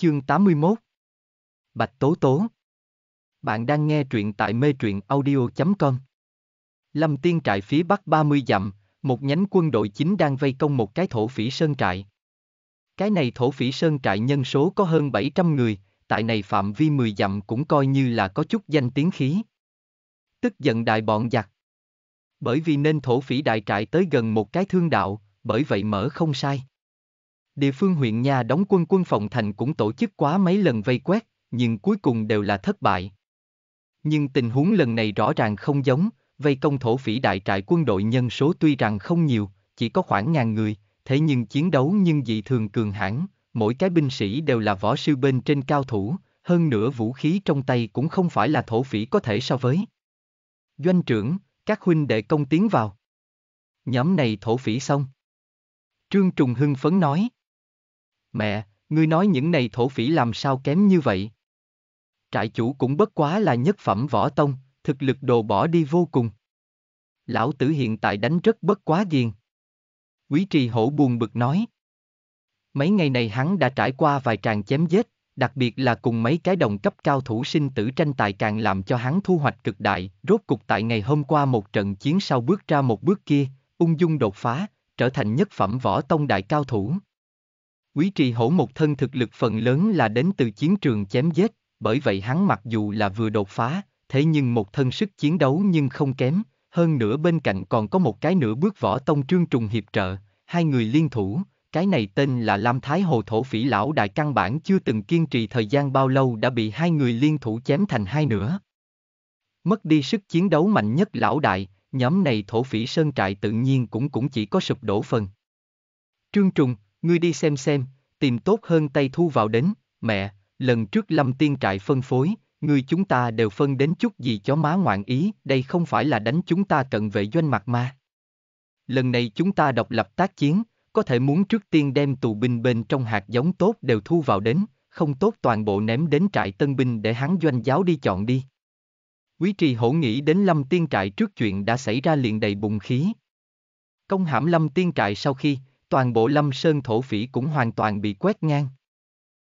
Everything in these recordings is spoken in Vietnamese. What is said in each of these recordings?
Chương 81 Bạch Tố Tố Bạn đang nghe truyện tại mê truyện audio.com Lâm Tiên trại phía bắc 30 dặm, một nhánh quân đội chính đang vây công một cái thổ phỉ sơn trại. Cái này thổ phỉ sơn trại nhân số có hơn 700 người, tại này phạm vi 10 dặm cũng coi như là có chút danh tiếng khí. Tức giận đại bọn giặc. Bởi vì nên thổ phỉ đại trại tới gần một cái thương đạo, bởi vậy mở không sai. Địa phương huyện nhà đóng quân quân phòng thành cũng tổ chức quá mấy lần vây quét, nhưng cuối cùng đều là thất bại. Nhưng tình huống lần này rõ ràng không giống, vây công thổ phỉ đại trại quân đội nhân số tuy rằng không nhiều, chỉ có khoảng ngàn người, thế nhưng chiến đấu nhưng dị thường cường hãn, mỗi cái binh sĩ đều là võ sư bên trên cao thủ, hơn nữa vũ khí trong tay cũng không phải là thổ phỉ có thể so với. Doanh trưởng, các huynh đệ công tiến vào. Nhóm này thổ phỉ xong. Trương Trùng Hưng phấn nói. Mẹ, ngươi nói những này thổ phỉ làm sao kém như vậy? Trại chủ cũng bất quá là nhất phẩm võ tông, thực lực đồ bỏ đi vô cùng. Lão tử hiện tại đánh rất bất quá ghiền. Quý trì hổ buồn bực nói. Mấy ngày này hắn đã trải qua vài tràng chém giết, đặc biệt là cùng mấy cái đồng cấp cao thủ sinh tử tranh tài càng làm cho hắn thu hoạch cực đại, rốt cục tại ngày hôm qua một trận chiến sau bước ra một bước kia, ung dung đột phá, trở thành nhất phẩm võ tông đại cao thủ. Quý trì hổ một thân thực lực phần lớn là đến từ chiến trường chém giết, bởi vậy hắn mặc dù là vừa đột phá, thế nhưng một thân sức chiến đấu nhưng không kém, hơn nữa bên cạnh còn có một cái nửa bước võ tông trương trùng hiệp trợ, hai người liên thủ, cái này tên là Lam Thái Hồ Thổ Phỉ Lão Đại căn bản chưa từng kiên trì thời gian bao lâu đã bị hai người liên thủ chém thành hai nửa. Mất đi sức chiến đấu mạnh nhất Lão Đại, nhóm này Thổ Phỉ Sơn Trại tự nhiên cũng cũng chỉ có sụp đổ phần. Trương Trùng, ngươi đi xem xem, tìm tốt hơn tay thu vào đến, mẹ, lần trước lâm tiên trại phân phối, người chúng ta đều phân đến chút gì cho má ngoạn ý, đây không phải là đánh chúng ta cận vệ doanh mặt mà. Lần này chúng ta độc lập tác chiến, có thể muốn trước tiên đem tù binh bên trong hạt giống tốt đều thu vào đến, không tốt toàn bộ ném đến trại tân binh để hắn doanh giáo đi chọn đi. Quý trì hổ nghĩ đến lâm tiên trại trước chuyện đã xảy ra liền đầy bùng khí. Công hãm lâm tiên trại sau khi, toàn bộ lâm sơn thổ phỉ cũng hoàn toàn bị quét ngang.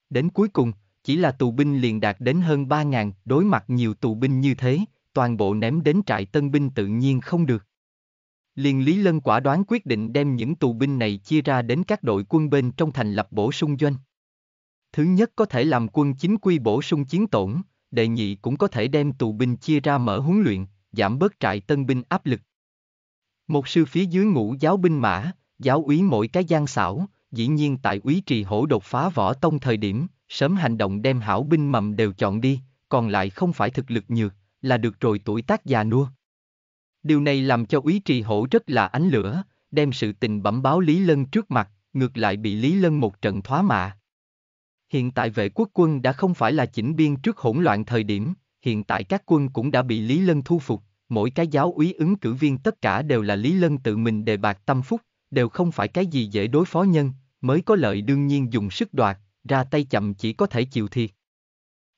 Đến cuối cùng, chỉ là tù binh liền đạt đến hơn 3.000, đối mặt nhiều tù binh như thế, toàn bộ ném đến trại tân binh tự nhiên không được. Liền Lý Lân quả đoán quyết định đem những tù binh này chia ra đến các đội quân bên trong thành lập bổ sung doanh. Thứ nhất có thể làm quân chính quy bổ sung chiến tổn, đệ nhị cũng có thể đem tù binh chia ra mở huấn luyện, giảm bớt trại tân binh áp lực. Một sư phía dưới ngũ giáo binh mã, giáo úy mỗi cái gian xảo, dĩ nhiên tại úy trì hổ đột phá võ tông thời điểm, sớm hành động đem hảo binh mầm đều chọn đi, còn lại không phải thực lực nhược, là được rồi tuổi tác già nua. Điều này làm cho úy trì hổ rất là ánh lửa, đem sự tình bẩm báo Lý Lân trước mặt, ngược lại bị Lý Lân một trận thoá mạ. Hiện tại vệ quốc quân đã không phải là chỉnh biên trước hỗn loạn thời điểm, hiện tại các quân cũng đã bị Lý Lân thu phục, mỗi cái giáo úy ứng cử viên tất cả đều là Lý Lân tự mình đề bạc tâm phúc, đều không phải cái gì dễ đối phó nhân, mới có lợi đương nhiên dùng sức đoạt, ra tay chậm chỉ có thể chịu thiệt.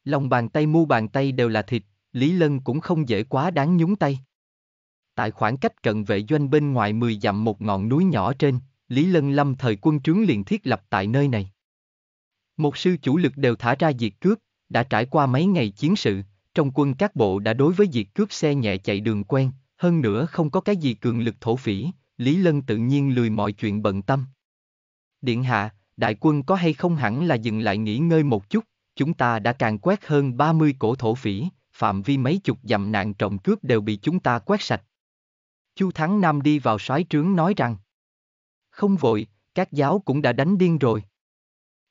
Lòng bàn tay mu bàn tay đều là thịt, Lý Lân cũng không dễ quá đáng nhúng tay. Tại khoảng cách cận vệ doanh bên ngoài 10 dặm một ngọn núi nhỏ trên, Lý Lân lâm thời quân trướng liền thiết lập tại nơi này. Một sư chủ lực đều thả ra diệt cướp, đã trải qua mấy ngày chiến sự, trong quân các bộ đã đối với diệt cướp xe nhẹ chạy đường quen, hơn nữa không có cái gì cường lực thổ phỉ, Lý Lân tự nhiên lười mọi chuyện bận tâm. Điện hạ, đại quân có hay không hẳn là dừng lại nghỉ ngơi một chút, chúng ta đã càng quét hơn 30 cổ thổ phỉ, phạm vi mấy chục dặm nạn trộm cướp đều bị chúng ta quét sạch. Chu Thắng Nam đi vào soái trướng nói rằng, không vội, các giáo cũng đã đánh điên rồi.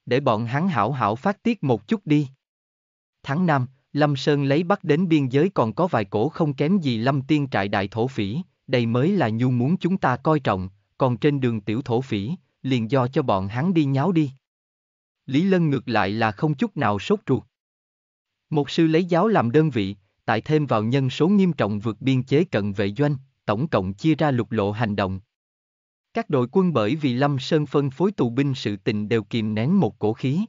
Để bọn hắn hảo hảo phát tiết một chút đi. Thắng Nam, Lâm Sơn lấy bắt đến biên giới còn có vài cổ không kém gì Lâm Tiên trại đại thổ phỉ, đây mới là nhu muốn chúng ta coi trọng, còn trên đường tiểu thổ phỉ, liền do cho bọn hắn đi nháo đi. Lý Lân ngược lại là không chút nào sốt ruột. Một sư lấy giáo làm đơn vị, tại thêm vào nhân số nghiêm trọng vượt biên chế cận vệ doanh, tổng cộng chia ra lục lộ hành động. Các đội quân bởi vì Lâm Sơn phân phối tù binh sự tình đều kìm nén một cổ khí.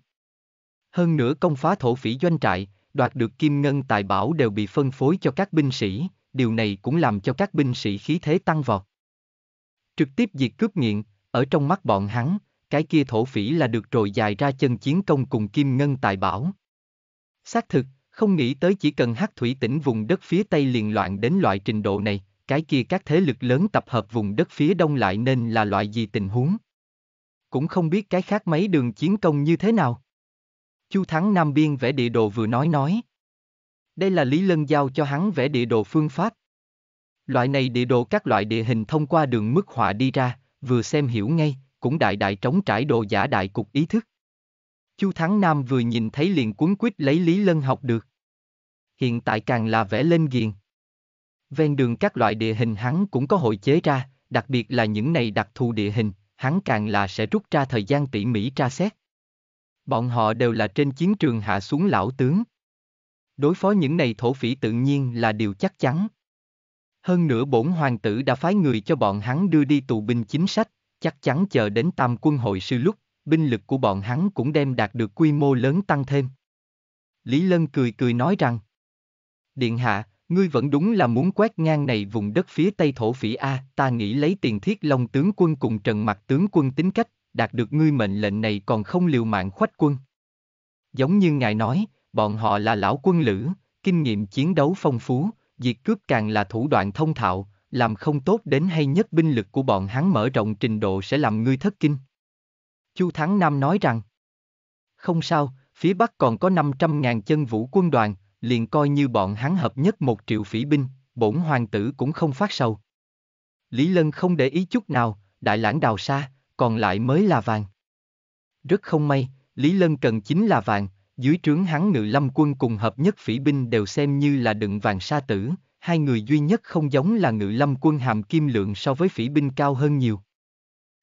Hơn nữa công phá thổ phỉ doanh trại, đoạt được kim ngân tài bảo đều bị phân phối cho các binh sĩ, điều này cũng làm cho các binh sĩ khí thế tăng vọt. Trực tiếp diệt cướp nghiện, ở trong mắt bọn hắn, cái kia thổ phỉ là được rồi dài ra chân chiến công cùng kim ngân tài bảo. Xác thực, không nghĩ tới chỉ cần hắc thủy tỉnh vùng đất phía Tây liền loạn đến loại trình độ này, cái kia các thế lực lớn tập hợp vùng đất phía Đông lại nên là loại gì tình huống. Cũng không biết cái khác mấy đường chiến công như thế nào. Chu Thắng Nam Biên vẽ địa đồ vừa nói nói. Đây là Lý Lân giao cho hắn vẽ địa đồ phương pháp. Loại này địa đồ các loại địa hình thông qua đường mức họa đi ra, vừa xem hiểu ngay, cũng đại đại trống trải đồ giả đại cục ý thức. Chu Thắng Nam vừa nhìn thấy liền cuốn quýt lấy Lý Lân học được. Hiện tại càng là vẽ lên ghiền. Ven đường các loại địa hình hắn cũng có hội chế ra, đặc biệt là những này đặc thù địa hình, hắn càng là sẽ rút ra thời gian tỉ mỉ tra xét. Bọn họ đều là trên chiến trường hạ xuống lão tướng đối phó những này thổ phỉ tự nhiên là điều chắc chắn. Hơn nữa bổn hoàng tử đã phái người cho bọn hắn đưa đi tù binh chính sách, chắc chắn chờ đến tam quân hội sư lúc, binh lực của bọn hắn cũng đem đạt được quy mô lớn tăng thêm. Lý Lân cười cười nói rằng, Điện hạ, ngươi vẫn đúng là muốn quét ngang này vùng đất phía tây thổ phỉ A, ta nghĩ lấy tiền thiết long tướng quân cùng trần mặt tướng quân tính cách, đạt được ngươi mệnh lệnh này còn không liều mạng khoách quân. Giống như ngài nói, bọn họ là lão quân lữ, kinh nghiệm chiến đấu phong phú, diệt cướp càng là thủ đoạn thông thạo, làm không tốt đến hay nhất binh lực của bọn hắn mở rộng trình độ sẽ làm ngươi thất kinh. Chu Thắng Nam nói rằng, không sao, phía Bắc còn có 500.000 chân vũ quân đoàn, liền coi như bọn hắn hợp nhất một triệu phỉ binh, bổn hoàng tử cũng không phát sầu. Lý Lân không để ý chút nào, đại lãng đào xa, còn lại mới là vàng. Rất không may, Lý Lân cần chính là vàng, dưới trướng hắn ngự lâm quân cùng hợp nhất phỉ binh đều xem như là đựng vàng sa tử, hai người duy nhất không giống là ngự lâm quân hàm kim lượng so với phỉ binh cao hơn nhiều.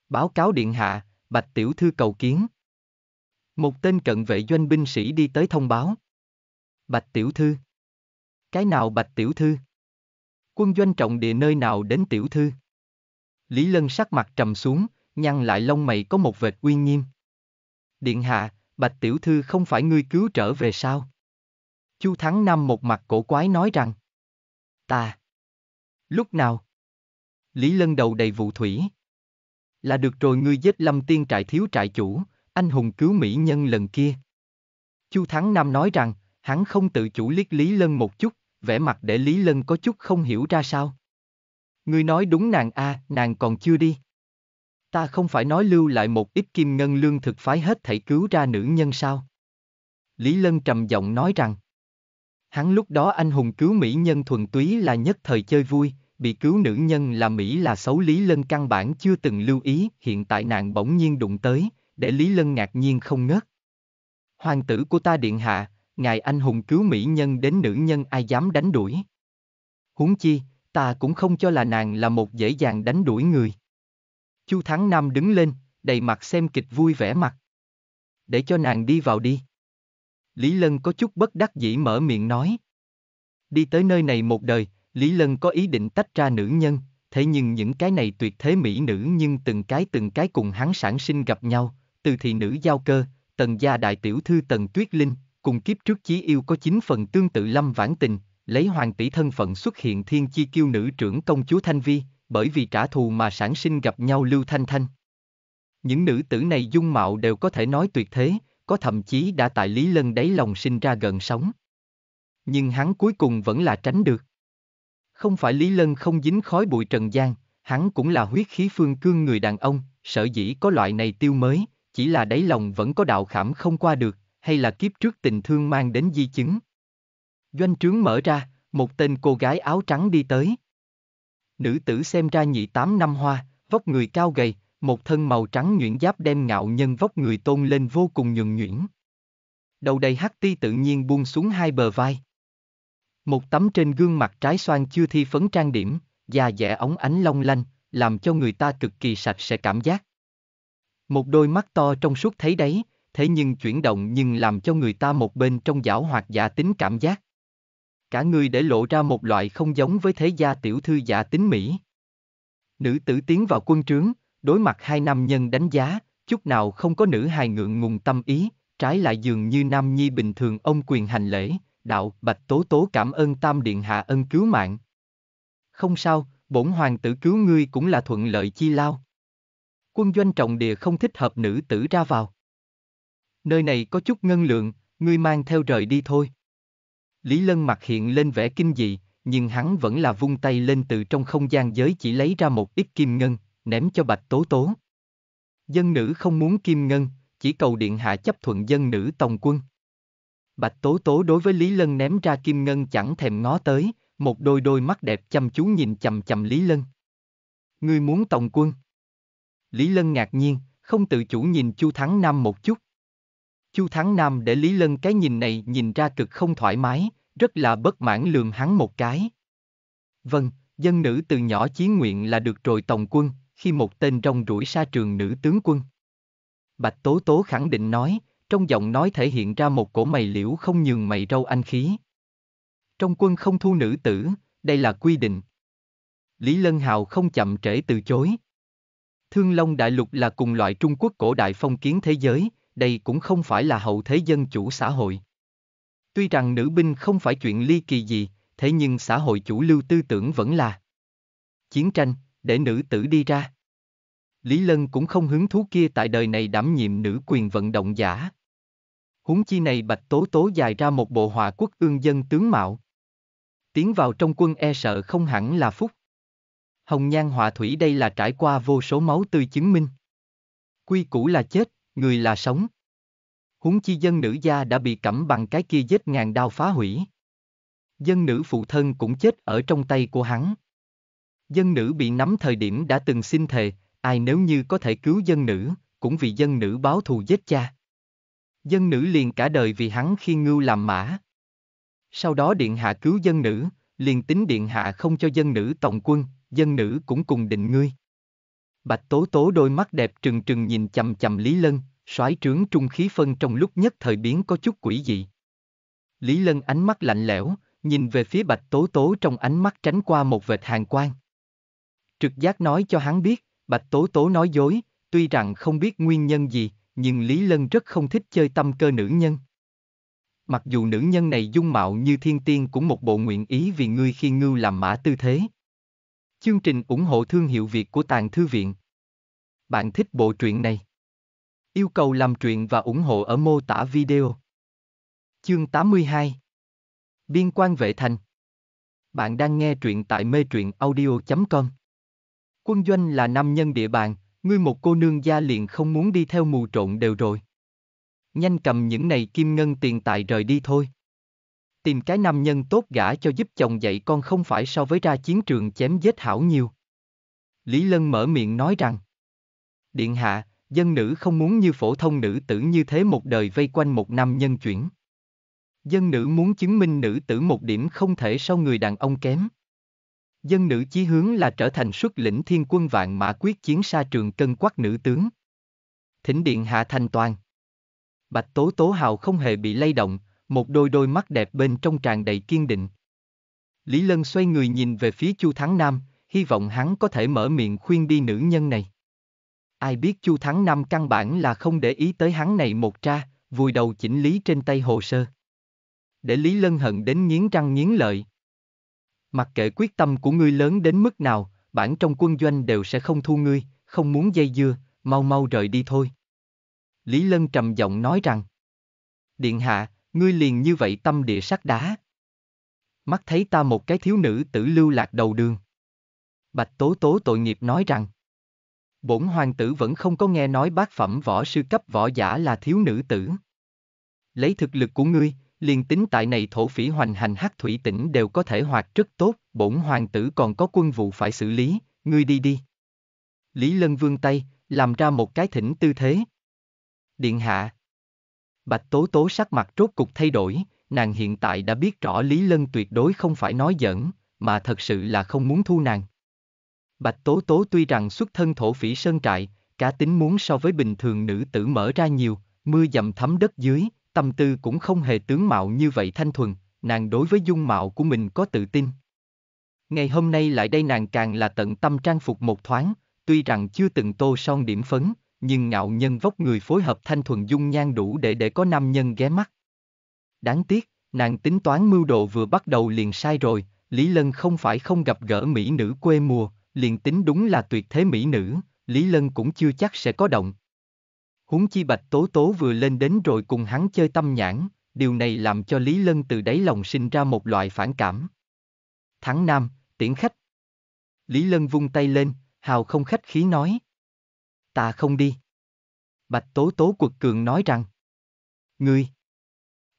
Báo cáo điện hạ, bạch tiểu thư cầu kiến. Một tên cận vệ doanh binh sĩ đi tới thông báo. Bạch tiểu thư. Cái nào bạch tiểu thư? Quân doanh trọng địa nơi nào đến tiểu thư? Lý Lân sắc mặt trầm xuống, nhăn lại lông mày có một vệt uy nghiêm. Điện hạ, Bạch Tiểu Thư không phải ngươi cứu trở về sao? Chu Thắng Nam một mặt cổ quái nói rằng. Ta. Lúc nào? Lý Lân đầu đầy vụ thủy. Là được rồi ngươi giết lâm tiên trại thiếu trại chủ, anh hùng cứu mỹ nhân lần kia. Chu Thắng Nam nói rằng, hắn không tự chủ liếc Lý Lân một chút, vẻ mặt để Lý Lân có chút không hiểu ra sao. Ngươi nói đúng nàng a, à, nàng còn chưa đi. Ta không phải nói lưu lại một ít kim ngân lương thực phái hết thảy cứu ra nữ nhân sao? Lý Lân trầm giọng nói rằng, hắn lúc đó anh hùng cứu mỹ nhân thuần túy là nhất thời chơi vui, bị cứu nữ nhân là Mỹ là xấu Lý Lân căn bản chưa từng lưu ý, hiện tại nàng bỗng nhiên đụng tới, để Lý Lân ngạc nhiên không ngớt. Hoàng tử của ta điện hạ, ngài anh hùng cứu mỹ nhân đến nữ nhân ai dám đánh đuổi. Huống chi, ta cũng không cho là nàng là một dễ dàng đánh đuổi người. Chu Thắng Nam đứng lên, đầy mặt xem kịch vui vẻ mặt. Để cho nàng đi vào đi. Lý Lân có chút bất đắc dĩ mở miệng nói. Đi tới nơi này một đời, Lý Lân có ý định tách ra nữ nhân, thế nhưng những cái này tuyệt thế mỹ nữ nhưng từng cái từng cái cùng hắn sản sinh gặp nhau, từ thị nữ giao cơ, tần gia đại tiểu thư tần tuyết linh, cùng kiếp trước chí yêu có chín phần tương tự lâm vãn tình, lấy hoàng tỷ thân phận xuất hiện thiên chi kiêu nữ trưởng công chúa Thanh Vi, bởi vì trả thù mà sản sinh gặp nhau Lưu Thanh Thanh. Những nữ tử này dung mạo đều có thể nói tuyệt thế, có thậm chí đã tại Lý Lân đáy lòng sinh ra gần sống. Nhưng hắn cuối cùng vẫn là tránh được. Không phải Lý Lân không dính khói bụi trần gian, hắn cũng là huyết khí phương cương người đàn ông, sở dĩ có loại này tiêu mới, chỉ là đáy lòng vẫn có đạo khảm không qua được, hay là kiếp trước tình thương mang đến di chứng. Doanh trướng mở ra, một tên cô gái áo trắng đi tới nữ tử xem ra nhị tám năm hoa, vóc người cao gầy, một thân màu trắng nhuyễn giáp đem ngạo nhân vóc người tôn lên vô cùng nhường nhuyễn. Đầu đầy hắc ti tự nhiên buông xuống hai bờ vai. Một tấm trên gương mặt trái xoan chưa thi phấn trang điểm, da dẻ ống ánh long lanh, làm cho người ta cực kỳ sạch sẽ cảm giác. Một đôi mắt to trong suốt thấy đấy, thế nhưng chuyển động nhưng làm cho người ta một bên trong giảo hoạt giả tính cảm giác cả người để lộ ra một loại không giống với thế gia tiểu thư giả tính Mỹ. Nữ tử tiến vào quân trướng, đối mặt hai nam nhân đánh giá, chút nào không có nữ hài ngượng ngùng tâm ý, trái lại dường như nam nhi bình thường ông quyền hành lễ, đạo bạch tố tố cảm ơn tam điện hạ ân cứu mạng. Không sao, bổn hoàng tử cứu ngươi cũng là thuận lợi chi lao. Quân doanh trọng địa không thích hợp nữ tử ra vào. Nơi này có chút ngân lượng, ngươi mang theo rời đi thôi. Lý Lân mặt hiện lên vẻ kinh dị, nhưng hắn vẫn là vung tay lên từ trong không gian giới chỉ lấy ra một ít kim ngân, ném cho Bạch Tố Tố. Dân nữ không muốn kim ngân, chỉ cầu điện hạ chấp thuận dân nữ tòng quân. Bạch Tố Tố đối với Lý Lân ném ra kim ngân chẳng thèm ngó tới, một đôi đôi mắt đẹp chăm chú nhìn chầm chầm Lý Lân. Ngươi muốn tòng quân? Lý Lân ngạc nhiên, không tự chủ nhìn Chu Thắng Nam một chút. Chu Thắng Nam để Lý Lân cái nhìn này nhìn ra cực không thoải mái, rất là bất mãn lườm hắn một cái. Vâng, dân nữ từ nhỏ chí nguyện là được rồi tổng quân, khi một tên rong rủi xa trường nữ tướng quân. Bạch Tố Tố khẳng định nói, trong giọng nói thể hiện ra một cổ mày liễu không nhường mày râu anh khí. Trong quân không thu nữ tử, đây là quy định. Lý Lân Hào không chậm trễ từ chối. Thương Long Đại Lục là cùng loại Trung Quốc cổ đại phong kiến thế giới, đây cũng không phải là hậu thế dân chủ xã hội. Tuy rằng nữ binh không phải chuyện ly kỳ gì, thế nhưng xã hội chủ lưu tư tưởng vẫn là chiến tranh, để nữ tử đi ra. Lý Lân cũng không hứng thú kia tại đời này đảm nhiệm nữ quyền vận động giả. Huống chi này bạch tố tố dài ra một bộ hòa quốc ương dân tướng mạo. Tiến vào trong quân e sợ không hẳn là phúc. Hồng nhan họa thủy đây là trải qua vô số máu tươi chứng minh. Quy củ là chết, người là sống. Húng chi dân nữ gia đã bị cẩm bằng cái kia giết ngàn đao phá hủy. Dân nữ phụ thân cũng chết ở trong tay của hắn. Dân nữ bị nắm thời điểm đã từng xin thề, ai nếu như có thể cứu dân nữ, cũng vì dân nữ báo thù giết cha. Dân nữ liền cả đời vì hắn khi ngưu làm mã. Sau đó điện hạ cứu dân nữ, liền tính điện hạ không cho dân nữ tổng quân, dân nữ cũng cùng định ngươi. Bạch Tố Tố đôi mắt đẹp trừng trừng nhìn chầm chầm Lý Lân, soái trướng trung khí phân trong lúc nhất thời biến có chút quỷ dị. Lý Lân ánh mắt lạnh lẽo, nhìn về phía Bạch Tố Tố trong ánh mắt tránh qua một vệt hàng quan. Trực giác nói cho hắn biết, Bạch Tố Tố nói dối, tuy rằng không biết nguyên nhân gì, nhưng Lý Lân rất không thích chơi tâm cơ nữ nhân. Mặc dù nữ nhân này dung mạo như thiên tiên cũng một bộ nguyện ý vì ngươi khi ngưu làm mã tư thế. Chương trình ủng hộ thương hiệu Việt của Tàng Thư Viện. Bạn thích bộ truyện này? Yêu cầu làm truyện và ủng hộ ở mô tả video. Chương 82 Biên quan vệ thành Bạn đang nghe truyện tại mê truyện audio.com Quân doanh là nam nhân địa bàn, ngươi một cô nương gia liền không muốn đi theo mù trộn đều rồi. Nhanh cầm những này kim ngân tiền tài rời đi thôi. Tìm cái nam nhân tốt gả cho giúp chồng dạy con không phải so với ra chiến trường chém giết hảo nhiều. Lý Lân mở miệng nói rằng. Điện hạ, dân nữ không muốn như phổ thông nữ tử như thế một đời vây quanh một nam nhân chuyển. Dân nữ muốn chứng minh nữ tử một điểm không thể so người đàn ông kém. Dân nữ chí hướng là trở thành xuất lĩnh thiên quân vạn mã quyết chiến xa trường cân quắc nữ tướng. Thỉnh điện hạ thành toàn. Bạch Tố Tố Hào không hề bị lay động, một đôi đôi mắt đẹp bên trong tràn đầy kiên định. Lý Lân xoay người nhìn về phía Chu Thắng Nam, hy vọng hắn có thể mở miệng khuyên đi nữ nhân này. Ai biết Chu Thắng Nam căn bản là không để ý tới hắn này một tra, vùi đầu chỉnh lý trên tay hồ sơ. Để Lý Lân hận đến nghiến răng nghiến lợi. Mặc kệ quyết tâm của ngươi lớn đến mức nào, bản trong quân doanh đều sẽ không thu ngươi, không muốn dây dưa, mau mau rời đi thôi. Lý Lân trầm giọng nói rằng. Điện hạ, ngươi liền như vậy tâm địa sắt đá. Mắt thấy ta một cái thiếu nữ tử lưu lạc đầu đường. Bạch Tố Tố tội nghiệp nói rằng, bổn hoàng tử vẫn không có nghe nói bác phẩm võ sư cấp võ giả là thiếu nữ tử. Lấy thực lực của ngươi, liền tính tại này thổ phỉ hoành hành hắc thủy tỉnh đều có thể hoạt rất tốt, bổn hoàng tử còn có quân vụ phải xử lý, ngươi đi đi. Lý Lân vương tay, làm ra một cái thỉnh tư thế. Điện hạ, Bạch Tố Tố sắc mặt rốt cục thay đổi, nàng hiện tại đã biết rõ Lý Lân tuyệt đối không phải nói giỡn, mà thật sự là không muốn thu nàng. Bạch Tố Tố tuy rằng xuất thân thổ phỉ sơn trại, cá tính muốn so với bình thường nữ tử mở ra nhiều, mưa dầm thấm đất dưới, tâm tư cũng không hề tướng mạo như vậy thanh thuần, nàng đối với dung mạo của mình có tự tin. Ngày hôm nay lại đây nàng càng là tận tâm trang phục một thoáng, tuy rằng chưa từng tô son điểm phấn, nhưng ngạo nhân vóc người phối hợp thanh thuần dung nhan đủ để để có nam nhân ghé mắt. Đáng tiếc, nàng tính toán mưu đồ vừa bắt đầu liền sai rồi, Lý Lân không phải không gặp gỡ mỹ nữ quê mùa, liền tính đúng là tuyệt thế mỹ nữ, Lý Lân cũng chưa chắc sẽ có động. Huống chi Bạch Tố Tố vừa lên đến rồi cùng hắn chơi tâm nhãn, điều này làm cho Lý Lân từ đáy lòng sinh ra một loại phản cảm. Thắng Nam, tiễn khách. Lý Lân vung tay lên, hào không khách khí nói ta không đi. Bạch Tố Tố quật cường nói rằng. Ngươi!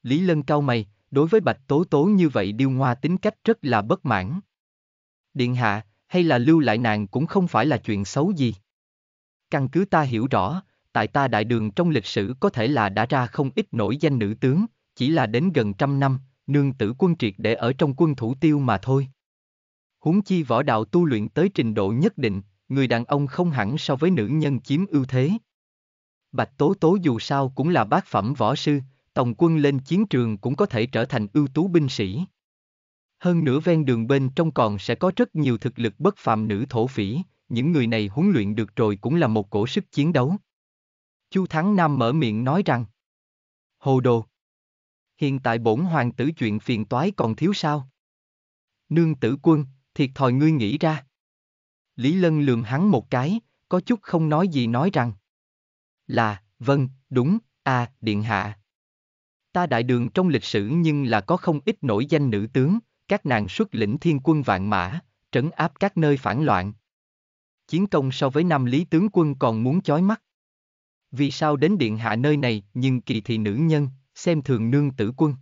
Lý Lân cau mày, đối với Bạch Tố Tố như vậy điêu ngoa tính cách rất là bất mãn. Điện hạ, hay là lưu lại nàng cũng không phải là chuyện xấu gì. Căn cứ ta hiểu rõ, tại ta đại đường trong lịch sử có thể là đã ra không ít nổi danh nữ tướng, chỉ là đến gần trăm năm, nương tử quân triệt để ở trong quân thủ tiêu mà thôi. Huống chi võ đạo tu luyện tới trình độ nhất định, người đàn ông không hẳn so với nữ nhân chiếm ưu thế. Bạch Tố Tố dù sao cũng là bác phẩm võ sư, tổng quân lên chiến trường cũng có thể trở thành ưu tú binh sĩ. Hơn nữa ven đường bên trong còn sẽ có rất nhiều thực lực bất phàm nữ thổ phỉ, những người này huấn luyện được rồi cũng là một cổ sức chiến đấu. Chu Thắng Nam mở miệng nói rằng Hồ đồ! Hiện tại bổn hoàng tử chuyện phiền toái còn thiếu sao? Nương tử quân, thiệt thòi ngươi nghĩ ra. Lý Lân lườm hắn một cái, có chút không nói gì nói rằng. Là, vâng, đúng, à, điện hạ. Ta đại đường trong lịch sử nhưng là có không ít nổi danh nữ tướng, các nàng xuất lĩnh thiên quân vạn mã, trấn áp các nơi phản loạn. Chiến công so với năm lý tướng quân còn muốn chói mắt. Vì sao đến điện hạ nơi này nhưng kỳ thị nữ nhân, xem thường nương tử quân.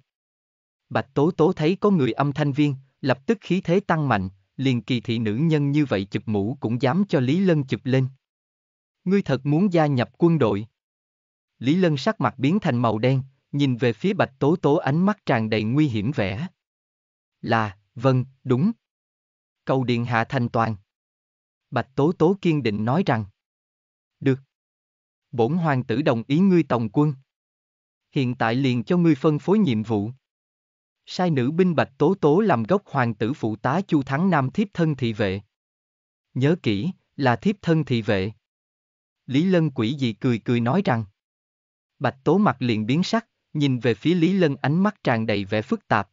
Bạch Tố Tố thấy có người âm thanh viên, lập tức khí thế tăng mạnh, liền kỳ thị nữ nhân như vậy chụp mũ cũng dám cho Lý Lân chụp lên. Ngươi thật muốn gia nhập quân đội. Lý Lân sắc mặt biến thành màu đen, nhìn về phía Bạch Tố Tố ánh mắt tràn đầy nguy hiểm vẻ. Là, vâng, đúng. Cầu điện hạ thành toàn. Bạch Tố Tố kiên định nói rằng. Được. Bổn hoàng tử đồng ý ngươi tòng quân. Hiện tại liền cho ngươi phân phối nhiệm vụ sai nữ binh Bạch Tố Tố làm gốc hoàng tử phụ tá Chu Thắng Nam thiếp thân thị vệ. Nhớ kỹ, là thiếp thân thị vệ. Lý Lân quỷ dị cười cười nói rằng. Bạch Tố mặt liền biến sắc, nhìn về phía Lý Lân ánh mắt tràn đầy vẻ phức tạp.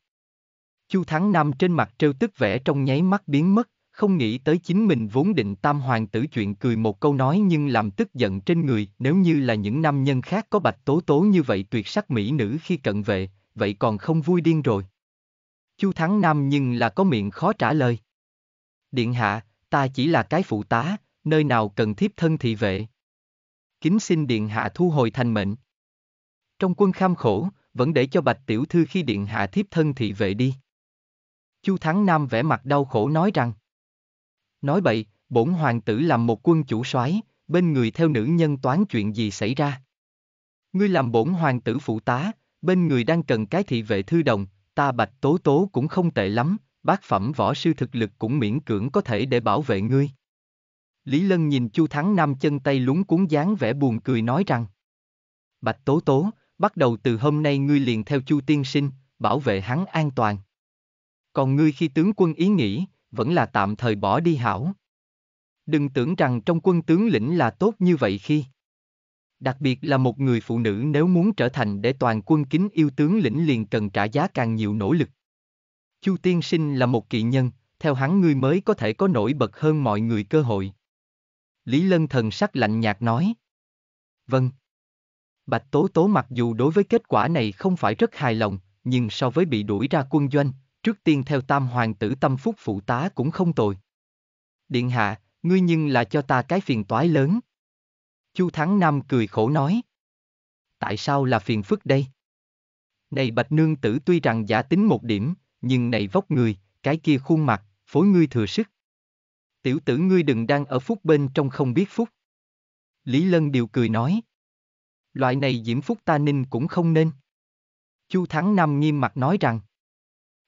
Chu Thắng Nam trên mặt trêu tức vẻ trong nháy mắt biến mất, không nghĩ tới chính mình vốn định tam hoàng tử chuyện cười một câu nói nhưng làm tức giận trên người nếu như là những nam nhân khác có bạch tố tố như vậy tuyệt sắc mỹ nữ khi cận vệ, vậy còn không vui điên rồi. Chu Thắng Nam nhưng là có miệng khó trả lời. Điện hạ, ta chỉ là cái phụ tá, nơi nào cần thiếp thân thị vệ. Kính xin điện hạ thu hồi thành mệnh. Trong quân kham khổ, vẫn để cho bạch tiểu thư khi điện hạ thiếp thân thị vệ đi. Chu Thắng Nam vẻ mặt đau khổ nói rằng. Nói bậy, bổn hoàng tử làm một quân chủ soái, bên người theo nữ nhân toán chuyện gì xảy ra. Ngươi làm bổn hoàng tử phụ tá, bên người đang cần cái thị vệ thư đồng, ta bạch tố tố cũng không tệ lắm, bác phẩm võ sư thực lực cũng miễn cưỡng có thể để bảo vệ ngươi. Lý Lân nhìn Chu Thắng Nam chân tay lúng cuốn dáng vẻ buồn cười nói rằng. Bạch Tố Tố, bắt đầu từ hôm nay ngươi liền theo Chu Tiên Sinh, bảo vệ hắn an toàn. Còn ngươi khi tướng quân ý nghĩ, vẫn là tạm thời bỏ đi hảo. Đừng tưởng rằng trong quân tướng lĩnh là tốt như vậy khi. Đặc biệt là một người phụ nữ nếu muốn trở thành để toàn quân kính yêu tướng lĩnh liền cần trả giá càng nhiều nỗ lực. Chu Tiên Sinh là một kỳ nhân, theo hắn ngươi mới có thể có nổi bật hơn mọi người cơ hội. Lý Lân thần sắc lạnh nhạt nói. Vâng. Bạch Tố Tố mặc dù đối với kết quả này không phải rất hài lòng, nhưng so với bị đuổi ra quân doanh, trước tiên theo tam hoàng tử tâm phúc phụ tá cũng không tồi. Điện hạ, ngươi nhưng là cho ta cái phiền toái lớn. Chu Thắng Nam cười khổ nói. Tại sao là phiền phức đây? Này bạch nương tử tuy rằng giả tính một điểm, nhưng này vóc người, cái kia khuôn mặt, phối ngươi thừa sức. Tiểu tử ngươi đừng đang ở phúc bên trong không biết phúc. Lý Lân điều cười nói. Loại này diễm phúc ta ninh cũng không nên. Chu Thắng Nam nghiêm mặt nói rằng.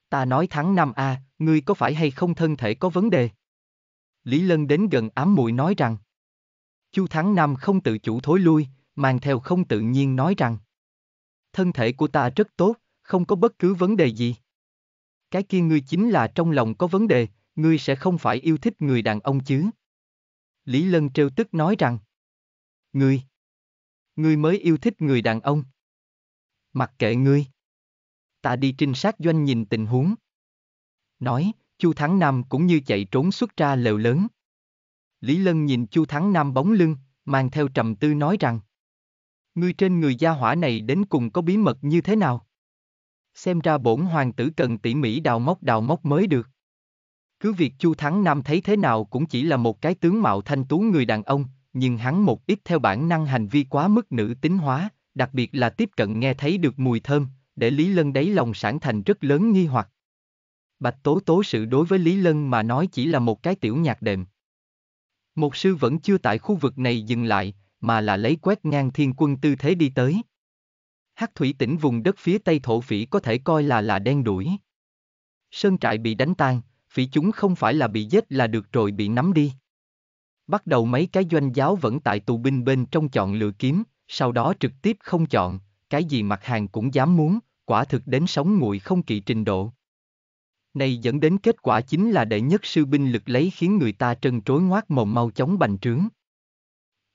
Ta nói Thắng Nam a, à, ngươi có phải hay không thân thể có vấn đề? Lý Lân đến gần ám muội nói rằng. Chu Thắng Nam không tự chủ thối lui, mang theo không tự nhiên nói rằng. Thân thể của ta rất tốt, không có bất cứ vấn đề gì. Cái kia ngươi chính là trong lòng có vấn đề, ngươi sẽ không phải yêu thích người đàn ông chứ. Lý Lân trêu tức nói rằng. Ngươi. Ngươi mới yêu thích người đàn ông. Mặc kệ ngươi. Ta đi trinh sát doanh nhìn tình huống. Nói, Chu Thắng Nam cũng như chạy trốn xuất ra lều lớn. Lý Lân nhìn Chu Thắng Nam bóng lưng, mang theo trầm tư nói rằng Ngươi trên người gia hỏa này đến cùng có bí mật như thế nào? Xem ra bổn hoàng tử cần tỉ mỉ đào móc đào móc mới được. Cứ việc Chu Thắng Nam thấy thế nào cũng chỉ là một cái tướng mạo thanh tú người đàn ông, nhưng hắn một ít theo bản năng hành vi quá mức nữ tính hóa, đặc biệt là tiếp cận nghe thấy được mùi thơm, để Lý Lân đáy lòng sản thành rất lớn nghi hoặc. Bạch Tố Tố sự đối với Lý Lân mà nói chỉ là một cái tiểu nhạc đệm. Một sư vẫn chưa tại khu vực này dừng lại, mà là lấy quét ngang thiên quân tư thế đi tới. Hắc thủy tỉnh vùng đất phía tây thổ phỉ có thể coi là là đen đuổi. Sơn trại bị đánh tan, phỉ chúng không phải là bị giết là được rồi bị nắm đi. Bắt đầu mấy cái doanh giáo vẫn tại tù binh bên trong chọn lựa kiếm, sau đó trực tiếp không chọn, cái gì mặt hàng cũng dám muốn, quả thực đến sống nguội không kỵ trình độ. Này dẫn đến kết quả chính là đệ nhất sư binh lực lấy khiến người ta trân trối ngoác mồm mau chóng bành trướng.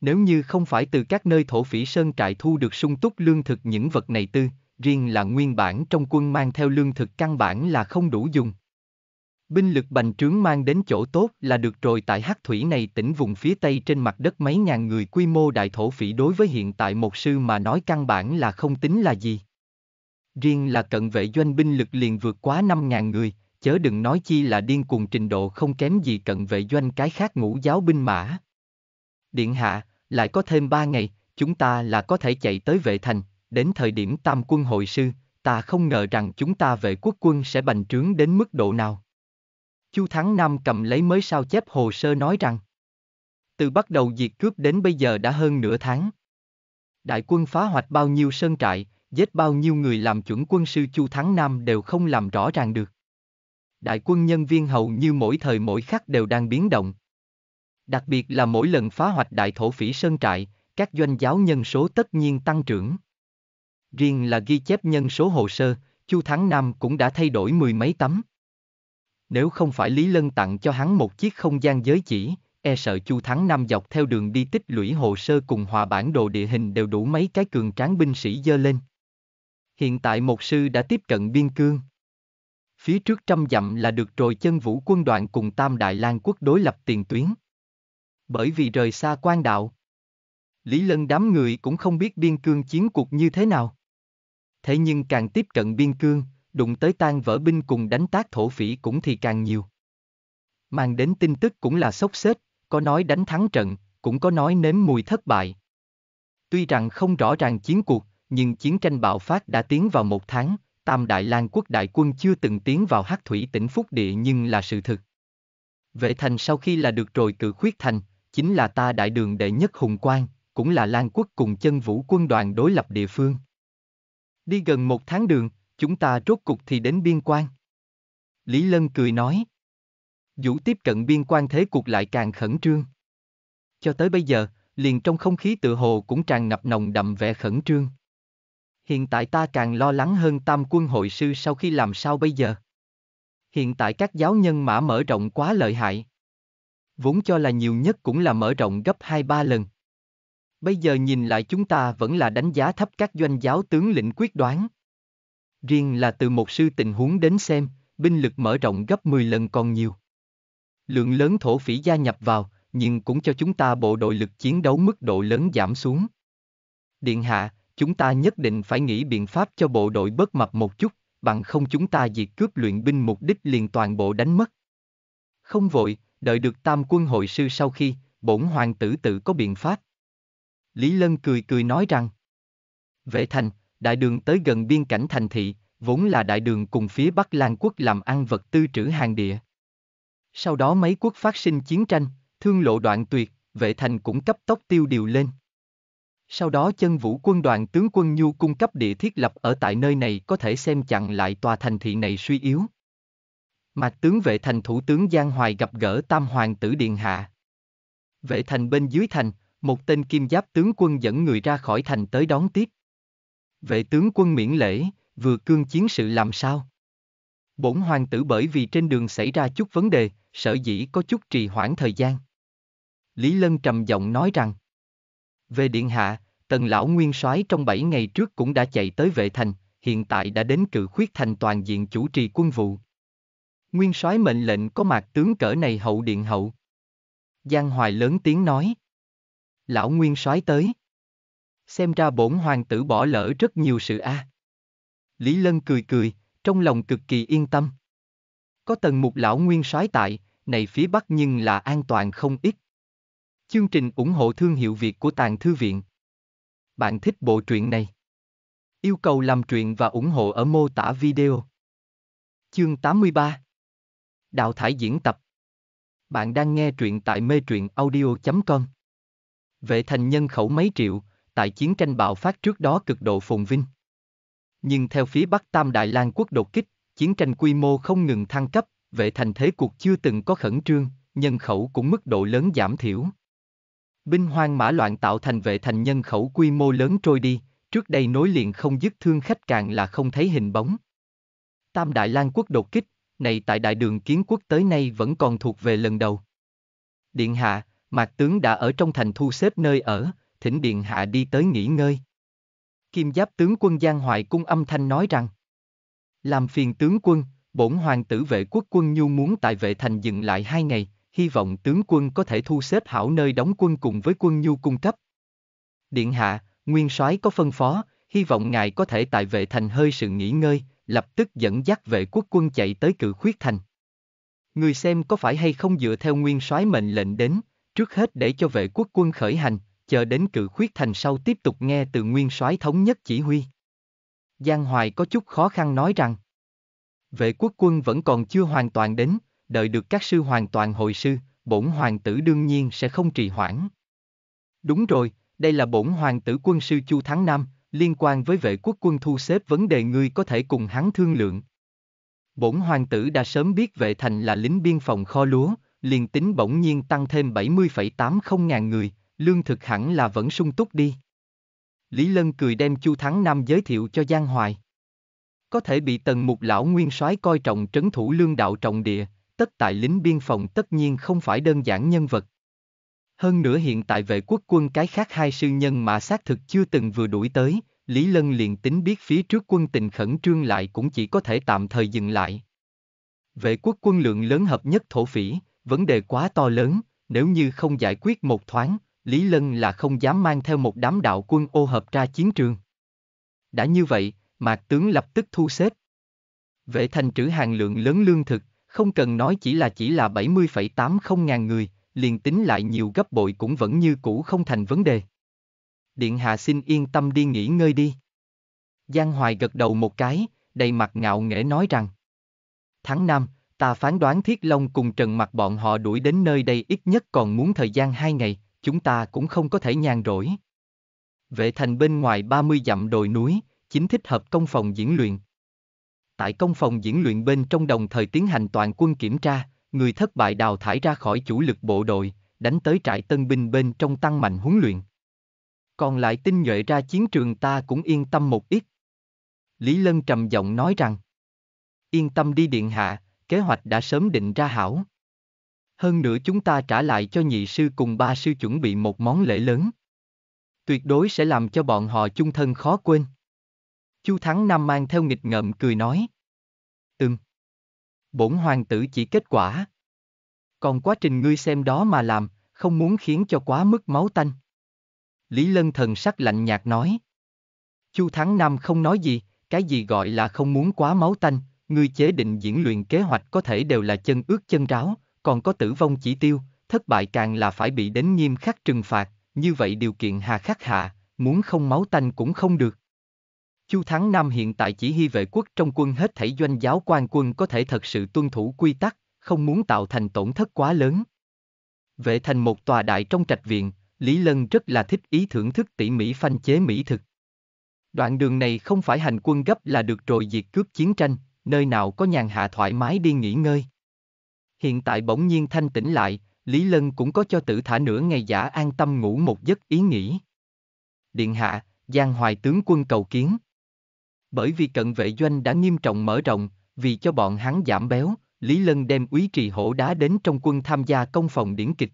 Nếu như không phải từ các nơi thổ phỉ sơn trại thu được sung túc lương thực những vật này tư, riêng là nguyên bản trong quân mang theo lương thực căn bản là không đủ dùng. Binh lực bành trướng mang đến chỗ tốt là được rồi tại hắc thủy này tỉnh vùng phía tây trên mặt đất mấy ngàn người quy mô đại thổ phỉ đối với hiện tại một sư mà nói căn bản là không tính là gì. Riêng là cận vệ doanh binh lực liền vượt quá 5.000 người, chớ đừng nói chi là điên cuồng trình độ không kém gì cận vệ doanh cái khác ngũ giáo binh mã. Điện hạ, lại có thêm ba ngày, chúng ta là có thể chạy tới vệ thành, đến thời điểm tam quân hội sư, ta không ngờ rằng chúng ta vệ quốc quân sẽ bành trướng đến mức độ nào. Chu Thắng Nam cầm lấy mới sao chép hồ sơ nói rằng, từ bắt đầu diệt cướp đến bây giờ đã hơn nửa tháng. Đại quân phá hoạch bao nhiêu sơn trại, giết bao nhiêu người làm chuẩn quân sư Chu Thắng Nam đều không làm rõ ràng được đại quân nhân viên hầu như mỗi thời mỗi khắc đều đang biến động. Đặc biệt là mỗi lần phá hoạch đại thổ phỉ sơn trại, các doanh giáo nhân số tất nhiên tăng trưởng. Riêng là ghi chép nhân số hồ sơ, Chu Thắng Nam cũng đã thay đổi mười mấy tấm. Nếu không phải Lý Lân tặng cho hắn một chiếc không gian giới chỉ, e sợ Chu Thắng Nam dọc theo đường đi tích lũy hồ sơ cùng hòa bản đồ địa hình đều đủ mấy cái cường tráng binh sĩ dơ lên. Hiện tại một sư đã tiếp cận biên cương phía trước trăm dặm là được rồi chân vũ quân đoạn cùng Tam Đại Lan quốc đối lập tiền tuyến. Bởi vì rời xa quan đạo. Lý Lân đám người cũng không biết biên cương chiến cuộc như thế nào. Thế nhưng càng tiếp cận biên cương, đụng tới tan vỡ binh cùng đánh tác thổ phỉ cũng thì càng nhiều. Mang đến tin tức cũng là sốc xếp, có nói đánh thắng trận, cũng có nói nếm mùi thất bại. Tuy rằng không rõ ràng chiến cuộc, nhưng chiến tranh bạo phát đã tiến vào một tháng, Tam Đại Lan quốc đại quân chưa từng tiến vào Hắc Thủy tỉnh Phúc Địa nhưng là sự thực. Vệ thành sau khi là được rồi cử khuyết thành, chính là ta đại đường đệ nhất hùng quan, cũng là Lan quốc cùng chân vũ quân đoàn đối lập địa phương. Đi gần một tháng đường, chúng ta rốt cục thì đến biên quan. Lý Lân cười nói. Vũ tiếp cận biên quan thế cuộc lại càng khẩn trương. Cho tới bây giờ, liền trong không khí tự hồ cũng tràn ngập nồng đậm vẻ khẩn trương. Hiện tại ta càng lo lắng hơn tam quân hội sư sau khi làm sao bây giờ. Hiện tại các giáo nhân mã mở rộng quá lợi hại. Vốn cho là nhiều nhất cũng là mở rộng gấp 2-3 lần. Bây giờ nhìn lại chúng ta vẫn là đánh giá thấp các doanh giáo tướng lĩnh quyết đoán. Riêng là từ một sư tình huống đến xem, binh lực mở rộng gấp 10 lần còn nhiều. Lượng lớn thổ phỉ gia nhập vào, nhưng cũng cho chúng ta bộ đội lực chiến đấu mức độ lớn giảm xuống. Điện hạ, chúng ta nhất định phải nghĩ biện pháp cho bộ đội bớt mập một chút, bằng không chúng ta diệt cướp luyện binh mục đích liền toàn bộ đánh mất. Không vội, đợi được tam quân hội sư sau khi, bổn hoàng tử tự có biện pháp. Lý Lân cười cười nói rằng, Vệ thành, đại đường tới gần biên cảnh thành thị, vốn là đại đường cùng phía Bắc Lan quốc làm ăn vật tư trữ hàng địa. Sau đó mấy quốc phát sinh chiến tranh, thương lộ đoạn tuyệt, vệ thành cũng cấp tốc tiêu điều lên. Sau đó chân vũ quân đoàn tướng quân Nhu cung cấp địa thiết lập ở tại nơi này có thể xem chặn lại tòa thành thị này suy yếu. Mà tướng vệ thành thủ tướng Giang Hoài gặp gỡ tam hoàng tử điện Hạ. Vệ thành bên dưới thành, một tên kim giáp tướng quân dẫn người ra khỏi thành tới đón tiếp. Vệ tướng quân miễn lễ, vừa cương chiến sự làm sao? Bổn hoàng tử bởi vì trên đường xảy ra chút vấn đề, sở dĩ có chút trì hoãn thời gian. Lý Lân trầm giọng nói rằng, về điện hạ, Tần lão nguyên soái trong 7 ngày trước cũng đã chạy tới vệ thành, hiện tại đã đến cự khuyết thành toàn diện chủ trì quân vụ. Nguyên soái mệnh lệnh có mặt tướng cỡ này hậu điện hậu. Giang Hoài lớn tiếng nói. Lão nguyên soái tới. Xem ra bổn hoàng tử bỏ lỡ rất nhiều sự a. À. Lý Lân cười cười, trong lòng cực kỳ yên tâm. Có tần mục lão nguyên soái tại, này phía Bắc nhưng là an toàn không ít. Chương trình ủng hộ thương hiệu Việt của Tàng Thư Viện bạn thích bộ truyện này? Yêu cầu làm truyện và ủng hộ ở mô tả video. Chương 83 Đạo thải diễn tập Bạn đang nghe truyện tại mê truyện audio.com Vệ thành nhân khẩu mấy triệu, tại chiến tranh bạo phát trước đó cực độ phồn vinh. Nhưng theo phía Bắc Tam Đại Lan quốc đột kích, chiến tranh quy mô không ngừng thăng cấp, vệ thành thế cuộc chưa từng có khẩn trương, nhân khẩu cũng mức độ lớn giảm thiểu. Binh hoang mã loạn tạo thành vệ thành nhân khẩu quy mô lớn trôi đi, trước đây nối liền không dứt thương khách càng là không thấy hình bóng. Tam Đại Lan quốc đột kích, này tại đại đường kiến quốc tới nay vẫn còn thuộc về lần đầu. Điện hạ, mạc tướng đã ở trong thành thu xếp nơi ở, thỉnh điện hạ đi tới nghỉ ngơi. Kim giáp tướng quân Giang Hoài Cung âm thanh nói rằng, làm phiền tướng quân, bổn hoàng tử vệ quốc quân nhu muốn tại vệ thành dừng lại hai ngày, hy vọng tướng quân có thể thu xếp hảo nơi đóng quân cùng với quân nhu cung cấp. Điện hạ, nguyên soái có phân phó, hy vọng ngài có thể tại vệ thành hơi sự nghỉ ngơi, lập tức dẫn dắt vệ quốc quân chạy tới cự khuyết thành. Người xem có phải hay không dựa theo nguyên soái mệnh lệnh đến, trước hết để cho vệ quốc quân khởi hành, chờ đến cự khuyết thành sau tiếp tục nghe từ nguyên soái thống nhất chỉ huy. Giang Hoài có chút khó khăn nói rằng, vệ quốc quân vẫn còn chưa hoàn toàn đến, đợi được các sư hoàn toàn hồi sư, bổn hoàng tử đương nhiên sẽ không trì hoãn. Đúng rồi, đây là bổn hoàng tử quân sư Chu Thắng Nam, liên quan với vệ quốc quân thu xếp vấn đề ngươi có thể cùng hắn thương lượng. Bổn hoàng tử đã sớm biết vệ thành là lính biên phòng kho lúa, liền tính bỗng nhiên tăng thêm 70,80 ngàn người, lương thực hẳn là vẫn sung túc đi. Lý Lân cười đem Chu Thắng Nam giới thiệu cho Giang Hoài. Có thể bị tần mục lão nguyên soái coi trọng trấn thủ lương đạo trọng địa, tất tại lính biên phòng tất nhiên không phải đơn giản nhân vật. Hơn nữa hiện tại vệ quốc quân cái khác hai sư nhân mà xác thực chưa từng vừa đuổi tới, Lý Lân liền tính biết phía trước quân tình khẩn trương lại cũng chỉ có thể tạm thời dừng lại. Vệ quốc quân lượng lớn hợp nhất thổ phỉ, vấn đề quá to lớn, nếu như không giải quyết một thoáng, Lý Lân là không dám mang theo một đám đạo quân ô hợp ra chiến trường. Đã như vậy, Mạc Tướng lập tức thu xếp. Vệ thành trữ hàng lượng lớn lương thực, không cần nói chỉ là chỉ là 70,80 ngàn người, liền tính lại nhiều gấp bội cũng vẫn như cũ không thành vấn đề. Điện hạ xin yên tâm đi nghỉ ngơi đi. Giang Hoài gật đầu một cái, đầy mặt ngạo nghễ nói rằng. Tháng 5, ta phán đoán Thiết Long cùng Trần Mặt bọn họ đuổi đến nơi đây ít nhất còn muốn thời gian hai ngày, chúng ta cũng không có thể nhàn rỗi. Vệ thành bên ngoài 30 dặm đồi núi, chính thích hợp công phòng diễn luyện tại công phòng diễn luyện bên trong đồng thời tiến hành toàn quân kiểm tra, người thất bại đào thải ra khỏi chủ lực bộ đội, đánh tới trại tân binh bên trong tăng mạnh huấn luyện. Còn lại tinh nhuệ ra chiến trường ta cũng yên tâm một ít. Lý Lân trầm giọng nói rằng, yên tâm đi điện hạ, kế hoạch đã sớm định ra hảo. Hơn nữa chúng ta trả lại cho nhị sư cùng ba sư chuẩn bị một món lễ lớn. Tuyệt đối sẽ làm cho bọn họ chung thân khó quên. Chu Thắng Nam mang theo nghịch ngợm cười nói. Ừm. Bổn hoàng tử chỉ kết quả. Còn quá trình ngươi xem đó mà làm, không muốn khiến cho quá mức máu tanh. Lý Lân thần sắc lạnh nhạt nói. Chu Thắng Nam không nói gì, cái gì gọi là không muốn quá máu tanh, ngươi chế định diễn luyện kế hoạch có thể đều là chân ướt chân ráo, còn có tử vong chỉ tiêu, thất bại càng là phải bị đến nghiêm khắc trừng phạt, như vậy điều kiện hà khắc hạ, muốn không máu tanh cũng không được. Chu Thắng Nam hiện tại chỉ hy vệ quốc trong quân hết thảy doanh giáo quan quân có thể thật sự tuân thủ quy tắc, không muốn tạo thành tổn thất quá lớn. Vệ thành một tòa đại trong trạch viện, Lý Lân rất là thích ý thưởng thức tỉ mỉ phanh chế mỹ thực. Đoạn đường này không phải hành quân gấp là được rồi diệt cướp chiến tranh, nơi nào có nhàn hạ thoải mái đi nghỉ ngơi. Hiện tại bỗng nhiên thanh tĩnh lại, Lý Lân cũng có cho tự thả nửa ngày giả an tâm ngủ một giấc ý nghĩ. Điện hạ, Giang Hoài tướng quân cầu kiến bởi vì cận vệ doanh đã nghiêm trọng mở rộng, vì cho bọn hắn giảm béo, Lý Lân đem úy trì hổ đá đến trong quân tham gia công phòng điển kịch.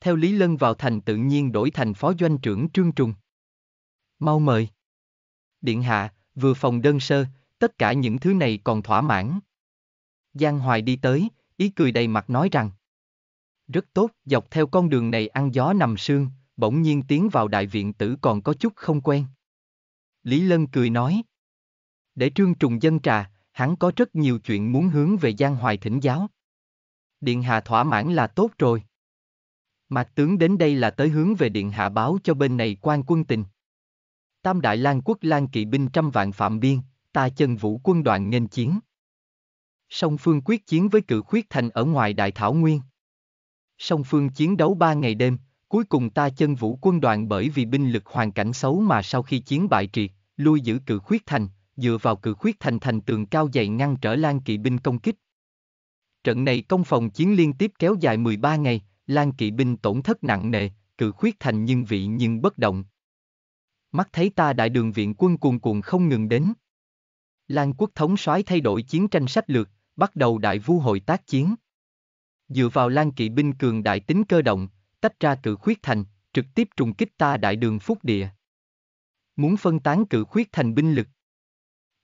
Theo Lý Lân vào thành tự nhiên đổi thành phó doanh trưởng Trương Trùng. Mau mời. Điện hạ, vừa phòng đơn sơ, tất cả những thứ này còn thỏa mãn. Giang Hoài đi tới, ý cười đầy mặt nói rằng. Rất tốt, dọc theo con đường này ăn gió nằm sương, bỗng nhiên tiến vào đại viện tử còn có chút không quen. Lý Lân cười nói, để trương trùng dân trà, hắn có rất nhiều chuyện muốn hướng về Giang Hoài thỉnh giáo. Điện hạ thỏa mãn là tốt rồi. Mạc tướng đến đây là tới hướng về điện hạ báo cho bên này quan quân tình. Tam đại lang quốc lang kỵ binh trăm vạn phạm biên, ta chân vũ quân đoàn nghênh chiến. Song phương quyết chiến với cự khuyết thành ở ngoài đại thảo nguyên. Song phương chiến đấu ba ngày đêm, cuối cùng ta chân vũ quân đoàn bởi vì binh lực hoàn cảnh xấu mà sau khi chiến bại triệt, lui giữ cự khuyết thành, dựa vào cự khuyết thành thành tường cao dày ngăn trở Lan Kỵ binh công kích. Trận này công phòng chiến liên tiếp kéo dài 13 ngày, Lan Kỵ binh tổn thất nặng nề, cự khuyết thành nhưng vị nhưng bất động. Mắt thấy ta đại đường viện quân cuồn cuộn không ngừng đến. Lan quốc thống soái thay đổi chiến tranh sách lược, bắt đầu đại vu hội tác chiến. Dựa vào Lan Kỵ binh cường đại tính cơ động, tách ra cự khuyết thành, trực tiếp trùng kích ta đại đường phúc địa. Muốn phân tán cự khuyết thành binh lực,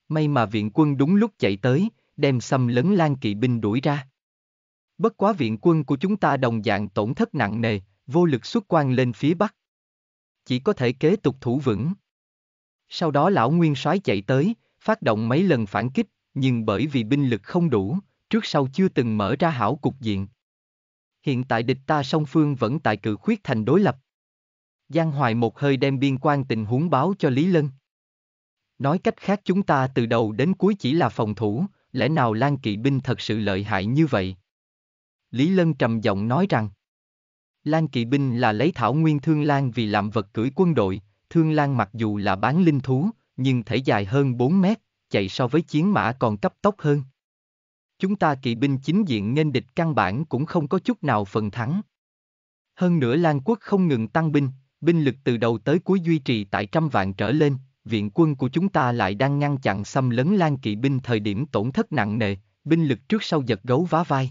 May mà viện quân đúng lúc chạy tới, đem xâm lấn lan kỵ binh đuổi ra. Bất quá viện quân của chúng ta đồng dạng tổn thất nặng nề, vô lực xuất quan lên phía Bắc. Chỉ có thể kế tục thủ vững. Sau đó lão nguyên soái chạy tới, phát động mấy lần phản kích, nhưng bởi vì binh lực không đủ, trước sau chưa từng mở ra hảo cục diện. Hiện tại địch ta song phương vẫn tại cự khuyết thành đối lập. Giang Hoài một hơi đem biên quan tình huống báo cho Lý Lân. Nói cách khác chúng ta từ đầu đến cuối chỉ là phòng thủ, lẽ nào Lan Kỵ binh thật sự lợi hại như vậy? Lý Lân trầm giọng nói rằng, Lan Kỵ binh là lấy thảo nguyên Thương Lan vì làm vật cưỡi quân đội, Thương Lan mặc dù là bán linh thú, nhưng thể dài hơn 4 mét, chạy so với chiến mã còn cấp tốc hơn. Chúng ta kỵ binh chính diện nên địch căn bản cũng không có chút nào phần thắng. Hơn nữa Lan quốc không ngừng tăng binh, binh lực từ đầu tới cuối duy trì tại trăm vạn trở lên, viện quân của chúng ta lại đang ngăn chặn xâm lấn lan kỵ binh thời điểm tổn thất nặng nề, binh lực trước sau giật gấu vá vai.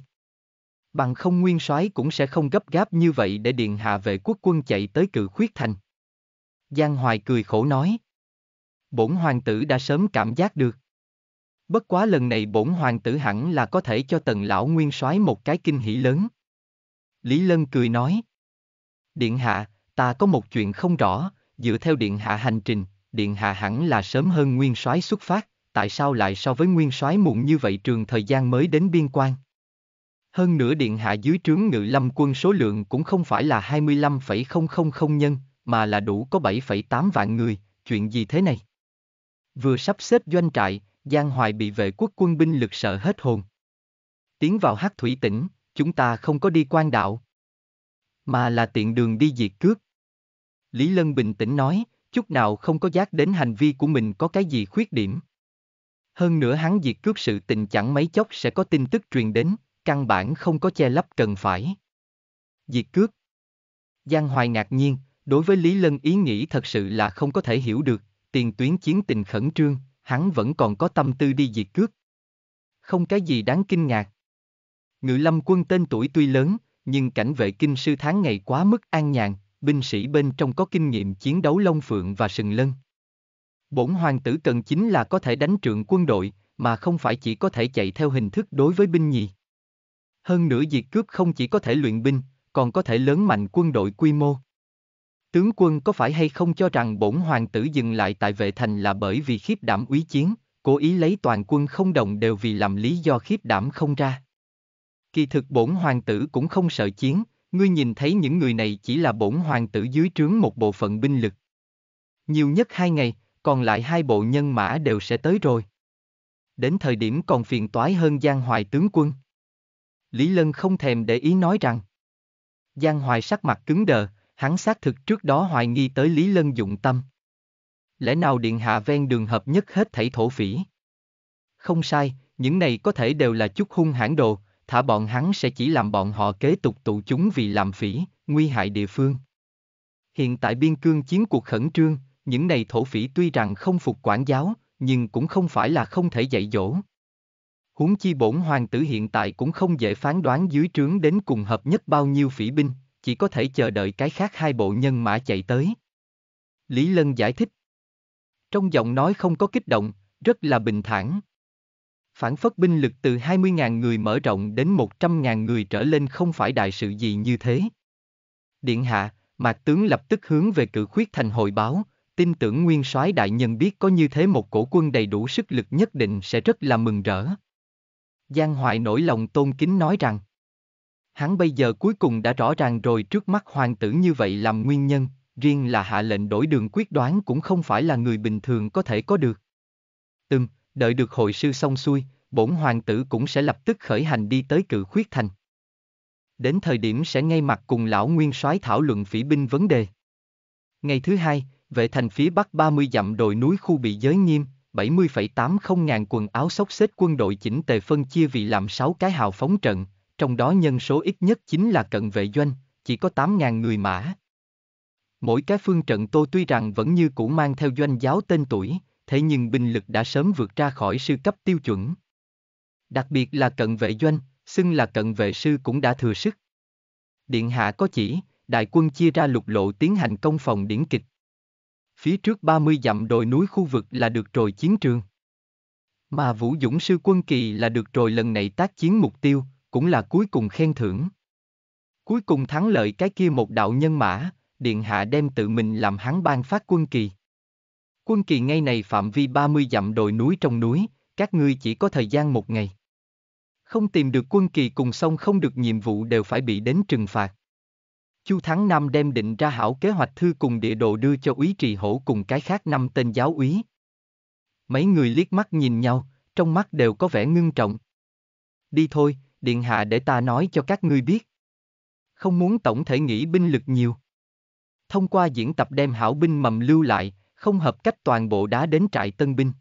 Bằng không nguyên soái cũng sẽ không gấp gáp như vậy để điện hạ về quốc quân chạy tới cự khuyết thành. Giang Hoài cười khổ nói. Bổn hoàng tử đã sớm cảm giác được. Bất quá lần này bổn hoàng tử hẳn là có thể cho tần lão nguyên soái một cái kinh hỉ lớn. Lý Lân cười nói. Điện hạ, ta có một chuyện không rõ, dựa theo điện hạ hành trình, điện hạ hẳn là sớm hơn nguyên soái xuất phát, tại sao lại so với nguyên soái muộn như vậy trường thời gian mới đến biên quan? Hơn nữa điện hạ dưới trướng ngự lâm quân số lượng cũng không phải là 25,000 nhân, mà là đủ có 7,8 vạn người, chuyện gì thế này? Vừa sắp xếp doanh trại, Giang Hoài bị vệ quốc quân binh lực sợ hết hồn. Tiến vào hát thủy tỉnh, chúng ta không có đi quan đạo, mà là tiện đường đi diệt cướp. Lý Lân bình tĩnh nói, chút nào không có giác đến hành vi của mình có cái gì khuyết điểm. Hơn nữa hắn diệt cướp sự tình chẳng mấy chốc sẽ có tin tức truyền đến, căn bản không có che lấp cần phải. Diệt cướp Giang Hoài ngạc nhiên, đối với Lý Lân ý nghĩ thật sự là không có thể hiểu được, tiền tuyến chiến tình khẩn trương, hắn vẫn còn có tâm tư đi diệt cướp. Không cái gì đáng kinh ngạc. Ngự lâm quân tên tuổi tuy lớn, nhưng cảnh vệ kinh sư tháng ngày quá mức an nhàn, binh sĩ bên trong có kinh nghiệm chiến đấu lông phượng và sừng lân. Bổn hoàng tử cần chính là có thể đánh trượng quân đội, mà không phải chỉ có thể chạy theo hình thức đối với binh nhì. Hơn nữa diệt cướp không chỉ có thể luyện binh, còn có thể lớn mạnh quân đội quy mô. Tướng quân có phải hay không cho rằng bổn hoàng tử dừng lại tại vệ thành là bởi vì khiếp đảm úy chiến, cố ý lấy toàn quân không đồng đều vì làm lý do khiếp đảm không ra. Kỳ thực bổn hoàng tử cũng không sợ chiến, ngươi nhìn thấy những người này chỉ là bổn hoàng tử dưới trướng một bộ phận binh lực. Nhiều nhất hai ngày, còn lại hai bộ nhân mã đều sẽ tới rồi. Đến thời điểm còn phiền toái hơn Giang Hoài tướng quân. Lý Lân không thèm để ý nói rằng. Giang Hoài sắc mặt cứng đờ, hắn xác thực trước đó hoài nghi tới Lý Lân dụng tâm. Lẽ nào điện hạ ven đường hợp nhất hết thảy thổ phỉ? Không sai, những này có thể đều là chút hung hãn đồ, thả bọn hắn sẽ chỉ làm bọn họ kế tục tụ chúng vì làm phỉ, nguy hại địa phương. Hiện tại biên cương chiến cuộc khẩn trương, những này thổ phỉ tuy rằng không phục quản giáo, nhưng cũng không phải là không thể dạy dỗ. Huống chi bổn hoàng tử hiện tại cũng không dễ phán đoán dưới trướng đến cùng hợp nhất bao nhiêu phỉ binh, chỉ có thể chờ đợi cái khác hai bộ nhân mã chạy tới. Lý Lân giải thích. Trong giọng nói không có kích động, rất là bình thản phản phất binh lực từ 20.000 người mở rộng đến 100.000 người trở lên không phải đại sự gì như thế. Điện hạ, Mạc Tướng lập tức hướng về cự khuyết thành hội báo, tin tưởng nguyên soái đại nhân biết có như thế một cổ quân đầy đủ sức lực nhất định sẽ rất là mừng rỡ. Giang Hoài nổi lòng tôn kính nói rằng, hắn bây giờ cuối cùng đã rõ ràng rồi trước mắt hoàng tử như vậy làm nguyên nhân, riêng là hạ lệnh đổi đường quyết đoán cũng không phải là người bình thường có thể có được. Ừm, đợi được hội sư xong xuôi, bổn hoàng tử cũng sẽ lập tức khởi hành đi tới cự khuyết thành. Đến thời điểm sẽ ngay mặt cùng lão nguyên soái thảo luận phỉ binh vấn đề. Ngày thứ hai, vệ thành phía bắc 30 dặm đồi núi khu bị giới nghiêm, 70,80 ngàn quần áo xốc xếp quân đội chỉnh tề phân chia vì làm 6 cái hào phóng trận, trong đó nhân số ít nhất chính là cận vệ doanh, chỉ có 8.000 người mã. Mỗi cái phương trận tô tuy rằng vẫn như cũ mang theo doanh giáo tên tuổi, thế nhưng binh lực đã sớm vượt ra khỏi sư cấp tiêu chuẩn. Đặc biệt là cận vệ doanh, xưng là cận vệ sư cũng đã thừa sức. Điện hạ có chỉ, đại quân chia ra lục lộ tiến hành công phòng điển kịch. Phía trước 30 dặm đồi núi khu vực là được rồi chiến trường. Mà Vũ Dũng sư quân kỳ là được rồi lần này tác chiến mục tiêu, cũng là cuối cùng khen thưởng. Cuối cùng thắng lợi cái kia một đạo nhân mã, Điện Hạ đem tự mình làm hắn ban phát quân kỳ. Quân kỳ ngay này phạm vi 30 dặm đồi núi trong núi, các ngươi chỉ có thời gian một ngày. Không tìm được quân kỳ cùng sông không được nhiệm vụ đều phải bị đến trừng phạt. Chu Thắng Nam đem định ra hảo kế hoạch thư cùng địa đồ đưa cho úy trì hổ cùng cái khác năm tên giáo úy. Mấy người liếc mắt nhìn nhau, trong mắt đều có vẻ ngưng trọng. Đi thôi, điện hạ để ta nói cho các ngươi biết. Không muốn tổng thể nghĩ binh lực nhiều. Thông qua diễn tập đem hảo binh mầm lưu lại, không hợp cách toàn bộ đá đến trại tân binh.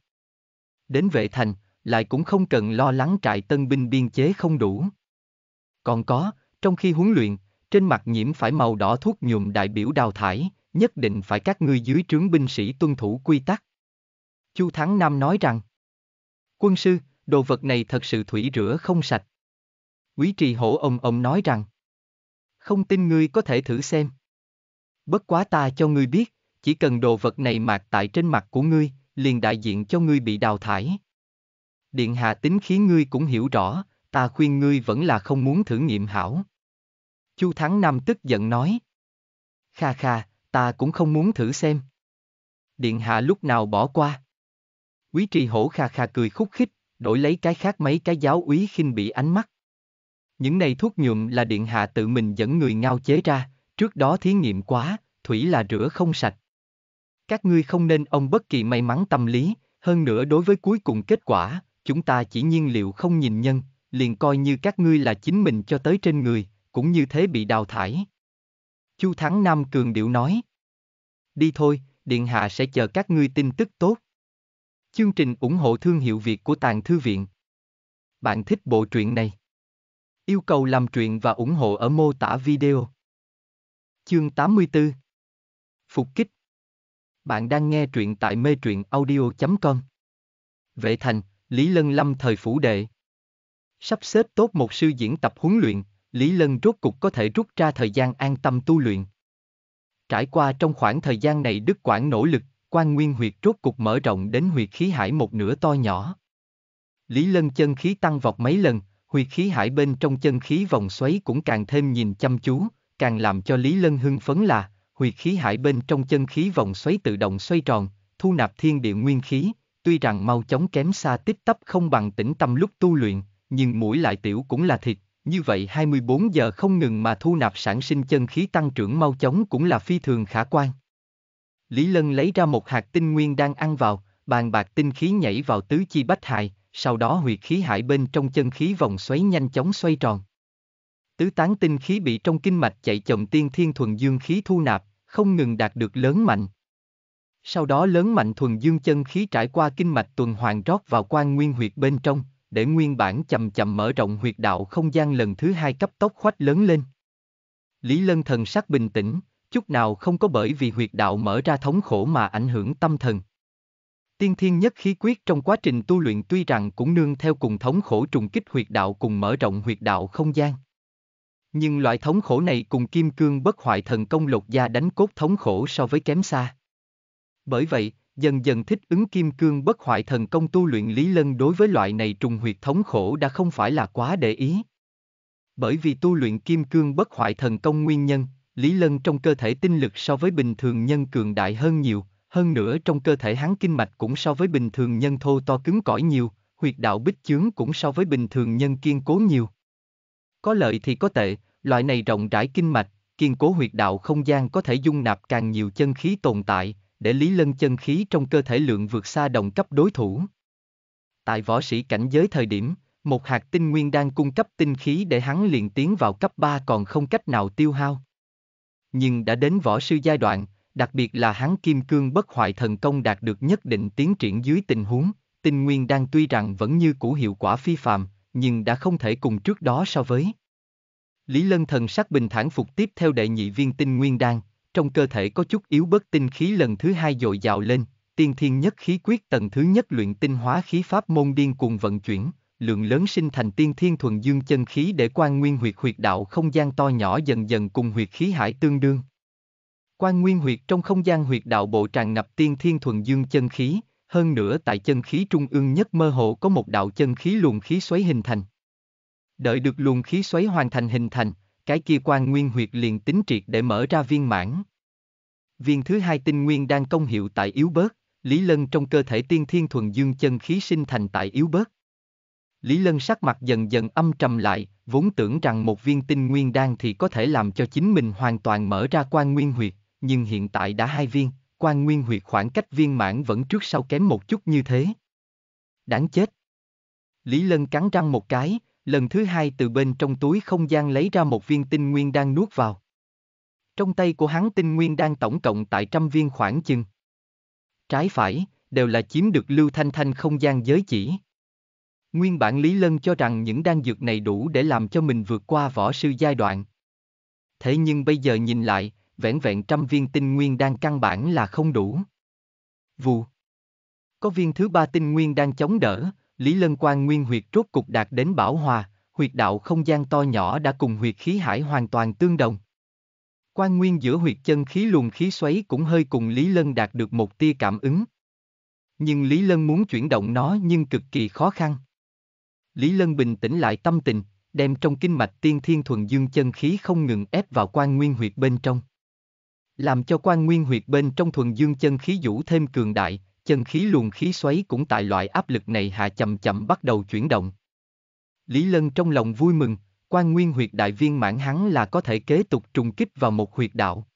Đến vệ thành, lại cũng không cần lo lắng trại tân binh biên chế không đủ. Còn có, trong khi huấn luyện, trên mặt nhiễm phải màu đỏ thuốc nhuộm đại biểu đào thải, nhất định phải các ngươi dưới trướng binh sĩ tuân thủ quy tắc. Chu Thắng Nam nói rằng, quân sư, đồ vật này thật sự thủy rửa không sạch. Quý trì hổ ông ông nói rằng, không tin ngươi có thể thử xem. Bất quá ta cho ngươi biết, chỉ cần đồ vật này mạc tại trên mặt của ngươi, liền đại diện cho ngươi bị đào thải. Điện hạ tính khí ngươi cũng hiểu rõ, ta khuyên ngươi vẫn là không muốn thử nghiệm hảo. Chu Thắng Nam tức giận nói. Kha kha, ta cũng không muốn thử xem. Điện hạ lúc nào bỏ qua. Quý trì hổ kha kha cười khúc khích, đổi lấy cái khác mấy cái giáo úy khinh bị ánh mắt. Những này thuốc nhuộm là điện hạ tự mình dẫn người ngao chế ra, trước đó thí nghiệm quá, thủy là rửa không sạch, các ngươi không nên ông bất kỳ may mắn tâm lý, hơn nữa đối với cuối cùng kết quả, chúng ta chỉ nhiên liệu không nhìn nhân, liền coi như các ngươi là chính mình cho tới trên người, cũng như thế bị đào thải. Chu Thắng Nam cường điệu nói. Đi thôi, Điện Hạ sẽ chờ các ngươi tin tức tốt. Chương trình ủng hộ thương hiệu Việt của Tàng Thư Viện. Bạn thích bộ truyện này? Yêu cầu làm truyện và ủng hộ ở mô tả video. Chương 84 Phục kích bạn đang nghe truyện tại mê truyện audio.com. Vệ Thành, Lý Lân lâm thời phủ đệ. Sắp xếp tốt một sư diễn tập huấn luyện, Lý Lân rốt cục có thể rút ra thời gian an tâm tu luyện. Trải qua trong khoảng thời gian này Đức Quảng nỗ lực, quan nguyên huyệt rốt cục mở rộng đến huyệt khí hải một nửa to nhỏ. Lý Lân chân khí tăng vọt mấy lần, huyệt khí hải bên trong chân khí vòng xoáy cũng càng thêm nhìn chăm chú, càng làm cho Lý Lân hưng phấn là, huyệt khí hải bên trong chân khí vòng xoáy tự động xoay tròn, thu nạp thiên địa nguyên khí, tuy rằng mau chóng kém xa tích tấp không bằng tĩnh tâm lúc tu luyện, nhưng mũi lại tiểu cũng là thịt, như vậy 24 giờ không ngừng mà thu nạp sản sinh chân khí tăng trưởng mau chóng cũng là phi thường khả quan. Lý Lân lấy ra một hạt tinh nguyên đang ăn vào, bàn bạc tinh khí nhảy vào tứ chi bách hại, sau đó huyệt khí hải bên trong chân khí vòng xoáy nhanh chóng xoay tròn. Tứ tán tinh khí bị trong kinh mạch chạy chồng tiên thiên thuần dương khí thu nạp, không ngừng đạt được lớn mạnh. Sau đó lớn mạnh thuần dương chân khí trải qua kinh mạch tuần hoàn rót vào quan nguyên huyệt bên trong, để nguyên bản chậm chậm mở rộng huyệt đạo không gian lần thứ hai cấp tốc khoách lớn lên. Lý Lân thần sắc bình tĩnh, chút nào không có bởi vì huyệt đạo mở ra thống khổ mà ảnh hưởng tâm thần. Tiên thiên nhất khí quyết trong quá trình tu luyện tuy rằng cũng nương theo cùng thống khổ trùng kích huyệt đạo cùng mở rộng huyệt đạo không gian. Nhưng loại thống khổ này cùng kim cương bất hoại thần công lột da đánh cốt thống khổ so với kém xa. Bởi vậy, dần dần thích ứng kim cương bất hoại thần công tu luyện Lý Lân đối với loại này trùng huyệt thống khổ đã không phải là quá để ý. Bởi vì tu luyện kim cương bất hoại thần công nguyên nhân, Lý Lân trong cơ thể tinh lực so với bình thường nhân cường đại hơn nhiều, hơn nữa trong cơ thể hắn kinh mạch cũng so với bình thường nhân thô to cứng cỏi nhiều, huyệt đạo bích chướng cũng so với bình thường nhân kiên cố nhiều có lợi thì có tệ, loại này rộng rãi kinh mạch, kiên cố huyệt đạo không gian có thể dung nạp càng nhiều chân khí tồn tại, để Lý Lân chân khí trong cơ thể lượng vượt xa đồng cấp đối thủ. Tại võ sĩ cảnh giới thời điểm, một hạt tinh nguyên đang cung cấp tinh khí để hắn liền tiến vào cấp 3 còn không cách nào tiêu hao. Nhưng đã đến võ sư giai đoạn, đặc biệt là hắn kim cương bất hoại thần công đạt được nhất định tiến triển dưới tình huống, tinh nguyên đang tuy rằng vẫn như cũ hiệu quả phi phàm, nhưng đã không thể cùng trước đó so với. Lý Lân thần sắc bình thản phục tiếp theo đệ nhị viên tinh nguyên đan, trong cơ thể có chút yếu bớt tinh khí lần thứ hai dội dào lên, tiên thiên nhất khí quyết tầng thứ nhất luyện tinh hóa khí pháp môn điên cùng vận chuyển, lượng lớn sinh thành tiên thiên thuần dương chân khí để quan nguyên huyệt huyệt đạo không gian to nhỏ dần dần cùng huyệt khí hải tương đương. Quan nguyên huyệt trong không gian huyệt đạo bộ tràn ngập tiên thiên thuần dương chân khí, hơn nữa tại chân khí trung ương nhất mơ hồ có một đạo chân khí luồng khí xoáy hình thành. Đợi được luồng khí xoáy hoàn thành hình thành, cái kia quan nguyên huyệt liền tính triệt để mở ra viên mãn. Viên thứ hai tinh nguyên đang công hiệu tại yếu bớt, Lý Lân trong cơ thể tiên thiên thuần dương chân khí sinh thành tại yếu bớt. Lý Lân sắc mặt dần dần âm trầm lại, vốn tưởng rằng một viên tinh nguyên đan thì có thể làm cho chính mình hoàn toàn mở ra quan nguyên huyệt, nhưng hiện tại đã hai viên, quan nguyên huyệt khoảng cách viên mãn vẫn trước sau kém một chút như thế. Đáng chết. Lý Lân cắn răng một cái, lần thứ hai từ bên trong túi không gian lấy ra một viên tinh nguyên đang nuốt vào. Trong tay của hắn tinh nguyên đang tổng cộng tại trăm viên khoảng chừng. Trái phải, đều là chiếm được Lưu Thanh Thanh không gian giới chỉ. Nguyên bản Lý Lân cho rằng những đan dược này đủ để làm cho mình vượt qua võ sư giai đoạn. Thế nhưng bây giờ nhìn lại, vẻn vẹn trăm viên tinh nguyên đang căn bản là không đủ. Vù. Có viên thứ ba tinh nguyên đang chống đỡ, Lý Lân Quang nguyên huyệt rốt cục đạt đến bảo hòa, huyệt đạo không gian to nhỏ đã cùng huyệt khí hải hoàn toàn tương đồng. Quan nguyên giữa huyệt chân khí luồng khí xoáy cũng hơi cùng Lý Lân đạt được một tia cảm ứng. Nhưng Lý Lân muốn chuyển động nó nhưng cực kỳ khó khăn. Lý Lân bình tĩnh lại tâm tình, đem trong kinh mạch tiên thiên thuần dương chân khí không ngừng ép vào quan nguyên huyệt bên trong làm cho quan nguyên huyệt bên trong thuần dương chân khí vũ thêm cường đại, chân khí luồng khí xoáy cũng tại loại áp lực này hạ chậm chậm bắt đầu chuyển động. Lý Lân trong lòng vui mừng, quan nguyên huyệt đại viên mãn hắn là có thể kế tục trùng kích vào một huyệt đạo.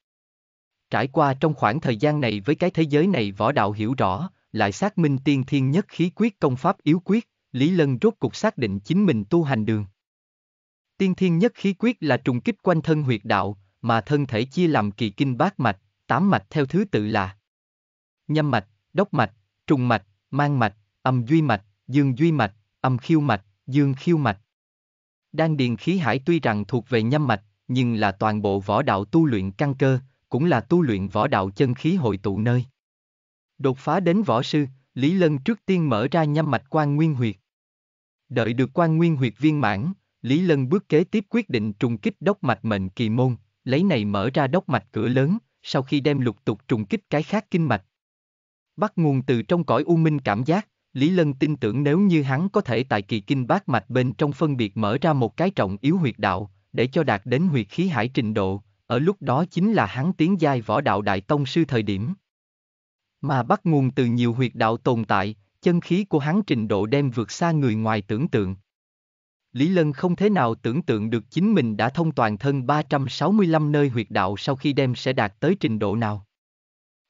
Trải qua trong khoảng thời gian này với cái thế giới này võ đạo hiểu rõ, lại xác minh tiên thiên nhất khí quyết công pháp yếu quyết, Lý Lân rốt cục xác định chính mình tu hành đường. Tiên thiên nhất khí quyết là trùng kích quanh thân huyệt đạo, mà thân thể chia làm kỳ kinh bát mạch, tám mạch theo thứ tự là Nhâm mạch, đốc mạch, trùng mạch, mang mạch, âm duy mạch, dương duy mạch, âm khiêu mạch, dương khiêu mạch. Đan điền khí hải tuy rằng thuộc về nhâm mạch, nhưng là toàn bộ võ đạo tu luyện căn cơ, cũng là tu luyện võ đạo chân khí hội tụ nơi. Đột phá đến võ sư, Lý Lân trước tiên mở ra nhâm mạch quan nguyên huyệt. Đợi được quan nguyên huyệt viên mãn, Lý Lân bước kế tiếp quyết định trùng kích đốc mạch mệnh kỳ môn, lấy này mở ra đốc mạch cửa lớn, sau khi đem lục tục trùng kích cái khác kinh mạch. Bắt nguồn từ trong cõi u minh cảm giác, Lý Lân tin tưởng nếu như hắn có thể tại kỳ kinh bát mạch bên trong phân biệt mở ra một cái trọng yếu huyệt đạo, để cho đạt đến huyệt khí hải trình độ, ở lúc đó chính là hắn tiến giai võ đạo đại tông sư thời điểm. Mà bắt nguồn từ nhiều huyệt đạo tồn tại, chân khí của hắn trình độ đem vượt xa người ngoài tưởng tượng. Lý Lân không thể nào tưởng tượng được chính mình đã thông toàn thân 365 nơi huyệt đạo sau khi đem sẽ đạt tới trình độ nào.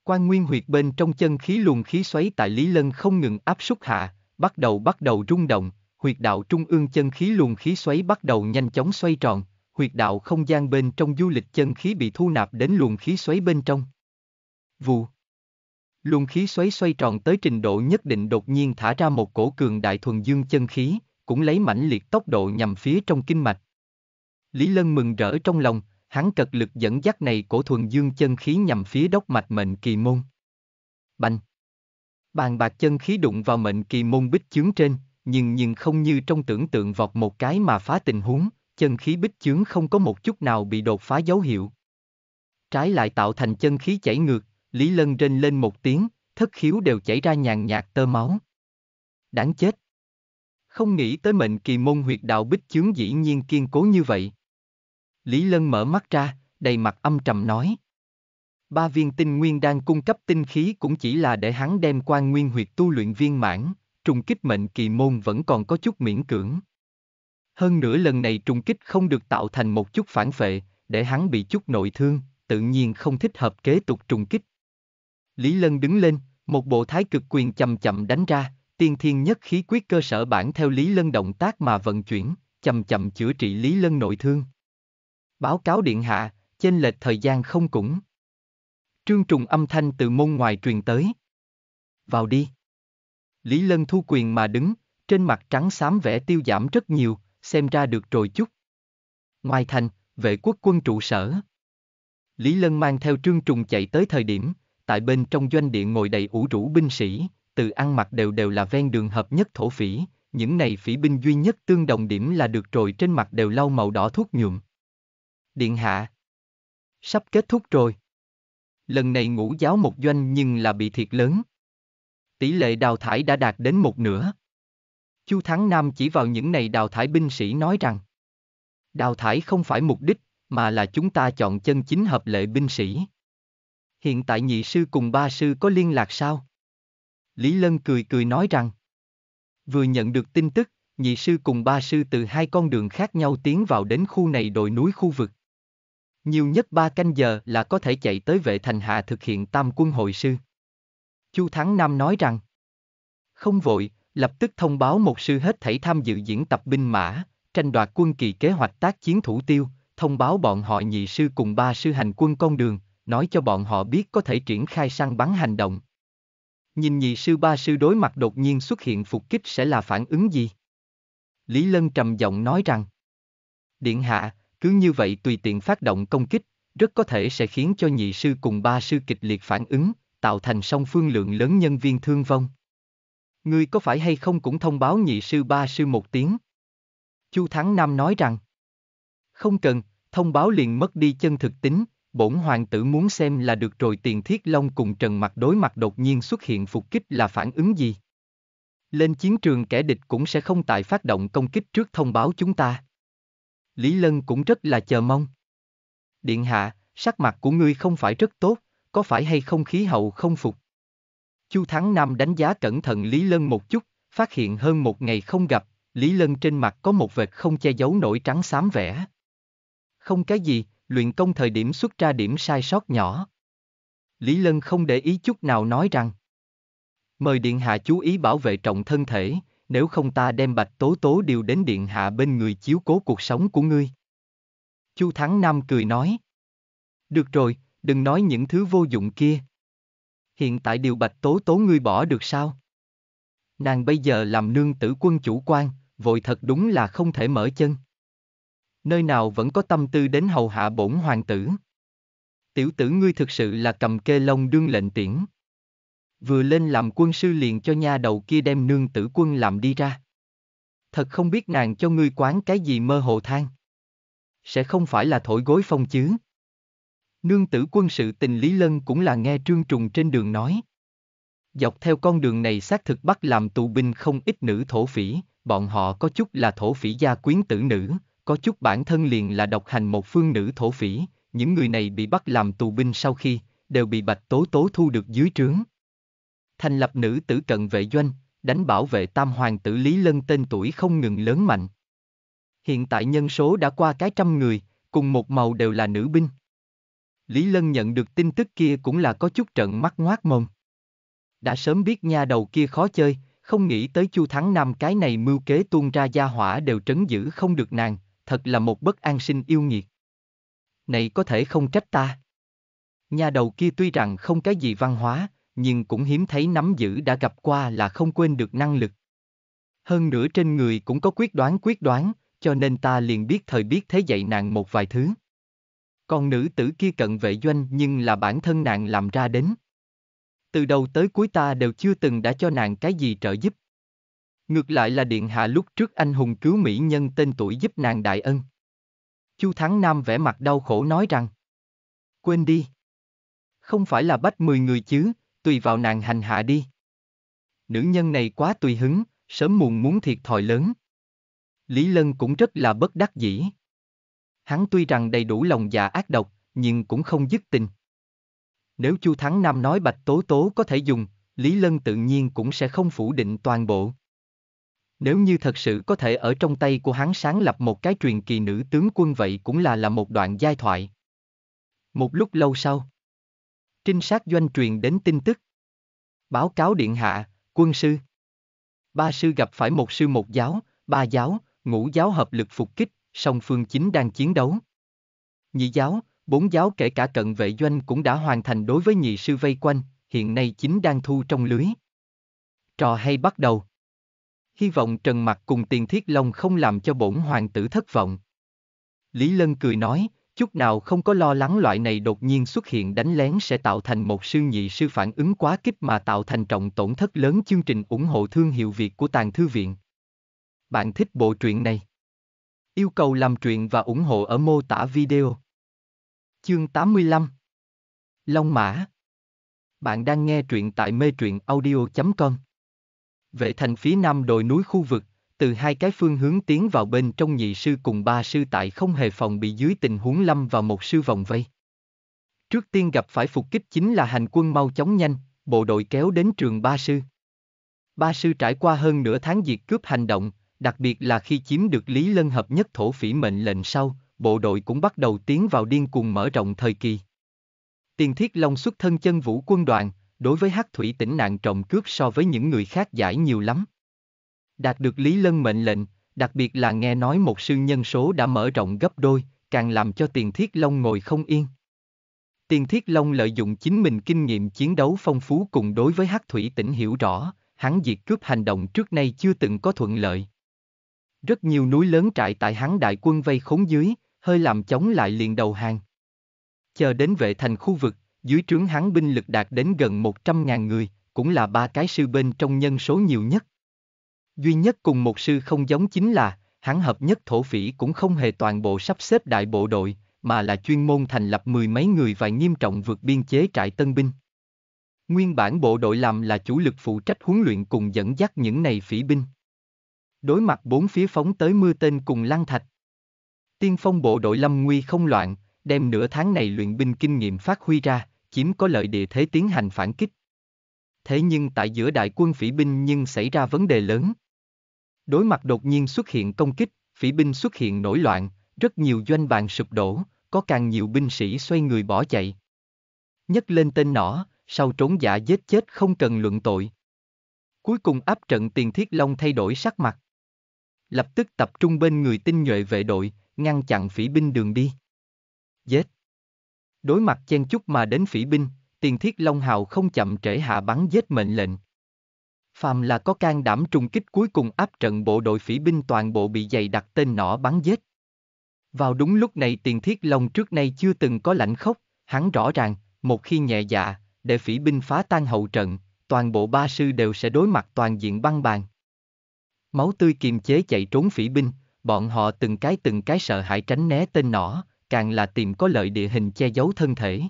Quan nguyên huyệt bên trong chân khí luồng khí xoáy tại Lý Lân không ngừng áp súc hạ, bắt đầu bắt đầu rung động, huyệt đạo trung ương chân khí luồng khí xoáy bắt đầu nhanh chóng xoay tròn, huyệt đạo không gian bên trong du lịch chân khí bị thu nạp đến luồng khí xoáy bên trong. Vù, Luồng khí xoáy xoay tròn tới trình độ nhất định đột nhiên thả ra một cổ cường đại thuần dương chân khí, cũng lấy mãnh liệt tốc độ nhằm phía trong kinh mạch. Lý Lân mừng rỡ trong lòng, hắn cật lực dẫn dắt này cổ thuần dương chân khí nhằm phía đốc mạch mệnh kỳ môn. Bành! Bàn bạc chân khí đụng vào mệnh kỳ môn bích chướng trên, nhưng nhưng không như trong tưởng tượng vọt một cái mà phá tình huống, chân khí bích chướng không có một chút nào bị đột phá dấu hiệu. Trái lại tạo thành chân khí chảy ngược, Lý Lân rên lên một tiếng, thất khiếu đều chảy ra nhàn nhạt tơ máu. Đáng chết! không nghĩ tới mệnh kỳ môn huyệt đạo bích chướng dĩ nhiên kiên cố như vậy. Lý Lân mở mắt ra, đầy mặt âm trầm nói. Ba viên tinh nguyên đang cung cấp tinh khí cũng chỉ là để hắn đem quan nguyên huyệt tu luyện viên mãn, trùng kích mệnh kỳ môn vẫn còn có chút miễn cưỡng. Hơn nữa lần này trùng kích không được tạo thành một chút phản phệ, để hắn bị chút nội thương, tự nhiên không thích hợp kế tục trùng kích. Lý Lân đứng lên, một bộ thái cực quyền chậm chậm đánh ra, tiên thiên nhất khí quyết cơ sở bản theo Lý Lân động tác mà vận chuyển, chậm chậm chữa trị Lý Lân nội thương. Báo cáo điện hạ, trên lệch thời gian không cũng. Trương trùng âm thanh từ môn ngoài truyền tới. Vào đi. Lý Lân thu quyền mà đứng, trên mặt trắng xám vẻ tiêu giảm rất nhiều, xem ra được rồi chút. Ngoài thành, vệ quốc quân trụ sở. Lý Lân mang theo trương trùng chạy tới thời điểm, tại bên trong doanh địa ngồi đầy ủ rũ binh sĩ, từ ăn mặc đều đều là ven đường hợp nhất thổ phỉ, những này phỉ binh duy nhất tương đồng điểm là được rồi trên mặt đều lau màu đỏ thuốc nhuộm. Điện hạ. Sắp kết thúc rồi. Lần này ngũ giáo một doanh nhưng là bị thiệt lớn. Tỷ lệ đào thải đã đạt đến một nửa. Chu Thắng Nam chỉ vào những này đào thải binh sĩ nói rằng Đào thải không phải mục đích, mà là chúng ta chọn chân chính hợp lệ binh sĩ. Hiện tại nhị sư cùng ba sư có liên lạc sao? Lý Lân cười cười nói rằng. Vừa nhận được tin tức, nhị sư cùng ba sư từ hai con đường khác nhau tiến vào đến khu này đồi núi khu vực. Nhiều nhất ba canh giờ là có thể chạy tới vệ thành hạ thực hiện tam quân hội sư. Chu Thắng Nam nói rằng. Không vội, lập tức thông báo một sư hết thảy tham dự diễn tập binh mã, tranh đoạt quân kỳ kế hoạch tác chiến thủ tiêu, thông báo bọn họ nhị sư cùng ba sư hành quân con đường, nói cho bọn họ biết có thể triển khai săn bắn hành động, Nhìn nhị sư ba sư đối mặt đột nhiên xuất hiện phục kích sẽ là phản ứng gì? Lý Lân trầm giọng nói rằng, Điện hạ, cứ như vậy tùy tiện phát động công kích, rất có thể sẽ khiến cho nhị sư cùng ba sư kịch liệt phản ứng, tạo thành song phương lượng lớn nhân viên thương vong. Ngươi có phải hay không cũng thông báo nhị sư ba sư một tiếng? Chu Thắng Nam nói rằng, không cần, thông báo liền mất đi chân thực tính, bổn hoàng tử muốn xem là được rồi tiền thiết long cùng trần mặt đối mặt đột nhiên xuất hiện phục kích là phản ứng gì. Lên chiến trường kẻ địch cũng sẽ không tại phát động công kích trước thông báo chúng ta. Lý Lân cũng rất là chờ mong. Điện hạ, sắc mặt của ngươi không phải rất tốt, có phải hay không khí hậu không phục? Chu Thắng Nam đánh giá cẩn thận Lý Lân một chút, phát hiện hơn một ngày không gặp, Lý Lân trên mặt có một vệt không che giấu nổi trắng xám vẻ. Không cái gì, luyện công thời điểm xuất ra điểm sai sót nhỏ. Lý Lân không để ý chút nào nói rằng Mời Điện Hạ chú ý bảo vệ trọng thân thể, nếu không ta đem Bạch Tố Tố điều đến Điện Hạ bên người chiếu cố cuộc sống của ngươi. Chu Thắng Nam cười nói Được rồi, đừng nói những thứ vô dụng kia. Hiện tại điều Bạch Tố Tố ngươi bỏ được sao? Nàng bây giờ làm nương tử quân chủ quan, vội thật đúng là không thể mở chân nơi nào vẫn có tâm tư đến hầu hạ bổn hoàng tử. Tiểu tử ngươi thực sự là cầm kê lông đương lệnh tiễn. Vừa lên làm quân sư liền cho nha đầu kia đem nương tử quân làm đi ra. Thật không biết nàng cho ngươi quán cái gì mơ hồ than. Sẽ không phải là thổi gối phong chứ. Nương tử quân sự tình Lý Lân cũng là nghe trương trùng trên đường nói. Dọc theo con đường này xác thực bắt làm tù binh không ít nữ thổ phỉ, bọn họ có chút là thổ phỉ gia quyến tử nữ, có chút bản thân liền là độc hành một phương nữ thổ phỉ, những người này bị bắt làm tù binh sau khi, đều bị Bạch Tố Tố thu được dưới trướng. Thành lập nữ tử cận vệ doanh, đánh bảo vệ tam hoàng tử Lý Lân tên tuổi không ngừng lớn mạnh. Hiện tại nhân số đã qua cái trăm người, cùng một màu đều là nữ binh. Lý Lân nhận được tin tức kia cũng là có chút trận mắt ngoác mồm. Đã sớm biết nha đầu kia khó chơi, không nghĩ tới Chu Thắng Nam cái này mưu kế tuôn ra gia hỏa đều trấn giữ không được nàng, thật là một bất an sinh yêu nghiệt. Này có thể không trách ta. Nhà đầu kia tuy rằng không cái gì văn hóa, nhưng cũng hiếm thấy nắm giữ đã gặp qua là không quên được năng lực. Hơn nữa trên người cũng có quyết đoán quyết đoán, cho nên ta liền biết thời biết thế dạy nàng một vài thứ. Còn nữ tử kia cận vệ doanh nhưng là bản thân nàng làm ra đến. Từ đầu tới cuối ta đều chưa từng đã cho nàng cái gì trợ giúp. Ngược lại là Điện Hạ lúc trước anh hùng cứu mỹ nhân tên tuổi giúp nàng đại ân. Chu Thắng Nam vẻ mặt đau khổ nói rằng. Quên đi. Không phải là bắt mười người chứ, tùy vào nàng hành hạ đi. Nữ nhân này quá tùy hứng, sớm muộn muốn thiệt thòi lớn. Lý Lân cũng rất là bất đắc dĩ. Hắn tuy rằng đầy đủ lòng dạ ác độc, nhưng cũng không dứt tình. Nếu Chu Thắng Nam nói Bạch Tố Tố có thể dùng, Lý Lân tự nhiên cũng sẽ không phủ định toàn bộ. Nếu như thật sự có thể ở trong tay của hắn sáng lập một cái truyền kỳ nữ tướng quân vậy cũng là là một đoạn giai thoại. Một lúc lâu sau, trinh sát doanh truyền đến tin tức. Báo cáo điện hạ, quân sư. Ba sư gặp phải một sư một giáo, ba giáo, ngũ giáo hợp lực phục kích, song phương chính đang chiến đấu. Nhị giáo, bốn giáo kể cả cận vệ doanh cũng đã hoàn thành đối với nhị sư vây quanh, hiện nay chính đang thu trong lưới. Trò hay bắt đầu hy vọng Trần Mặc cùng Tiền Thiết Long không làm cho bổn hoàng tử thất vọng. Lý Lân cười nói, chút nào không có lo lắng loại này đột nhiên xuất hiện đánh lén sẽ tạo thành một sư nhị sư phản ứng quá kích mà tạo thành trọng tổn thất lớn chương trình ủng hộ thương hiệu Việt của Tàng Thư Viện. Bạn thích bộ truyện này? Yêu cầu làm truyện và ủng hộ ở mô tả video. Chương 85 Long Mã Bạn đang nghe truyện tại mê truyện audio.com vệ thành phía nam đồi núi khu vực, từ hai cái phương hướng tiến vào bên trong nhị sư cùng ba sư tại không hề phòng bị dưới tình huống lâm vào một sư vòng vây. Trước tiên gặp phải phục kích chính là hành quân mau chóng nhanh, bộ đội kéo đến trường ba sư. Ba sư trải qua hơn nửa tháng diệt cướp hành động, đặc biệt là khi chiếm được Lý Lân hợp nhất thổ phỉ mệnh lệnh sau, bộ đội cũng bắt đầu tiến vào điên cuồng mở rộng thời kỳ. Tiền Thiết Long xuất thân chân vũ quân đoàn, đối với hát thủy tỉnh nạn trộm cướp so với những người khác giải nhiều lắm. Đạt được Lý Lân mệnh lệnh, đặc biệt là nghe nói một sư nhân số đã mở rộng gấp đôi, càng làm cho tiền thiết long ngồi không yên. Tiền Thiết Long lợi dụng chính mình kinh nghiệm chiến đấu phong phú cùng đối với Hắc Thủy Tỉnh hiểu rõ, hắn diệt cướp hành động trước nay chưa từng có thuận lợi. Rất nhiều núi lớn trại tại hắn đại quân vây khốn dưới, hơi làm chống lại liền đầu hàng. Chờ đến vệ thành khu vực, dưới trướng hắn binh lực đạt đến gần 100.000 người, cũng là ba cái sư bên trong nhân số nhiều nhất. Duy nhất cùng một sư không giống chính là, hắn hợp nhất thổ phỉ cũng không hề toàn bộ sắp xếp đại bộ đội, mà là chuyên môn thành lập mười mấy người và nghiêm trọng vượt biên chế trại tân binh. Nguyên bản bộ đội làm là chủ lực phụ trách huấn luyện cùng dẫn dắt những này phỉ binh. Đối mặt bốn phía phóng tới mưa tên cùng lăng thạch. Tiên phong bộ đội lâm nguy không loạn, đem nửa tháng này luyện binh kinh nghiệm phát huy ra, chiếm có lợi địa thế tiến hành phản kích. Thế nhưng tại giữa đại quân phỉ binh nhưng xảy ra vấn đề lớn. Đối mặt đột nhiên xuất hiện công kích, phỉ binh xuất hiện nổi loạn, rất nhiều doanh bàn sụp đổ, có càng nhiều binh sĩ xoay người bỏ chạy. Nhất lên tên nỏ, sau trốn giả giết chết không cần luận tội. Cuối cùng áp trận tiền thiết long thay đổi sắc mặt. Lập tức tập trung bên người tinh nhuệ vệ đội, ngăn chặn phỉ binh đường đi giết. Đối mặt chen chúc mà đến phỉ binh, tiền thiết Long Hào không chậm trễ hạ bắn giết mệnh lệnh. Phàm là có can đảm trùng kích cuối cùng áp trận bộ đội phỉ binh toàn bộ bị dày đặt tên nỏ bắn giết. Vào đúng lúc này tiền thiết Long trước nay chưa từng có lãnh khốc, hắn rõ ràng, một khi nhẹ dạ, để phỉ binh phá tan hậu trận, toàn bộ ba sư đều sẽ đối mặt toàn diện băng bàn. Máu tươi kiềm chế chạy trốn phỉ binh, bọn họ từng cái từng cái sợ hãi tránh né tên nỏ, càng là tìm có lợi địa hình che giấu thân thể.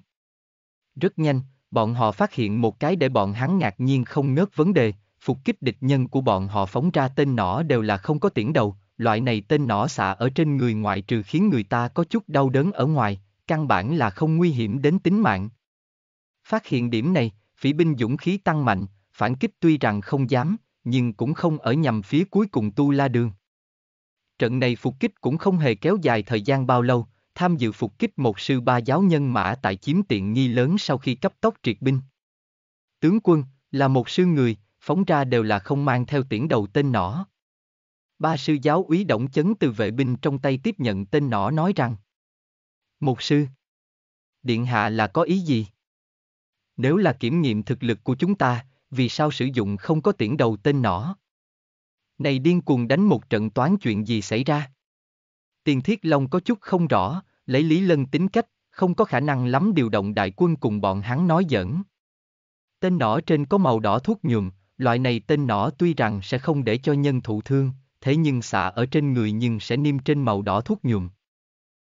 Rất nhanh, bọn họ phát hiện một cái để bọn hắn ngạc nhiên không ngớt vấn đề, phục kích địch nhân của bọn họ phóng ra tên nỏ đều là không có tiễn đầu, loại này tên nỏ xạ ở trên người ngoại trừ khiến người ta có chút đau đớn ở ngoài, căn bản là không nguy hiểm đến tính mạng. Phát hiện điểm này, phỉ binh dũng khí tăng mạnh, phản kích tuy rằng không dám, nhưng cũng không ở nhằm phía cuối cùng tu la đường. Trận này phục kích cũng không hề kéo dài thời gian bao lâu, tham dự phục kích một sư ba giáo nhân mã tại chiếm tiện nghi lớn sau khi cấp tốc triệt binh. Tướng quân, là một sư người, phóng ra đều là không mang theo tiễn đầu tên nỏ. Ba sư giáo úy động chấn từ vệ binh trong tay tiếp nhận tên nỏ nói rằng Một sư Điện hạ là có ý gì? Nếu là kiểm nghiệm thực lực của chúng ta, vì sao sử dụng không có tiễn đầu tên nỏ? Này điên cuồng đánh một trận toán chuyện gì xảy ra? Tiền Thiết Long có chút không rõ, Lấy Lý Lân tính cách, không có khả năng lắm điều động đại quân cùng bọn hắn nói giỡn. Tên nỏ trên có màu đỏ thuốc nhuộm, loại này tên nỏ tuy rằng sẽ không để cho nhân thụ thương, thế nhưng xạ ở trên người nhưng sẽ niêm trên màu đỏ thuốc nhuộm.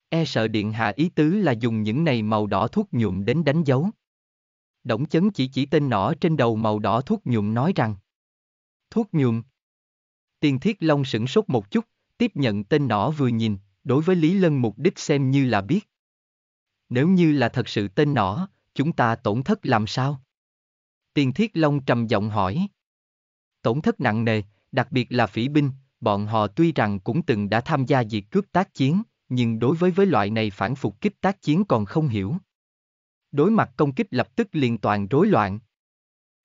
E sợ điện hạ ý tứ là dùng những này màu đỏ thuốc nhuộm đến đánh dấu. Đổng chấn chỉ chỉ tên nỏ trên đầu màu đỏ thuốc nhuộm nói rằng. Thuốc nhuộm. Tiền thiết long sửng sốt một chút, tiếp nhận tên nỏ vừa nhìn, Đối với Lý Lân mục đích xem như là biết. Nếu như là thật sự tên nỏ, chúng ta tổn thất làm sao? Tiền Thiết Long trầm giọng hỏi. Tổn thất nặng nề, đặc biệt là phỉ binh, bọn họ tuy rằng cũng từng đã tham gia diệt cướp tác chiến, nhưng đối với với loại này phản phục kích tác chiến còn không hiểu. Đối mặt công kích lập tức liền toàn rối loạn.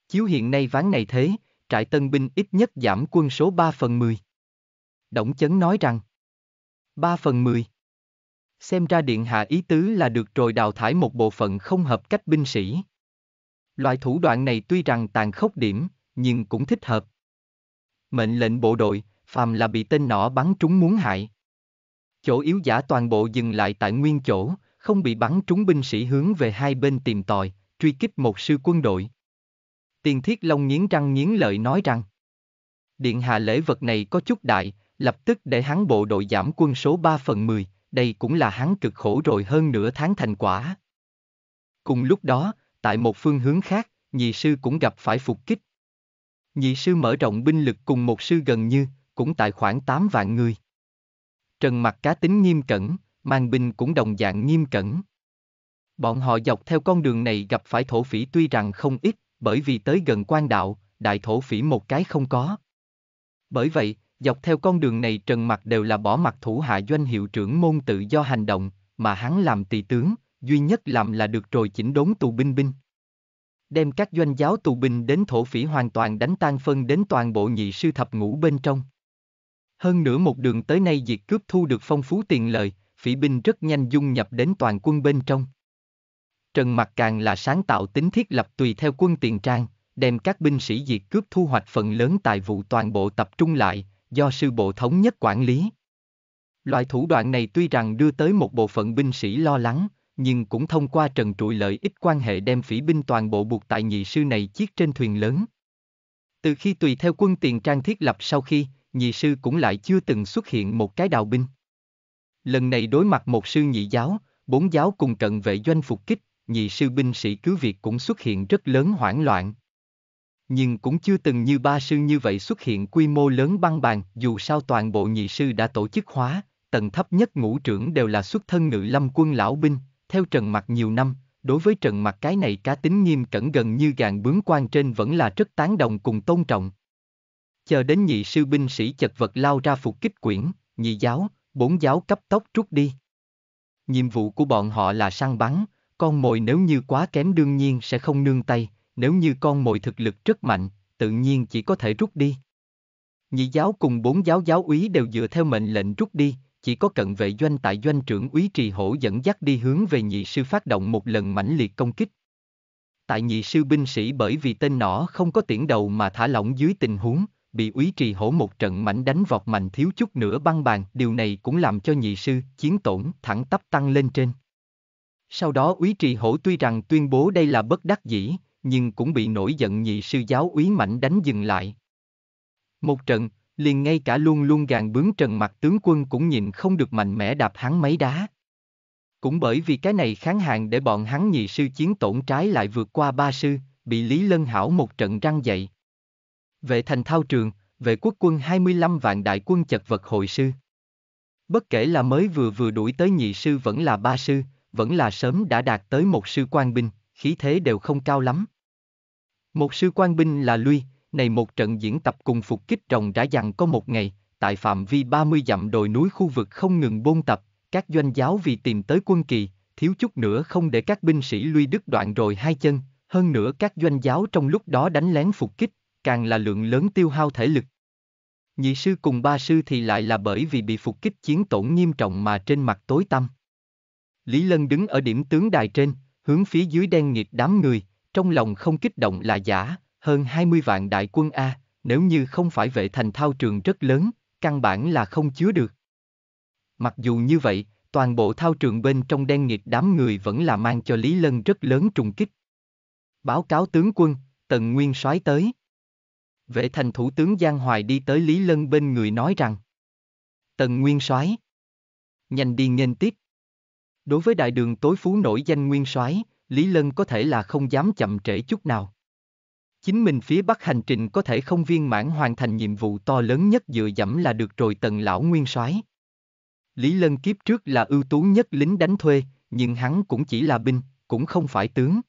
Chiếu hiện nay ván này thế, trại tân binh ít nhất giảm quân số 3 phần 10. Động chấn nói rằng, 3 phần 10. Xem ra điện hạ ý tứ là được rồi đào thải một bộ phận không hợp cách binh sĩ. Loại thủ đoạn này tuy rằng tàn khốc điểm, nhưng cũng thích hợp. Mệnh lệnh bộ đội, phàm là bị tên nọ bắn trúng muốn hại. Chỗ yếu giả toàn bộ dừng lại tại nguyên chỗ, không bị bắn trúng binh sĩ hướng về hai bên tìm tòi, truy kích một sư quân đội. Tiền thiết long nghiến răng nghiến lợi nói rằng, điện hạ lễ vật này có chút đại, lập tức để hắn bộ đội giảm quân số 3 phần 10, đây cũng là hắn cực khổ rồi hơn nửa tháng thành quả. Cùng lúc đó, tại một phương hướng khác, nhị sư cũng gặp phải phục kích. Nhị sư mở rộng binh lực cùng một sư gần như, cũng tại khoảng 8 vạn người. Trần mặt cá tính nghiêm cẩn, mang binh cũng đồng dạng nghiêm cẩn. Bọn họ dọc theo con đường này gặp phải thổ phỉ tuy rằng không ít, bởi vì tới gần quan đạo, đại thổ phỉ một cái không có. Bởi vậy, Dọc theo con đường này Trần Mặt đều là bỏ mặt thủ hạ doanh hiệu trưởng môn tự do hành động, mà hắn làm tỳ tướng, duy nhất làm là được rồi chỉnh đốn tù binh binh. Đem các doanh giáo tù binh đến thổ phỉ hoàn toàn đánh tan phân đến toàn bộ nhị sư thập ngũ bên trong. Hơn nữa một đường tới nay diệt cướp thu được phong phú tiền lợi, phỉ binh rất nhanh dung nhập đến toàn quân bên trong. Trần Mặt càng là sáng tạo tính thiết lập tùy theo quân tiền trang, đem các binh sĩ diệt cướp thu hoạch phần lớn tài vụ toàn bộ tập trung lại, do sư bộ thống nhất quản lý. Loại thủ đoạn này tuy rằng đưa tới một bộ phận binh sĩ lo lắng, nhưng cũng thông qua trần trụi lợi ích quan hệ đem phỉ binh toàn bộ buộc tại nhị sư này chiếc trên thuyền lớn. Từ khi tùy theo quân tiền trang thiết lập sau khi, nhị sư cũng lại chưa từng xuất hiện một cái đào binh. Lần này đối mặt một sư nhị giáo, bốn giáo cùng cận vệ doanh phục kích, nhị sư binh sĩ cứ việc cũng xuất hiện rất lớn hoảng loạn, nhưng cũng chưa từng như ba sư như vậy xuất hiện quy mô lớn băng bàn, dù sao toàn bộ nhị sư đã tổ chức hóa, tầng thấp nhất ngũ trưởng đều là xuất thân ngự lâm quân lão binh, theo trần mặt nhiều năm, đối với trần mặt cái này cá tính nghiêm cẩn gần như gàn bướng quan trên vẫn là rất tán đồng cùng tôn trọng. Chờ đến nhị sư binh sĩ chật vật lao ra phục kích quyển, nhị giáo, bốn giáo cấp tốc rút đi. Nhiệm vụ của bọn họ là săn bắn, con mồi nếu như quá kém đương nhiên sẽ không nương tay, nếu như con mồi thực lực rất mạnh, tự nhiên chỉ có thể rút đi. Nhị giáo cùng bốn giáo giáo úy đều dựa theo mệnh lệnh rút đi, chỉ có cận vệ doanh tại doanh trưởng úy trì hổ dẫn dắt đi hướng về nhị sư phát động một lần mãnh liệt công kích. Tại nhị sư binh sĩ bởi vì tên nỏ không có tiễn đầu mà thả lỏng dưới tình huống, bị úy trì hổ một trận mảnh đánh vọt mạnh thiếu chút nữa băng bàn, điều này cũng làm cho nhị sư chiến tổn thẳng tắp tăng lên trên. Sau đó úy trì hổ tuy rằng tuyên bố đây là bất đắc dĩ, nhưng cũng bị nổi giận nhị sư giáo úy mạnh đánh dừng lại. Một trận, liền ngay cả luôn luôn gàn bướng trần mặt tướng quân cũng nhìn không được mạnh mẽ đạp hắn mấy đá. Cũng bởi vì cái này kháng hàng để bọn hắn nhị sư chiến tổn trái lại vượt qua ba sư, bị Lý Lân Hảo một trận răng dậy. Vệ thành thao trường, vệ quốc quân 25 vạn đại quân chật vật hội sư. Bất kể là mới vừa vừa đuổi tới nhị sư vẫn là ba sư, vẫn là sớm đã đạt tới một sư quan binh khí thế đều không cao lắm. Một sư quan binh là lui, này một trận diễn tập cùng phục kích rồng đã dặn có một ngày, tại phạm vi 30 dặm đồi núi khu vực không ngừng bôn tập, các doanh giáo vì tìm tới quân kỳ, thiếu chút nữa không để các binh sĩ lui đứt đoạn rồi hai chân, hơn nữa các doanh giáo trong lúc đó đánh lén phục kích, càng là lượng lớn tiêu hao thể lực. Nhị sư cùng ba sư thì lại là bởi vì bị phục kích chiến tổn nghiêm trọng mà trên mặt tối tăm. Lý Lân đứng ở điểm tướng đài trên, hướng phía dưới đen nghịt đám người, trong lòng không kích động là giả, hơn 20 vạn đại quân A, nếu như không phải vệ thành thao trường rất lớn, căn bản là không chứa được. Mặc dù như vậy, toàn bộ thao trường bên trong đen nghịt đám người vẫn là mang cho Lý Lân rất lớn trùng kích. Báo cáo tướng quân, Tần Nguyên soái tới. Vệ thành thủ tướng Giang Hoài đi tới Lý Lân bên người nói rằng. Tần Nguyên soái Nhanh đi nghênh tiếp. Đối với đại đường tối phú nổi danh nguyên soái, Lý Lân có thể là không dám chậm trễ chút nào. Chính mình phía Bắc hành trình có thể không viên mãn hoàn thành nhiệm vụ to lớn nhất dựa dẫm là được rồi tần lão nguyên soái. Lý Lân kiếp trước là ưu tú nhất lính đánh thuê, nhưng hắn cũng chỉ là binh, cũng không phải tướng.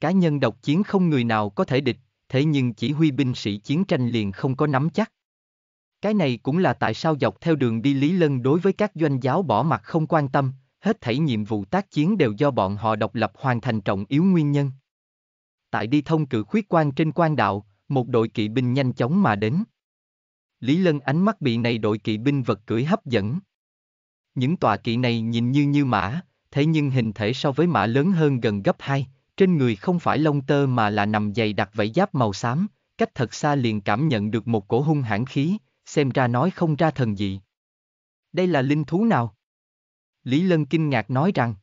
Cá nhân độc chiến không người nào có thể địch, thế nhưng chỉ huy binh sĩ chiến tranh liền không có nắm chắc. Cái này cũng là tại sao dọc theo đường đi Lý Lân đối với các doanh giáo bỏ mặt không quan tâm, hết thảy nhiệm vụ tác chiến đều do bọn họ độc lập hoàn thành trọng yếu nguyên nhân. Tại đi thông cự khuyết quan trên quan đạo, một đội kỵ binh nhanh chóng mà đến. Lý Lân ánh mắt bị này đội kỵ binh vật cưỡi hấp dẫn. Những tòa kỵ này nhìn như như mã, thế nhưng hình thể so với mã lớn hơn gần gấp hai, trên người không phải lông tơ mà là nằm dày đặc vảy giáp màu xám, cách thật xa liền cảm nhận được một cổ hung hãn khí, xem ra nói không ra thần dị. Đây là linh thú nào? Lý Lân kinh ngạc nói rằng.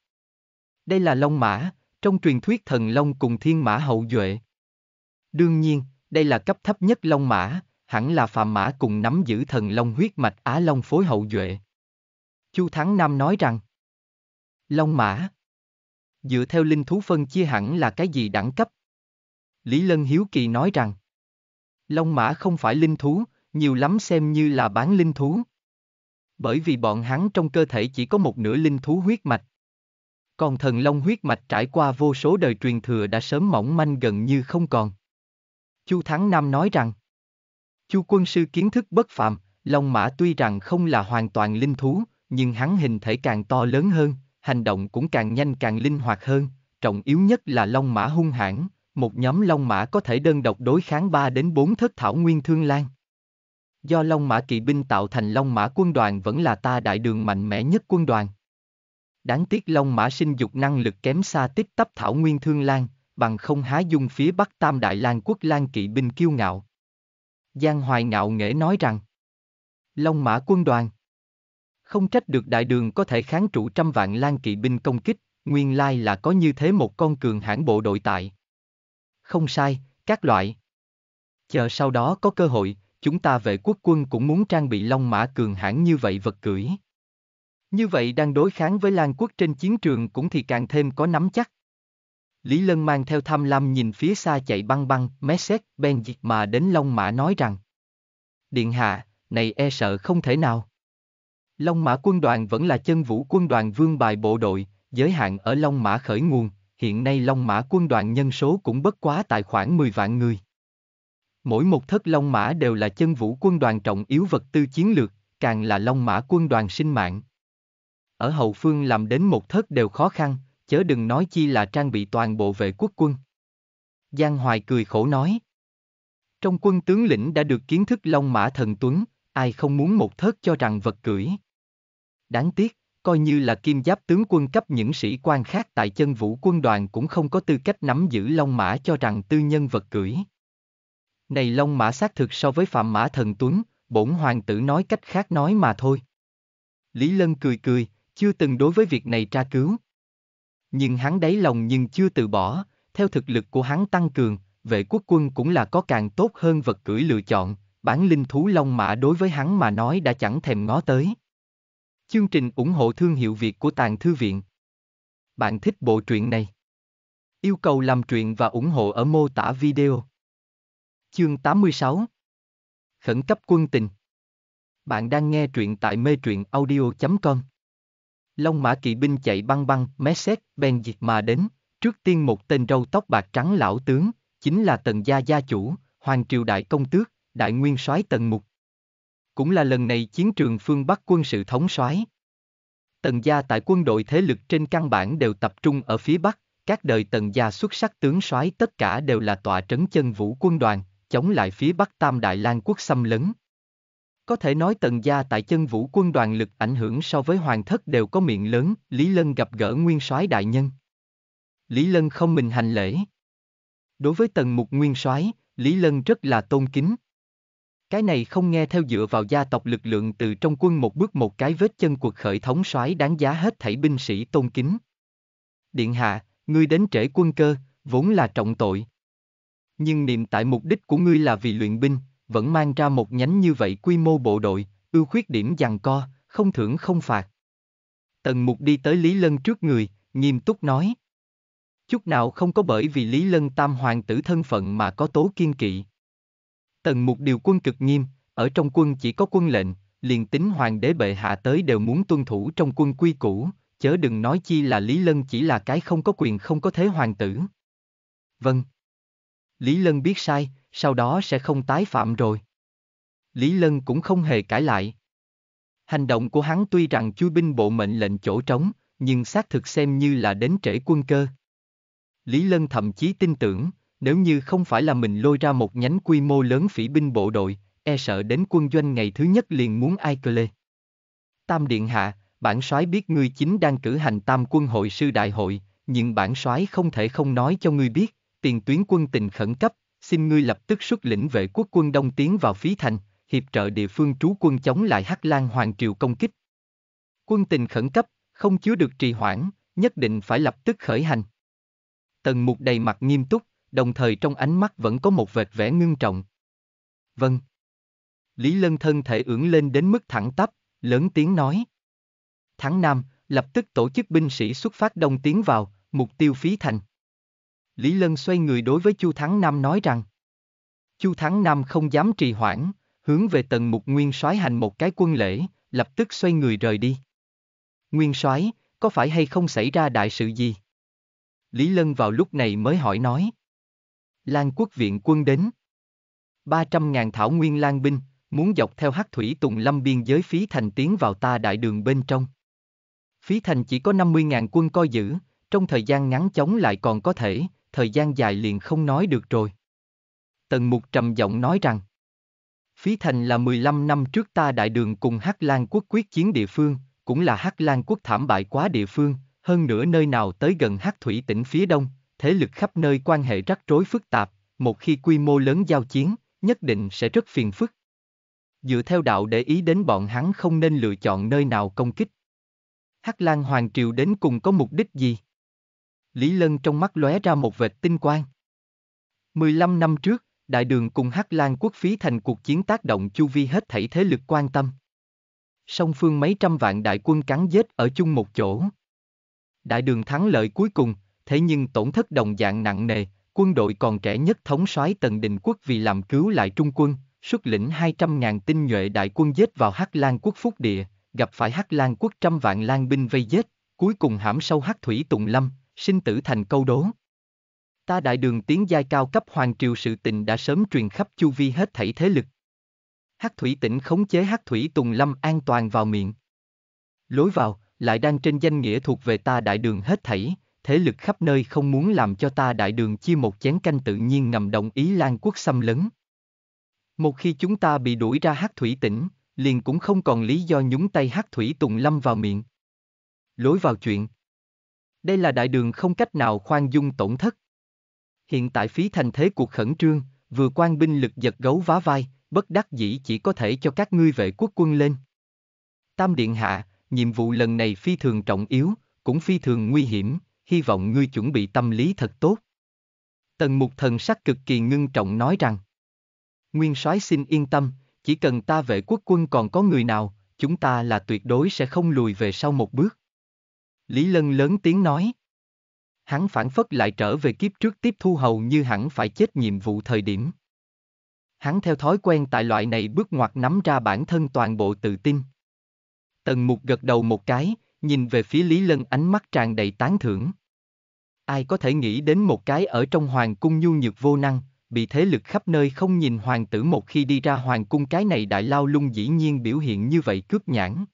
Đây là Long Mã, trong truyền thuyết thần Long cùng thiên mã hậu duệ. Đương nhiên, đây là cấp thấp nhất Long Mã, hẳn là Phạm Mã cùng nắm giữ thần Long huyết mạch Á Long phối hậu duệ. Chu Thắng Nam nói rằng. Long Mã. Dựa theo linh thú phân chia hẳn là cái gì đẳng cấp? Lý Lân Hiếu Kỳ nói rằng. Long Mã không phải linh thú, nhiều lắm xem như là bán linh thú bởi vì bọn hắn trong cơ thể chỉ có một nửa linh thú huyết mạch. Còn thần long huyết mạch trải qua vô số đời truyền thừa đã sớm mỏng manh gần như không còn. Chu Thắng Nam nói rằng, Chu quân sư kiến thức bất phạm, long mã tuy rằng không là hoàn toàn linh thú, nhưng hắn hình thể càng to lớn hơn, hành động cũng càng nhanh càng linh hoạt hơn, trọng yếu nhất là long mã hung hãn, một nhóm long mã có thể đơn độc đối kháng 3 đến 4 thất thảo nguyên thương lan. Do Long Mã kỵ binh tạo thành Long Mã quân đoàn vẫn là ta đại đường mạnh mẽ nhất quân đoàn. Đáng tiếc Long Mã sinh dục năng lực kém xa tích Tấp Thảo Nguyên Thương Lan, bằng không há dung phía Bắc Tam Đại Lan quốc Lan kỵ binh kiêu ngạo. Giang Hoài ngạo nghễ nói rằng Long Mã quân đoàn Không trách được đại đường có thể kháng trụ trăm vạn Lan kỵ binh công kích, nguyên lai là có như thế một con cường hãn bộ đội tại. Không sai, các loại. Chờ sau đó có cơ hội, chúng ta vệ quốc quân cũng muốn trang bị long mã cường hãn như vậy vật cưỡi. Như vậy đang đối kháng với Lan quốc trên chiến trường cũng thì càng thêm có nắm chắc. Lý Lân mang theo tham lam nhìn phía xa chạy băng băng, mé xét, ben diệt mà đến Long Mã nói rằng. Điện hạ, này e sợ không thể nào. Long Mã quân đoàn vẫn là chân vũ quân đoàn vương bài bộ đội, giới hạn ở Long Mã khởi nguồn, hiện nay Long Mã quân đoàn nhân số cũng bất quá tại khoảng 10 vạn người. Mỗi một thất Long Mã đều là chân vũ quân đoàn trọng yếu vật tư chiến lược, càng là Long Mã quân đoàn sinh mạng. Ở hậu phương làm đến một thất đều khó khăn, chớ đừng nói chi là trang bị toàn bộ vệ quốc quân. Giang Hoài cười khổ nói. Trong quân tướng lĩnh đã được kiến thức Long Mã Thần Tuấn, ai không muốn một thất cho rằng vật cưỡi. Đáng tiếc, coi như là kim giáp tướng quân cấp những sĩ quan khác tại chân vũ quân đoàn cũng không có tư cách nắm giữ Long Mã cho rằng tư nhân vật cưỡi này Long Mã xác thực so với Phạm Mã Thần Tuấn, bổn hoàng tử nói cách khác nói mà thôi. Lý Lân cười cười, chưa từng đối với việc này tra cứu. Nhưng hắn đáy lòng nhưng chưa từ bỏ, theo thực lực của hắn tăng cường, vệ quốc quân cũng là có càng tốt hơn vật cưỡi lựa chọn, bản linh thú Long Mã đối với hắn mà nói đã chẳng thèm ngó tới. Chương trình ủng hộ thương hiệu Việt của Tàng Thư Viện Bạn thích bộ truyện này? Yêu cầu làm truyện và ủng hộ ở mô tả video Chương 86 Khẩn cấp quân tình Bạn đang nghe truyện tại mê truyện audio.com Long mã kỵ binh chạy băng băng, mé xét, bèn diệt mà đến, trước tiên một tên râu tóc bạc trắng lão tướng, chính là tần gia gia chủ, hoàng triều đại công tước, đại nguyên soái tần mục. Cũng là lần này chiến trường phương Bắc quân sự thống soái. Tần gia tại quân đội thế lực trên căn bản đều tập trung ở phía Bắc, các đời tần gia xuất sắc tướng soái tất cả đều là tọa trấn chân vũ quân đoàn chống lại phía Bắc Tam Đại Lan quốc xâm lấn. Có thể nói tần gia tại chân vũ quân đoàn lực ảnh hưởng so với hoàng thất đều có miệng lớn, Lý Lân gặp gỡ nguyên soái đại nhân. Lý Lân không mình hành lễ. Đối với tần mục nguyên soái, Lý Lân rất là tôn kính. Cái này không nghe theo dựa vào gia tộc lực lượng từ trong quân một bước một cái vết chân cuộc khởi thống soái đáng giá hết thảy binh sĩ tôn kính. Điện hạ, ngươi đến trễ quân cơ, vốn là trọng tội, nhưng niệm tại mục đích của ngươi là vì luyện binh, vẫn mang ra một nhánh như vậy quy mô bộ đội, ưu khuyết điểm giằng co, không thưởng không phạt. Tần mục đi tới Lý Lân trước người, nghiêm túc nói. Chút nào không có bởi vì Lý Lân tam hoàng tử thân phận mà có tố kiên kỵ. Tần mục điều quân cực nghiêm, ở trong quân chỉ có quân lệnh, liền tính hoàng đế bệ hạ tới đều muốn tuân thủ trong quân quy củ, chớ đừng nói chi là Lý Lân chỉ là cái không có quyền không có thế hoàng tử. Vâng. Lý Lân biết sai, sau đó sẽ không tái phạm rồi. Lý Lân cũng không hề cãi lại. Hành động của hắn tuy rằng chui binh bộ mệnh lệnh chỗ trống, nhưng xác thực xem như là đến trễ quân cơ. Lý Lân thậm chí tin tưởng, nếu như không phải là mình lôi ra một nhánh quy mô lớn phỉ binh bộ đội, e sợ đến quân doanh ngày thứ nhất liền muốn ai cơ lê. Tam Điện Hạ, bản soái biết ngươi chính đang cử hành tam quân hội sư đại hội, nhưng bản soái không thể không nói cho ngươi biết, tiền tuyến quân tình khẩn cấp, xin ngươi lập tức xuất lĩnh vệ quốc quân đông tiến vào phí thành, hiệp trợ địa phương trú quân chống lại Hắc Lan Hoàng Triều công kích. Quân tình khẩn cấp, không chứa được trì hoãn, nhất định phải lập tức khởi hành. Tần mục đầy mặt nghiêm túc, đồng thời trong ánh mắt vẫn có một vệt vẻ ngưng trọng. Vâng. Lý Lân thân thể ưỡng lên đến mức thẳng tắp, lớn tiếng nói. Tháng Nam, lập tức tổ chức binh sĩ xuất phát đông tiến vào, mục tiêu phí thành. Lý Lân xoay người đối với Chu Thắng Nam nói rằng. Chu Thắng Nam không dám trì hoãn, hướng về tần mục nguyên soái hành một cái quân lễ, lập tức xoay người rời đi. Nguyên soái, có phải hay không xảy ra đại sự gì? Lý Lân vào lúc này mới hỏi nói. Lan quốc viện quân đến. 300.000 thảo nguyên lan binh, muốn dọc theo hắc thủy tùng lâm biên giới phí thành tiến vào ta đại đường bên trong. Phí thành chỉ có 50.000 quân coi giữ, trong thời gian ngắn chóng lại còn có thể, thời gian dài liền không nói được rồi. Tần Mục trầm giọng nói rằng, Phí Thành là 15 năm trước ta đại đường cùng Hắc Lan quốc quyết chiến địa phương, cũng là Hắc Lan quốc thảm bại quá địa phương, hơn nữa nơi nào tới gần Hắc Thủy tỉnh phía đông, thế lực khắp nơi quan hệ rắc rối phức tạp, một khi quy mô lớn giao chiến, nhất định sẽ rất phiền phức. Dựa theo đạo để ý đến bọn hắn không nên lựa chọn nơi nào công kích. Hắc Lan Hoàng Triều đến cùng có mục đích gì? Lý Lân trong mắt lóe ra một vệt tinh quang. 15 năm trước, đại đường cùng Hắc Lan quốc phí thành cuộc chiến tác động chu vi hết thảy thế lực quan tâm. Song phương mấy trăm vạn đại quân cắn giết ở chung một chỗ. Đại đường thắng lợi cuối cùng, thế nhưng tổn thất đồng dạng nặng nề, quân đội còn trẻ nhất thống soái Tần Đình Quốc vì làm cứu lại Trung quân, xuất lĩnh 200.000 tinh nhuệ đại quân giết vào Hắc Lan quốc phúc địa, gặp phải Hắc Lan quốc trăm vạn lang binh vây giết, cuối cùng hãm sâu Hắc thủy Tùng Lâm, sinh tử thành câu đố. Ta đại đường tiến giai cao cấp hoàng triều sự tình đã sớm truyền khắp chu vi hết thảy thế lực. Hắc thủy tỉnh khống chế hắc thủy tùng lâm an toàn vào miệng. Lối vào, lại đang trên danh nghĩa thuộc về ta đại đường hết thảy, thế lực khắp nơi không muốn làm cho ta đại đường chia một chén canh tự nhiên ngầm đồng ý lan quốc xâm lấn. Một khi chúng ta bị đuổi ra hắc thủy tỉnh, liền cũng không còn lý do nhúng tay hắc thủy tùng lâm vào miệng. Lối vào chuyện đây là đại đường không cách nào khoan dung tổn thất. Hiện tại phí thành thế cuộc khẩn trương, vừa quan binh lực giật gấu vá vai, bất đắc dĩ chỉ có thể cho các ngươi vệ quốc quân lên. Tam Điện Hạ, nhiệm vụ lần này phi thường trọng yếu, cũng phi thường nguy hiểm, hy vọng ngươi chuẩn bị tâm lý thật tốt. Tần mục thần sắc cực kỳ ngưng trọng nói rằng, Nguyên soái xin yên tâm, chỉ cần ta vệ quốc quân còn có người nào, chúng ta là tuyệt đối sẽ không lùi về sau một bước. Lý Lân lớn tiếng nói. Hắn phản phất lại trở về kiếp trước tiếp thu hầu như hẳn phải chết nhiệm vụ thời điểm. Hắn theo thói quen tại loại này bước ngoặt nắm ra bản thân toàn bộ tự tin. Tần mục gật đầu một cái, nhìn về phía Lý Lân ánh mắt tràn đầy tán thưởng. Ai có thể nghĩ đến một cái ở trong hoàng cung nhu nhược vô năng, bị thế lực khắp nơi không nhìn hoàng tử một khi đi ra hoàng cung cái này đại lao lung dĩ nhiên biểu hiện như vậy cướp nhãn.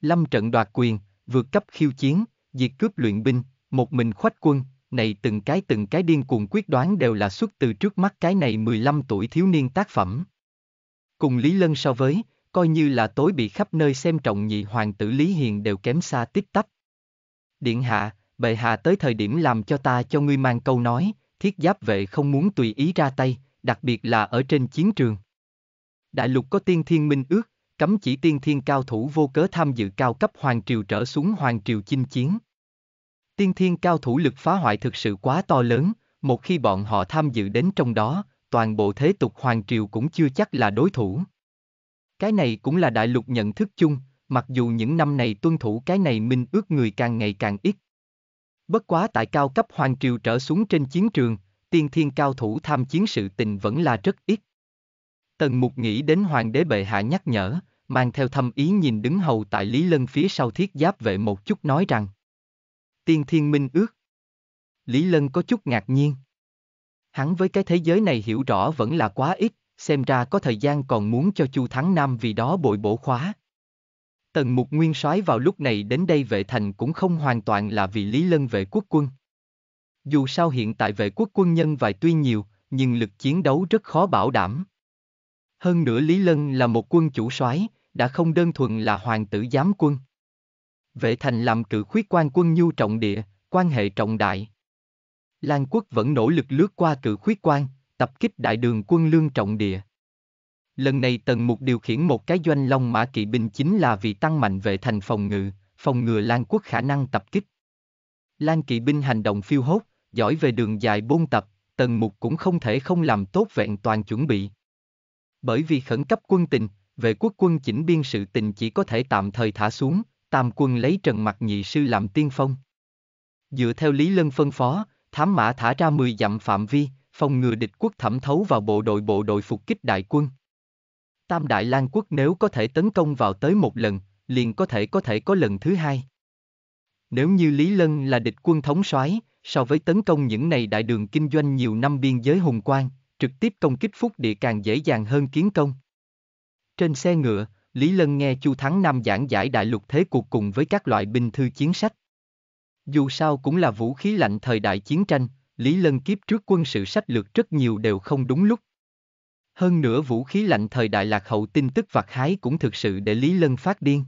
Lâm trận đoạt quyền, vượt cấp khiêu chiến, diệt cướp luyện binh, một mình khoách quân, này từng cái từng cái điên cuồng quyết đoán đều là xuất từ trước mắt cái này 15 tuổi thiếu niên tác phẩm. Cùng Lý Lân so với, coi như là tối bị khắp nơi xem trọng nhị hoàng tử Lý Hiền đều kém xa tích tắp. Điện hạ, bệ hạ tới thời điểm làm cho ta cho ngươi mang câu nói, thiết giáp vệ không muốn tùy ý ra tay, đặc biệt là ở trên chiến trường. Đại lục có tiên thiên minh ước, cấm chỉ tiên thiên cao thủ vô cớ tham dự cao cấp hoàng triều trở xuống hoàng triều chinh chiến. Tiên thiên cao thủ lực phá hoại thực sự quá to lớn, một khi bọn họ tham dự đến trong đó, toàn bộ thế tục hoàng triều cũng chưa chắc là đối thủ. Cái này cũng là đại lục nhận thức chung, mặc dù những năm này tuân thủ cái này minh ước người càng ngày càng ít. Bất quá tại cao cấp hoàng triều trở xuống trên chiến trường, tiên thiên cao thủ tham chiến sự tình vẫn là rất ít. Tần Mục nghĩ đến Hoàng đế bệ hạ nhắc nhở, mang theo thâm ý nhìn đứng hầu tại Lý Lân phía sau thiết giáp vệ một chút nói rằng. Tiên thiên minh ước. Lý Lân có chút ngạc nhiên. Hắn với cái thế giới này hiểu rõ vẫn là quá ít, xem ra có thời gian còn muốn cho Chu Thắng Nam vì đó bội bổ khóa. Tần Mục Nguyên soái vào lúc này đến đây vệ thành cũng không hoàn toàn là vì Lý Lân vệ quốc quân. Dù sao hiện tại vệ quốc quân nhân vài tuy nhiều, nhưng lực chiến đấu rất khó bảo đảm. Hơn nữa Lý Lân là một quân chủ soái, đã không đơn thuần là hoàng tử giám quân. Vệ thành làm cử khuyết quan quân nhu trọng địa, quan hệ trọng đại. Lan quốc vẫn nỗ lực lướt qua cử khuyết quan, tập kích đại đường quân lương trọng địa. Lần này Tần Mục điều khiển một cái doanh long mã kỵ binh chính là vì tăng mạnh vệ thành phòng ngự, phòng ngừa Lan quốc khả năng tập kích. Lan kỵ binh hành động phiêu hốt, giỏi về đường dài bôn tập, Tần Mục cũng không thể không làm tốt vẹn toàn chuẩn bị. Bởi vì khẩn cấp quân tình, về quốc quân chỉnh biên sự tình chỉ có thể tạm thời thả xuống, tam quân lấy Trần Mặc Nhị Sư làm tiên phong. Dựa theo Lý Lân phân phó, thám mã thả ra 10 dặm phạm vi, phòng ngừa địch quốc thẩm thấu vào bộ đội bộ đội phục kích đại quân. Tam Đại Lan quốc nếu có thể tấn công vào tới một lần, liền có thể có thể có lần thứ hai. Nếu như Lý Lân là địch quân thống soái, so với tấn công những này đại đường kinh doanh nhiều năm biên giới hùng quan, trực tiếp công kích phúc địa càng dễ dàng hơn kiến công. Trên xe ngựa, Lý Lân nghe Chu Thắng Nam giảng giải đại lục thế cuộc cùng với các loại binh thư chiến sách. Dù sao cũng là vũ khí lạnh thời đại chiến tranh, Lý Lân kiếp trước quân sự sách lược rất nhiều đều không đúng lúc. Hơn nữa vũ khí lạnh thời đại lạc hậu tin tức vặt hái cũng thực sự để Lý Lân phát điên.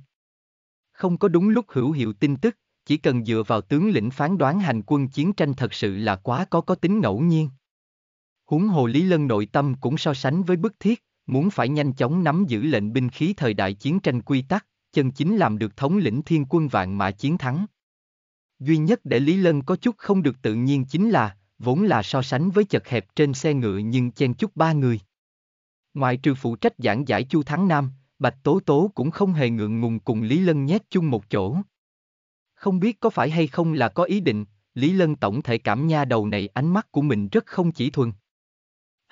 Không có đúng lúc hữu hiệu tin tức, chỉ cần dựa vào tướng lĩnh phán đoán hành quân chiến tranh thật sự là quá có có tính ngẫu nhiên. Huống hồ Lý Lân nội tâm cũng so sánh với bức thiết, muốn phải nhanh chóng nắm giữ lệnh binh khí thời đại chiến tranh quy tắc, chân chính làm được thống lĩnh thiên quân vạn mã chiến thắng. Duy nhất để Lý Lân có chút không được tự nhiên chính là, vốn là so sánh với chật hẹp trên xe ngựa nhưng chen chúc ba người. Ngoài trừ phụ trách giảng giải Chu Thắng Nam, Bạch Tố Tố cũng không hề ngượng ngùng cùng Lý Lân nhét chung một chỗ. Không biết có phải hay không là có ý định, Lý Lân tổng thể cảm nha đầu này ánh mắt của mình rất không chỉ thuần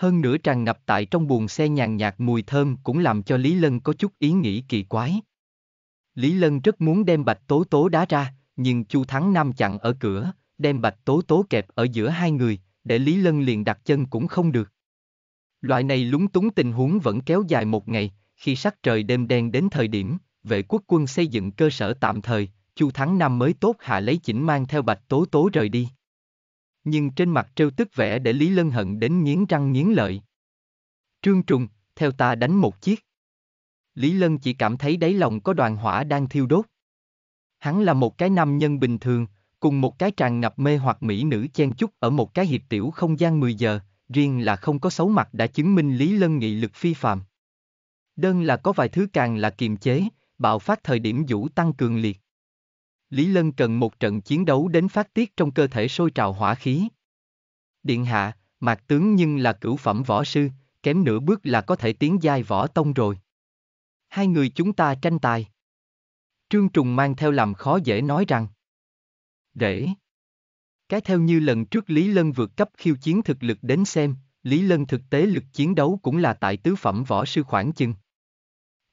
hơn nữa tràn ngập tại trong buồng xe nhàn nhạt mùi thơm cũng làm cho Lý Lân có chút ý nghĩ kỳ quái. Lý Lân rất muốn đem Bạch Tố Tố đá ra, nhưng Chu Thắng Nam chặn ở cửa, đem Bạch Tố Tố kẹp ở giữa hai người, để Lý Lân liền đặt chân cũng không được. Loại này lúng túng tình huống vẫn kéo dài một ngày, khi sắc trời đêm đen đến thời điểm, vệ quốc quân xây dựng cơ sở tạm thời, Chu Thắng Nam mới tốt hạ lấy chỉnh mang theo Bạch Tố Tố rời đi nhưng trên mặt trêu tức vẻ để Lý Lân hận đến nghiến răng nghiến lợi. Trương Trùng, theo ta đánh một chiếc. Lý Lân chỉ cảm thấy đáy lòng có đoàn hỏa đang thiêu đốt. Hắn là một cái nam nhân bình thường, cùng một cái tràn ngập mê hoặc mỹ nữ chen chúc ở một cái hiệp tiểu không gian 10 giờ, riêng là không có xấu mặt đã chứng minh Lý Lân nghị lực phi phạm. Đơn là có vài thứ càng là kiềm chế, bạo phát thời điểm vũ tăng cường liệt. Lý Lân cần một trận chiến đấu đến phát tiết trong cơ thể sôi trào hỏa khí. Điện hạ, mạc tướng nhưng là cửu phẩm võ sư, kém nửa bước là có thể tiến giai võ tông rồi. Hai người chúng ta tranh tài. Trương Trùng mang theo làm khó dễ nói rằng. Để. Cái theo như lần trước Lý Lân vượt cấp khiêu chiến thực lực đến xem, Lý Lân thực tế lực chiến đấu cũng là tại tứ phẩm võ sư khoảng chừng.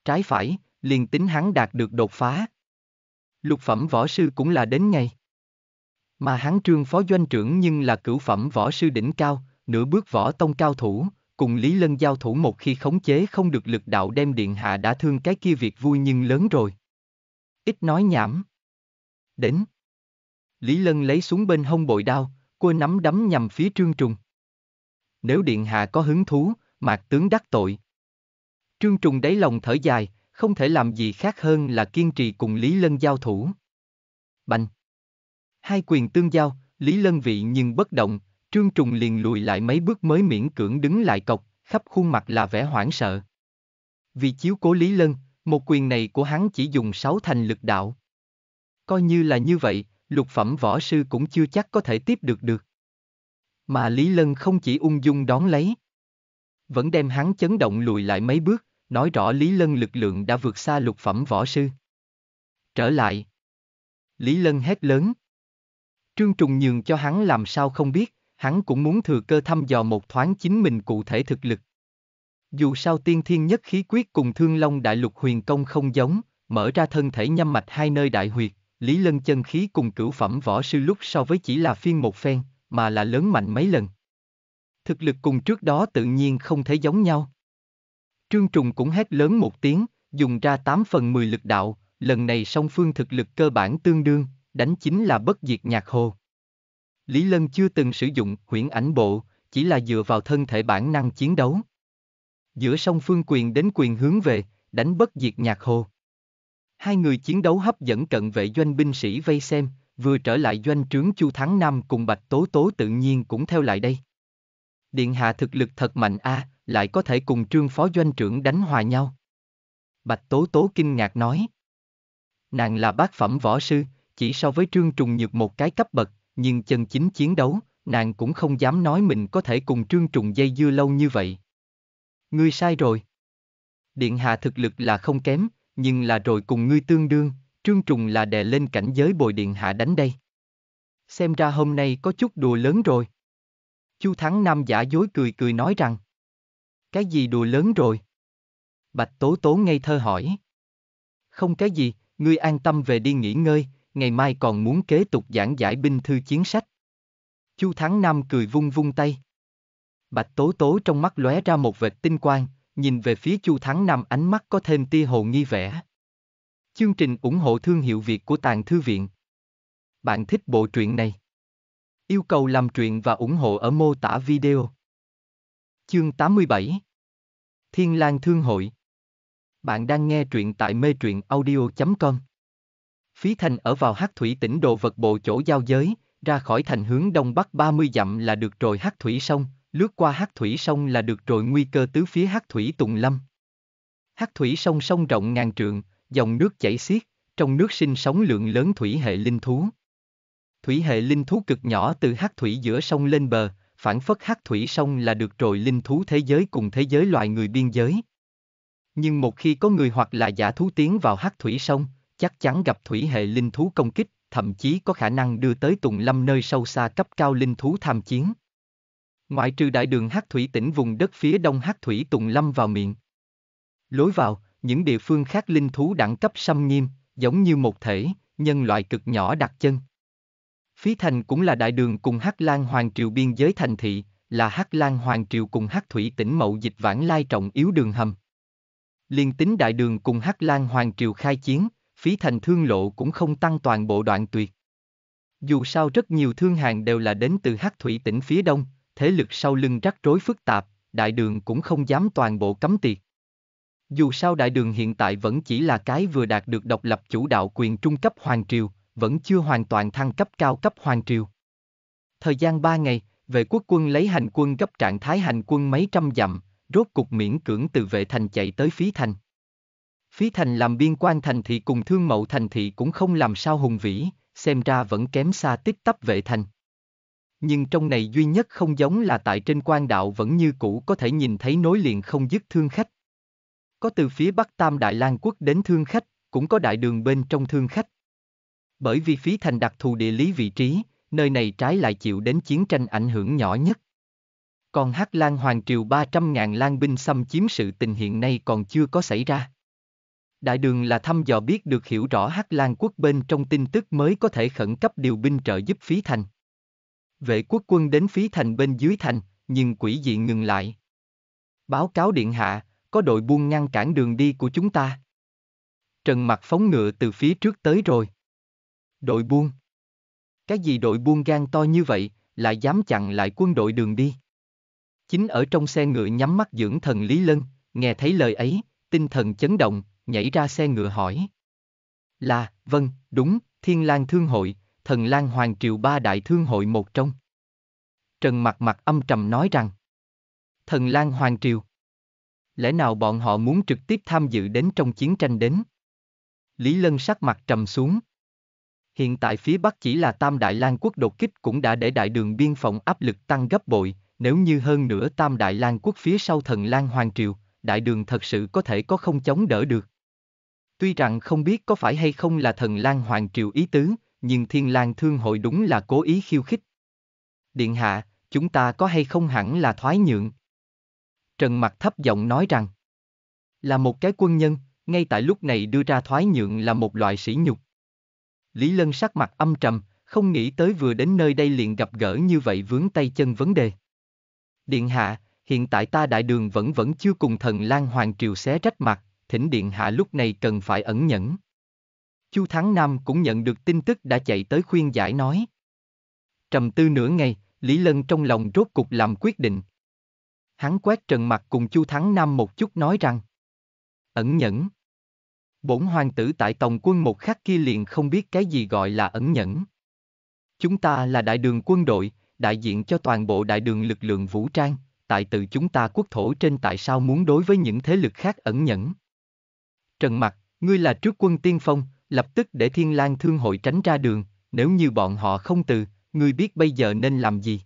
Trái phải, liền tính hắn đạt được đột phá, lục phẩm võ sư cũng là đến ngày. Mà hắn trương phó doanh trưởng nhưng là cửu phẩm võ sư đỉnh cao, nửa bước võ tông cao thủ, cùng Lý Lân giao thủ một khi khống chế không được lực đạo đem điện hạ đã thương cái kia việc vui nhưng lớn rồi. Ít nói nhảm. Đến. Lý Lân lấy xuống bên hông bội đao, cua nắm đấm nhằm phía trương trùng. Nếu điện hạ có hứng thú, mạc tướng đắc tội. Trương trùng đáy lòng thở dài, không thể làm gì khác hơn là kiên trì cùng Lý Lân giao thủ. Bành! Hai quyền tương giao, Lý Lân vị nhưng bất động, Trương Trùng liền lùi lại mấy bước mới miễn cưỡng đứng lại cọc, khắp khuôn mặt là vẻ hoảng sợ. Vì chiếu cố Lý Lân, một quyền này của hắn chỉ dùng sáu thành lực đạo. Coi như là như vậy, lục phẩm võ sư cũng chưa chắc có thể tiếp được được. Mà Lý Lân không chỉ ung dung đón lấy, vẫn đem hắn chấn động lùi lại mấy bước, nói rõ Lý Lân lực lượng đã vượt xa lục phẩm võ sư. Trở lại. Lý Lân hét lớn. Trương Trùng nhường cho hắn làm sao không biết, hắn cũng muốn thừa cơ thăm dò một thoáng chính mình cụ thể thực lực. Dù sao tiên thiên nhất khí quyết cùng thương long đại lục huyền công không giống, mở ra thân thể nhâm mạch hai nơi đại huyệt, Lý Lân chân khí cùng cửu phẩm võ sư lúc so với chỉ là phiên một phen, mà là lớn mạnh mấy lần. Thực lực cùng trước đó tự nhiên không thể giống nhau. Trương Trùng cũng hét lớn một tiếng, dùng ra 8 phần 10 lực đạo, lần này song phương thực lực cơ bản tương đương, đánh chính là bất diệt nhạc hồ. Lý Lân chưa từng sử dụng huyễn ảnh bộ, chỉ là dựa vào thân thể bản năng chiến đấu. Giữa song phương quyền đến quyền hướng về, đánh bất diệt nhạc hồ. Hai người chiến đấu hấp dẫn cận vệ doanh binh sĩ vây xem, vừa trở lại doanh trướng Chu Thắng Nam cùng Bạch Tố Tố tự nhiên cũng theo lại đây. Điện hạ thực lực thật mạnh a, à, lại có thể cùng trương phó doanh trưởng đánh hòa nhau. Bạch Tố Tố kinh ngạc nói. Nàng là bác phẩm võ sư, chỉ so với trương trùng nhược một cái cấp bậc, nhưng chân chính chiến đấu, nàng cũng không dám nói mình có thể cùng trương trùng dây dưa lâu như vậy. Ngươi sai rồi. Điện hạ thực lực là không kém, nhưng là rồi cùng ngươi tương đương, trương trùng là đè lên cảnh giới bồi điện hạ đánh đây. Xem ra hôm nay có chút đùa lớn rồi. Chu Thắng Nam giả dối cười cười nói rằng. Cái gì đùa lớn rồi? Bạch Tố Tố ngây thơ hỏi. Không cái gì, ngươi an tâm về đi nghỉ ngơi, ngày mai còn muốn kế tục giảng giải binh thư chiến sách. Chu Thắng Nam cười vung vung tay. Bạch Tố Tố trong mắt lóe ra một vệt tinh quang, nhìn về phía Chu Thắng Nam ánh mắt có thêm tia hồ nghi vẻ. Chương trình ủng hộ thương hiệu Việt của Tàng Thư Viện. Bạn thích bộ truyện này? Yêu cầu làm truyện và ủng hộ ở mô tả video. Chương 87 Thiên lang Thương Hội Bạn đang nghe truyện tại mê truyện audio.com Phí thành ở vào Hắc thủy tỉnh đồ vật bộ chỗ giao giới, ra khỏi thành hướng đông bắc 30 dặm là được rồi Hắc thủy sông, lướt qua Hắc thủy sông là được rồi nguy cơ tứ phía Hắc thủy tùng lâm. Hắc thủy sông sông rộng ngàn trượng, dòng nước chảy xiết, trong nước sinh sống lượng lớn thủy hệ linh thú. Thủy hệ linh thú cực nhỏ từ Hắc thủy giữa sông lên bờ, phản phất hắc thủy sông là được rồi linh thú thế giới cùng thế giới loài người biên giới. Nhưng một khi có người hoặc là giả thú tiến vào hắc thủy sông, chắc chắn gặp thủy hệ linh thú công kích, thậm chí có khả năng đưa tới Tùng Lâm nơi sâu xa cấp cao linh thú tham chiến. Ngoại trừ đại đường hắc thủy tỉnh vùng đất phía đông hắc thủy Tùng Lâm vào miệng. Lối vào, những địa phương khác linh thú đẳng cấp xâm nghiêm, giống như một thể, nhân loại cực nhỏ đặt chân. Phía Thành cũng là đại đường cùng Hắc Lan Hoàng Triều biên giới thành thị, là Hắc Lan Hoàng Triều cùng Hắc Thủy tỉnh Mậu Dịch Vãng Lai trọng yếu đường hầm. Liên tính đại đường cùng Hắc Lan Hoàng Triều khai chiến, Phí Thành thương lộ cũng không tăng toàn bộ đoạn tuyệt. Dù sao rất nhiều thương hàng đều là đến từ Hắc Thủy tỉnh phía đông, thế lực sau lưng rắc rối phức tạp, đại đường cũng không dám toàn bộ cấm tiệt. Dù sao đại đường hiện tại vẫn chỉ là cái vừa đạt được độc lập chủ đạo quyền trung cấp hoàng triều, vẫn chưa hoàn toàn thăng cấp cao cấp hoàng triều. Thời gian 3 ngày, vệ quốc quân lấy hành quân gấp trạng thái hành quân mấy trăm dặm, rốt cục miễn cưỡng từ vệ thành chạy tới phí thành. Phí thành làm biên quan thành thị cùng thương mậu thành thị cũng không làm sao hùng vĩ, xem ra vẫn kém xa tích tắp vệ thành. Nhưng trong này duy nhất không giống là tại trên quan đạo vẫn như cũ có thể nhìn thấy nối liền không dứt thương khách. Có từ phía bắc Tam Đại Lan Quốc đến thương khách, cũng có đại đường bên trong thương khách. Bởi vì phía thành đặc thù địa lý vị trí, nơi này trái lại chịu đến chiến tranh ảnh hưởng nhỏ nhất. Còn Hắc Lan Hoàng Triều 300.000 lang binh xâm chiếm sự tình hiện nay còn chưa có xảy ra. Đại đường là thăm dò biết được hiểu rõ Hắc Lan quốc bên trong tin tức mới có thể khẩn cấp điều binh trợ giúp phí thành. Vệ quốc quân đến phí thành bên dưới thành, nhưng quỷ dị ngừng lại. Báo cáo điện hạ, có đội buôn ngăn cản đường đi của chúng ta. Trần mặt phóng ngựa từ phía trước tới rồi. Đội buôn. Cái gì đội buôn gan to như vậy, lại dám chặn lại quân đội đường đi. Chính ở trong xe ngựa nhắm mắt dưỡng thần Lý Lân, nghe thấy lời ấy, tinh thần chấn động, nhảy ra xe ngựa hỏi. Là, vâng, đúng, Thiên lang Thương Hội, Thần lang Hoàng Triều ba đại thương hội một trong. Trần mặt mặt âm trầm nói rằng, Thần lang Hoàng Triều, lẽ nào bọn họ muốn trực tiếp tham dự đến trong chiến tranh đến? Lý Lân sắc mặt trầm xuống. Hiện tại phía Bắc chỉ là Tam Đại Lan quốc đột kích cũng đã để đại đường biên phòng áp lực tăng gấp bội, nếu như hơn nữa Tam Đại Lan quốc phía sau thần Lan Hoàng Triều, đại đường thật sự có thể có không chống đỡ được. Tuy rằng không biết có phải hay không là thần Lan Hoàng Triều ý tứ, nhưng Thiên Lan Thương hội đúng là cố ý khiêu khích. Điện hạ, chúng ta có hay không hẳn là thoái nhượng. Trần Mặc thấp giọng nói rằng, là một cái quân nhân, ngay tại lúc này đưa ra thoái nhượng là một loại sỉ nhục. Lý Lân sắc mặt âm trầm, không nghĩ tới vừa đến nơi đây liền gặp gỡ như vậy vướng tay chân vấn đề. Điện hạ, hiện tại ta đại đường vẫn vẫn chưa cùng thần Lan Hoàng Triều xé rách mặt, thỉnh điện hạ lúc này cần phải ẩn nhẫn. Chu Thắng Nam cũng nhận được tin tức đã chạy tới khuyên giải nói. Trầm tư nửa ngày, Lý Lân trong lòng rốt cục làm quyết định. Hắn quét trần mặt cùng Chu Thắng Nam một chút nói rằng. Ẩn nhẫn. Bổn hoàng tử tại tòng quân một khắc kia liền không biết cái gì gọi là ẩn nhẫn. Chúng ta là đại đường quân đội, đại diện cho toàn bộ đại đường lực lượng vũ trang, tại tự chúng ta quốc thổ trên tại sao muốn đối với những thế lực khác ẩn nhẫn. Trần Mặc, ngươi là trước quân tiên phong, lập tức để Thiên Lang Thương hội tránh ra đường, nếu như bọn họ không từ, ngươi biết bây giờ nên làm gì?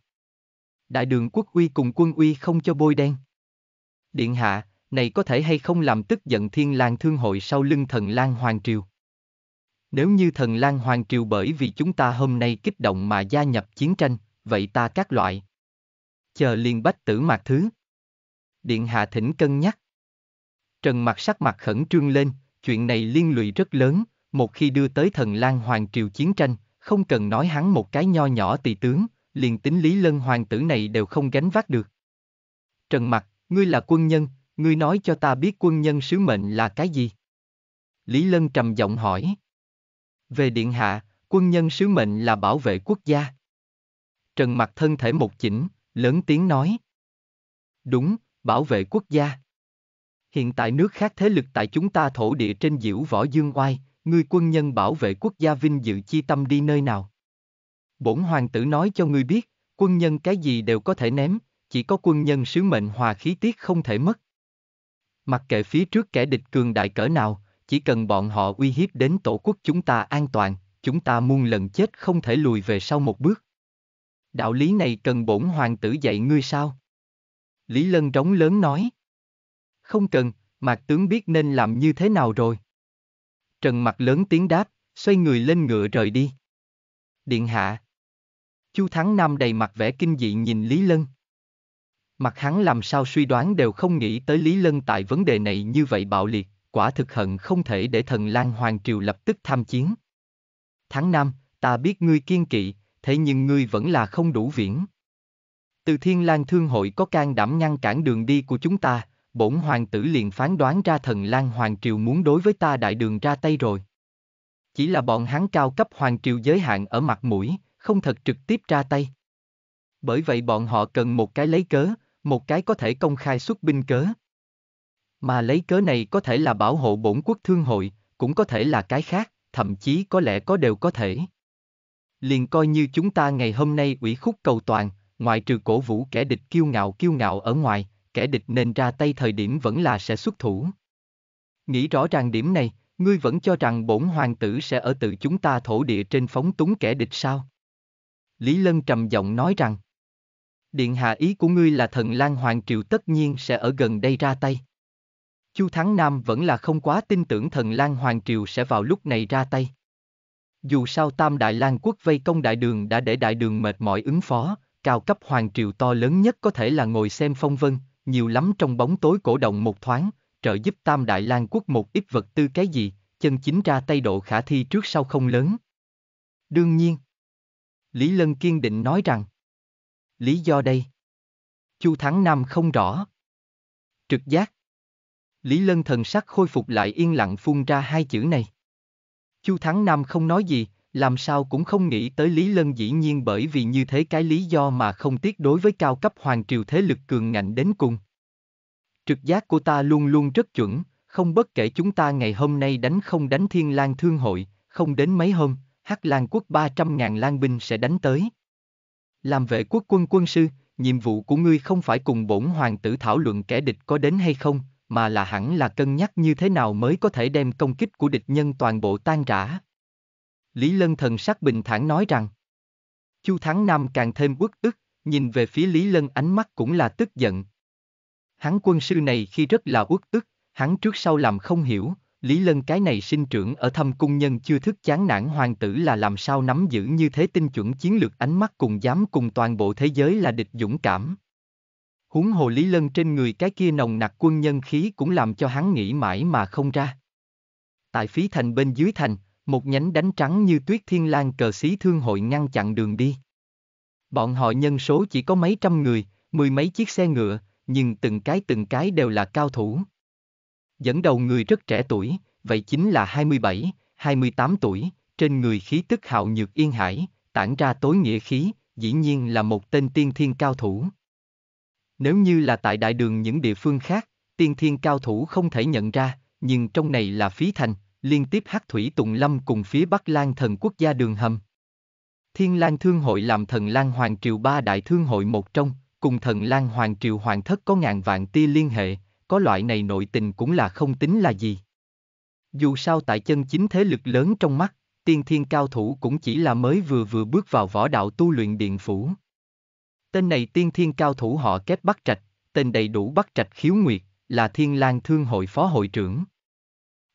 Đại đường quốc uy cùng quân uy không cho bôi đen. Điện hạ, này có thể hay không làm tức giận thiên lang thương hội sau lưng thần lang hoàng triều. Nếu như thần lang hoàng triều bởi vì chúng ta hôm nay kích động mà gia nhập chiến tranh, vậy ta các loại. Chờ liên bách tử mạc thứ. Điện hạ thỉnh cân nhắc. Trần mặt sắc mặt khẩn trương lên, chuyện này liên lụy rất lớn, một khi đưa tới thần lang hoàng triều chiến tranh, không cần nói hắn một cái nho nhỏ tỳ tướng, liền tính Lý Lân hoàng tử này đều không gánh vác được. Trần Mặc, ngươi là quân nhân, ngươi nói cho ta biết quân nhân sứ mệnh là cái gì? Lý Lân trầm giọng hỏi. Về điện hạ, quân nhân sứ mệnh là bảo vệ quốc gia. Trần mặt thân thể một chỉnh, lớn tiếng nói. Đúng, bảo vệ quốc gia. Hiện tại nước khác thế lực tại chúng ta thổ địa trên diễu võ dương oai, ngươi quân nhân bảo vệ quốc gia vinh dự chi tâm đi nơi nào? Bổn hoàng tử nói cho ngươi biết, quân nhân cái gì đều có thể ném, chỉ có quân nhân sứ mệnh hòa khí tiết không thể mất. Mặc kệ phía trước kẻ địch cường đại cỡ nào, chỉ cần bọn họ uy hiếp đến tổ quốc chúng ta an toàn, chúng ta muôn lần chết không thể lùi về sau một bước. Đạo lý này cần bổn hoàng tử dạy ngươi sao? Lý Lân trống lớn nói. Không cần, Mạc tướng biết nên làm như thế nào rồi. Trần mặt lớn tiếng đáp, xoay người lên ngựa rời đi. Điện hạ. Chu Thắng Nam đầy mặt vẻ kinh dị nhìn Lý Lân. Mặt hắn làm sao suy đoán đều không nghĩ tới Lý Lân tại vấn đề này như vậy bạo liệt, quả thực hận không thể để thần Lan Hoàng Triều lập tức tham chiến. Tháng 5, ta biết ngươi kiên kỵ, thế nhưng ngươi vẫn là không đủ viễn. Từ Thiên Lan Thương hội có can đảm ngăn cản đường đi của chúng ta, bổn hoàng tử liền phán đoán ra thần Lan Hoàng Triều muốn đối với ta đại đường ra tay rồi. Chỉ là bọn hắn cao cấp Hoàng Triều giới hạn ở mặt mũi, không thật trực tiếp ra tay. Bởi vậy bọn họ cần một cái lấy cớ, một cái có thể công khai xuất binh cớ. Mà lấy cớ này có thể là bảo hộ bổn quốc thương hội, cũng có thể là cái khác, thậm chí có lẽ có đều có thể. Liền coi như chúng ta ngày hôm nay ủy khúc cầu toàn, ngoại trừ cổ vũ kẻ địch kiêu ngạo kiêu ngạo ở ngoài, kẻ địch nên ra tay thời điểm vẫn là sẽ xuất thủ. Nghĩ rõ ràng điểm này, ngươi vẫn cho rằng bổn hoàng tử sẽ ở tự chúng ta thổ địa trên phóng túng kẻ địch sao? Lý Lân trầm giọng nói rằng, Điện hạ ý của ngươi là thần lang Hoàng triều tất nhiên sẽ ở gần đây ra tay. Chu Thắng Nam vẫn là không quá tin tưởng thần lang Hoàng Triều sẽ vào lúc này ra tay. Dù sao Tam Đại lang Quốc vây công đại đường đã để đại đường mệt mỏi ứng phó, cao cấp Hoàng Triều to lớn nhất có thể là ngồi xem phong vân, nhiều lắm trong bóng tối cổ động một thoáng, trợ giúp Tam Đại lang Quốc một ít vật tư cái gì, chân chính ra tay độ khả thi trước sau không lớn. Đương nhiên, Lý Lân kiên định nói rằng, Lý do đây? Chu Thắng Nam không rõ. Trực giác. Lý Lân thần sắc khôi phục lại yên lặng phun ra hai chữ này. Chu Thắng Nam không nói gì, làm sao cũng không nghĩ tới Lý Lân dĩ nhiên bởi vì như thế cái lý do mà không tiếc đối với cao cấp hoàng triều thế lực cường ngạnh đến cùng. Trực giác của ta luôn luôn rất chuẩn, không bất kể chúng ta ngày hôm nay đánh không đánh thiên lang thương hội, không đến mấy hôm, hắc lang quốc 300.000 lang binh sẽ đánh tới. Làm vệ quốc quân quân sư, nhiệm vụ của ngươi không phải cùng bổn hoàng tử thảo luận kẻ địch có đến hay không, mà là hẳn là cân nhắc như thế nào mới có thể đem công kích của địch nhân toàn bộ tan rã. Lý Lân thần sắc bình thản nói rằng, Chu Thắng Nam càng thêm uất ức, nhìn về phía Lý Lân ánh mắt cũng là tức giận. Hắn quân sư này khi rất là uất ức, hắn trước sau làm không hiểu, Lý Lân cái này sinh trưởng ở thâm cung nhân chưa thức chán nản hoàng tử là làm sao nắm giữ như thế tinh chuẩn chiến lược ánh mắt cùng dám cùng toàn bộ thế giới là địch dũng cảm. Huống hồ Lý Lân trên người cái kia nồng nặc quân nhân khí cũng làm cho hắn nghĩ mãi mà không ra. Tại phí thành bên dưới thành, một nhánh đánh trắng như tuyết thiên lang cờ xí thương hội ngăn chặn đường đi. Bọn họ nhân số chỉ có mấy trăm người, mười mấy chiếc xe ngựa, nhưng từng cái từng cái đều là cao thủ. Dẫn đầu người rất trẻ tuổi, vậy chính là 27, 28 tuổi, trên người khí tức hạo nhược yên hải, tản ra tối nghĩa khí, dĩ nhiên là một tên tiên thiên cao thủ. Nếu như là tại đại đường những địa phương khác, tiên thiên cao thủ không thể nhận ra, nhưng trong này là phí thành, liên tiếp hắc thủy tùng lâm cùng phía bắc lan thần quốc gia đường hầm. Thiên Lan Thương hội làm thần Lan Hoàng Triều ba đại thương hội một trong, cùng thần Lan Hoàng Triều Hoàng thất có ngàn vạn tia liên hệ, có loại này nội tình cũng là không tính là gì. Dù sao tại chân chính thế lực lớn trong mắt, tiên thiên cao thủ cũng chỉ là mới vừa vừa bước vào võ đạo tu luyện điện phủ. Tên này tiên thiên cao thủ họ kết Bắc Trạch, tên đầy đủ Bắc Trạch Khiếu Nguyệt, là Thiên lang Thương hội phó hội trưởng.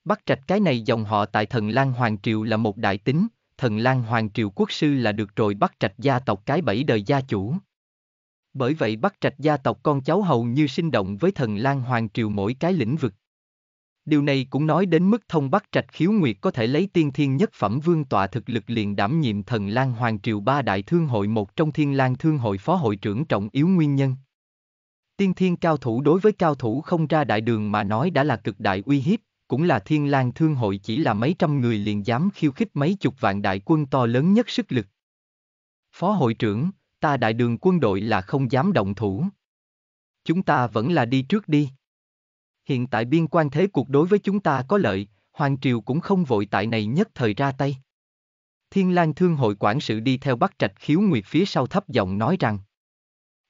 Bắc Trạch cái này dòng họ tại Thần lang Hoàng Triều là một đại tính, Thần lang Hoàng Triều quốc sư là được rồi Bắc Trạch gia tộc cái bảy đời gia chủ. Bởi vậy bắt Trạch gia tộc con cháu hầu như sinh động với thần Lan Hoàng Triều mỗi cái lĩnh vực. Điều này cũng nói đến mức thông bắt Trạch khiếu nguyệt có thể lấy tiên thiên nhất phẩm vương tọa thực lực liền đảm nhiệm thần Lan Hoàng Triều ba đại thương hội một trong thiên lang Thương hội phó hội trưởng trọng yếu nguyên nhân. Tiên thiên cao thủ đối với cao thủ không ra đại đường mà nói đã là cực đại uy hiếp, cũng là thiên lang thương hội chỉ là mấy trăm người liền dám khiêu khích mấy chục vạn đại quân to lớn nhất sức lực. Phó hội trưởng, ta đại đường quân đội là không dám động thủ. Chúng ta vẫn là đi trước đi. Hiện tại biên quan thế cuộc đối với chúng ta có lợi, Hoàng Triều cũng không vội tại này nhất thời ra tay. Thiên Lang Thương hội quản sự đi theo Bắc Trạch Khiếu Nguyệt phía sau thấp giọng nói rằng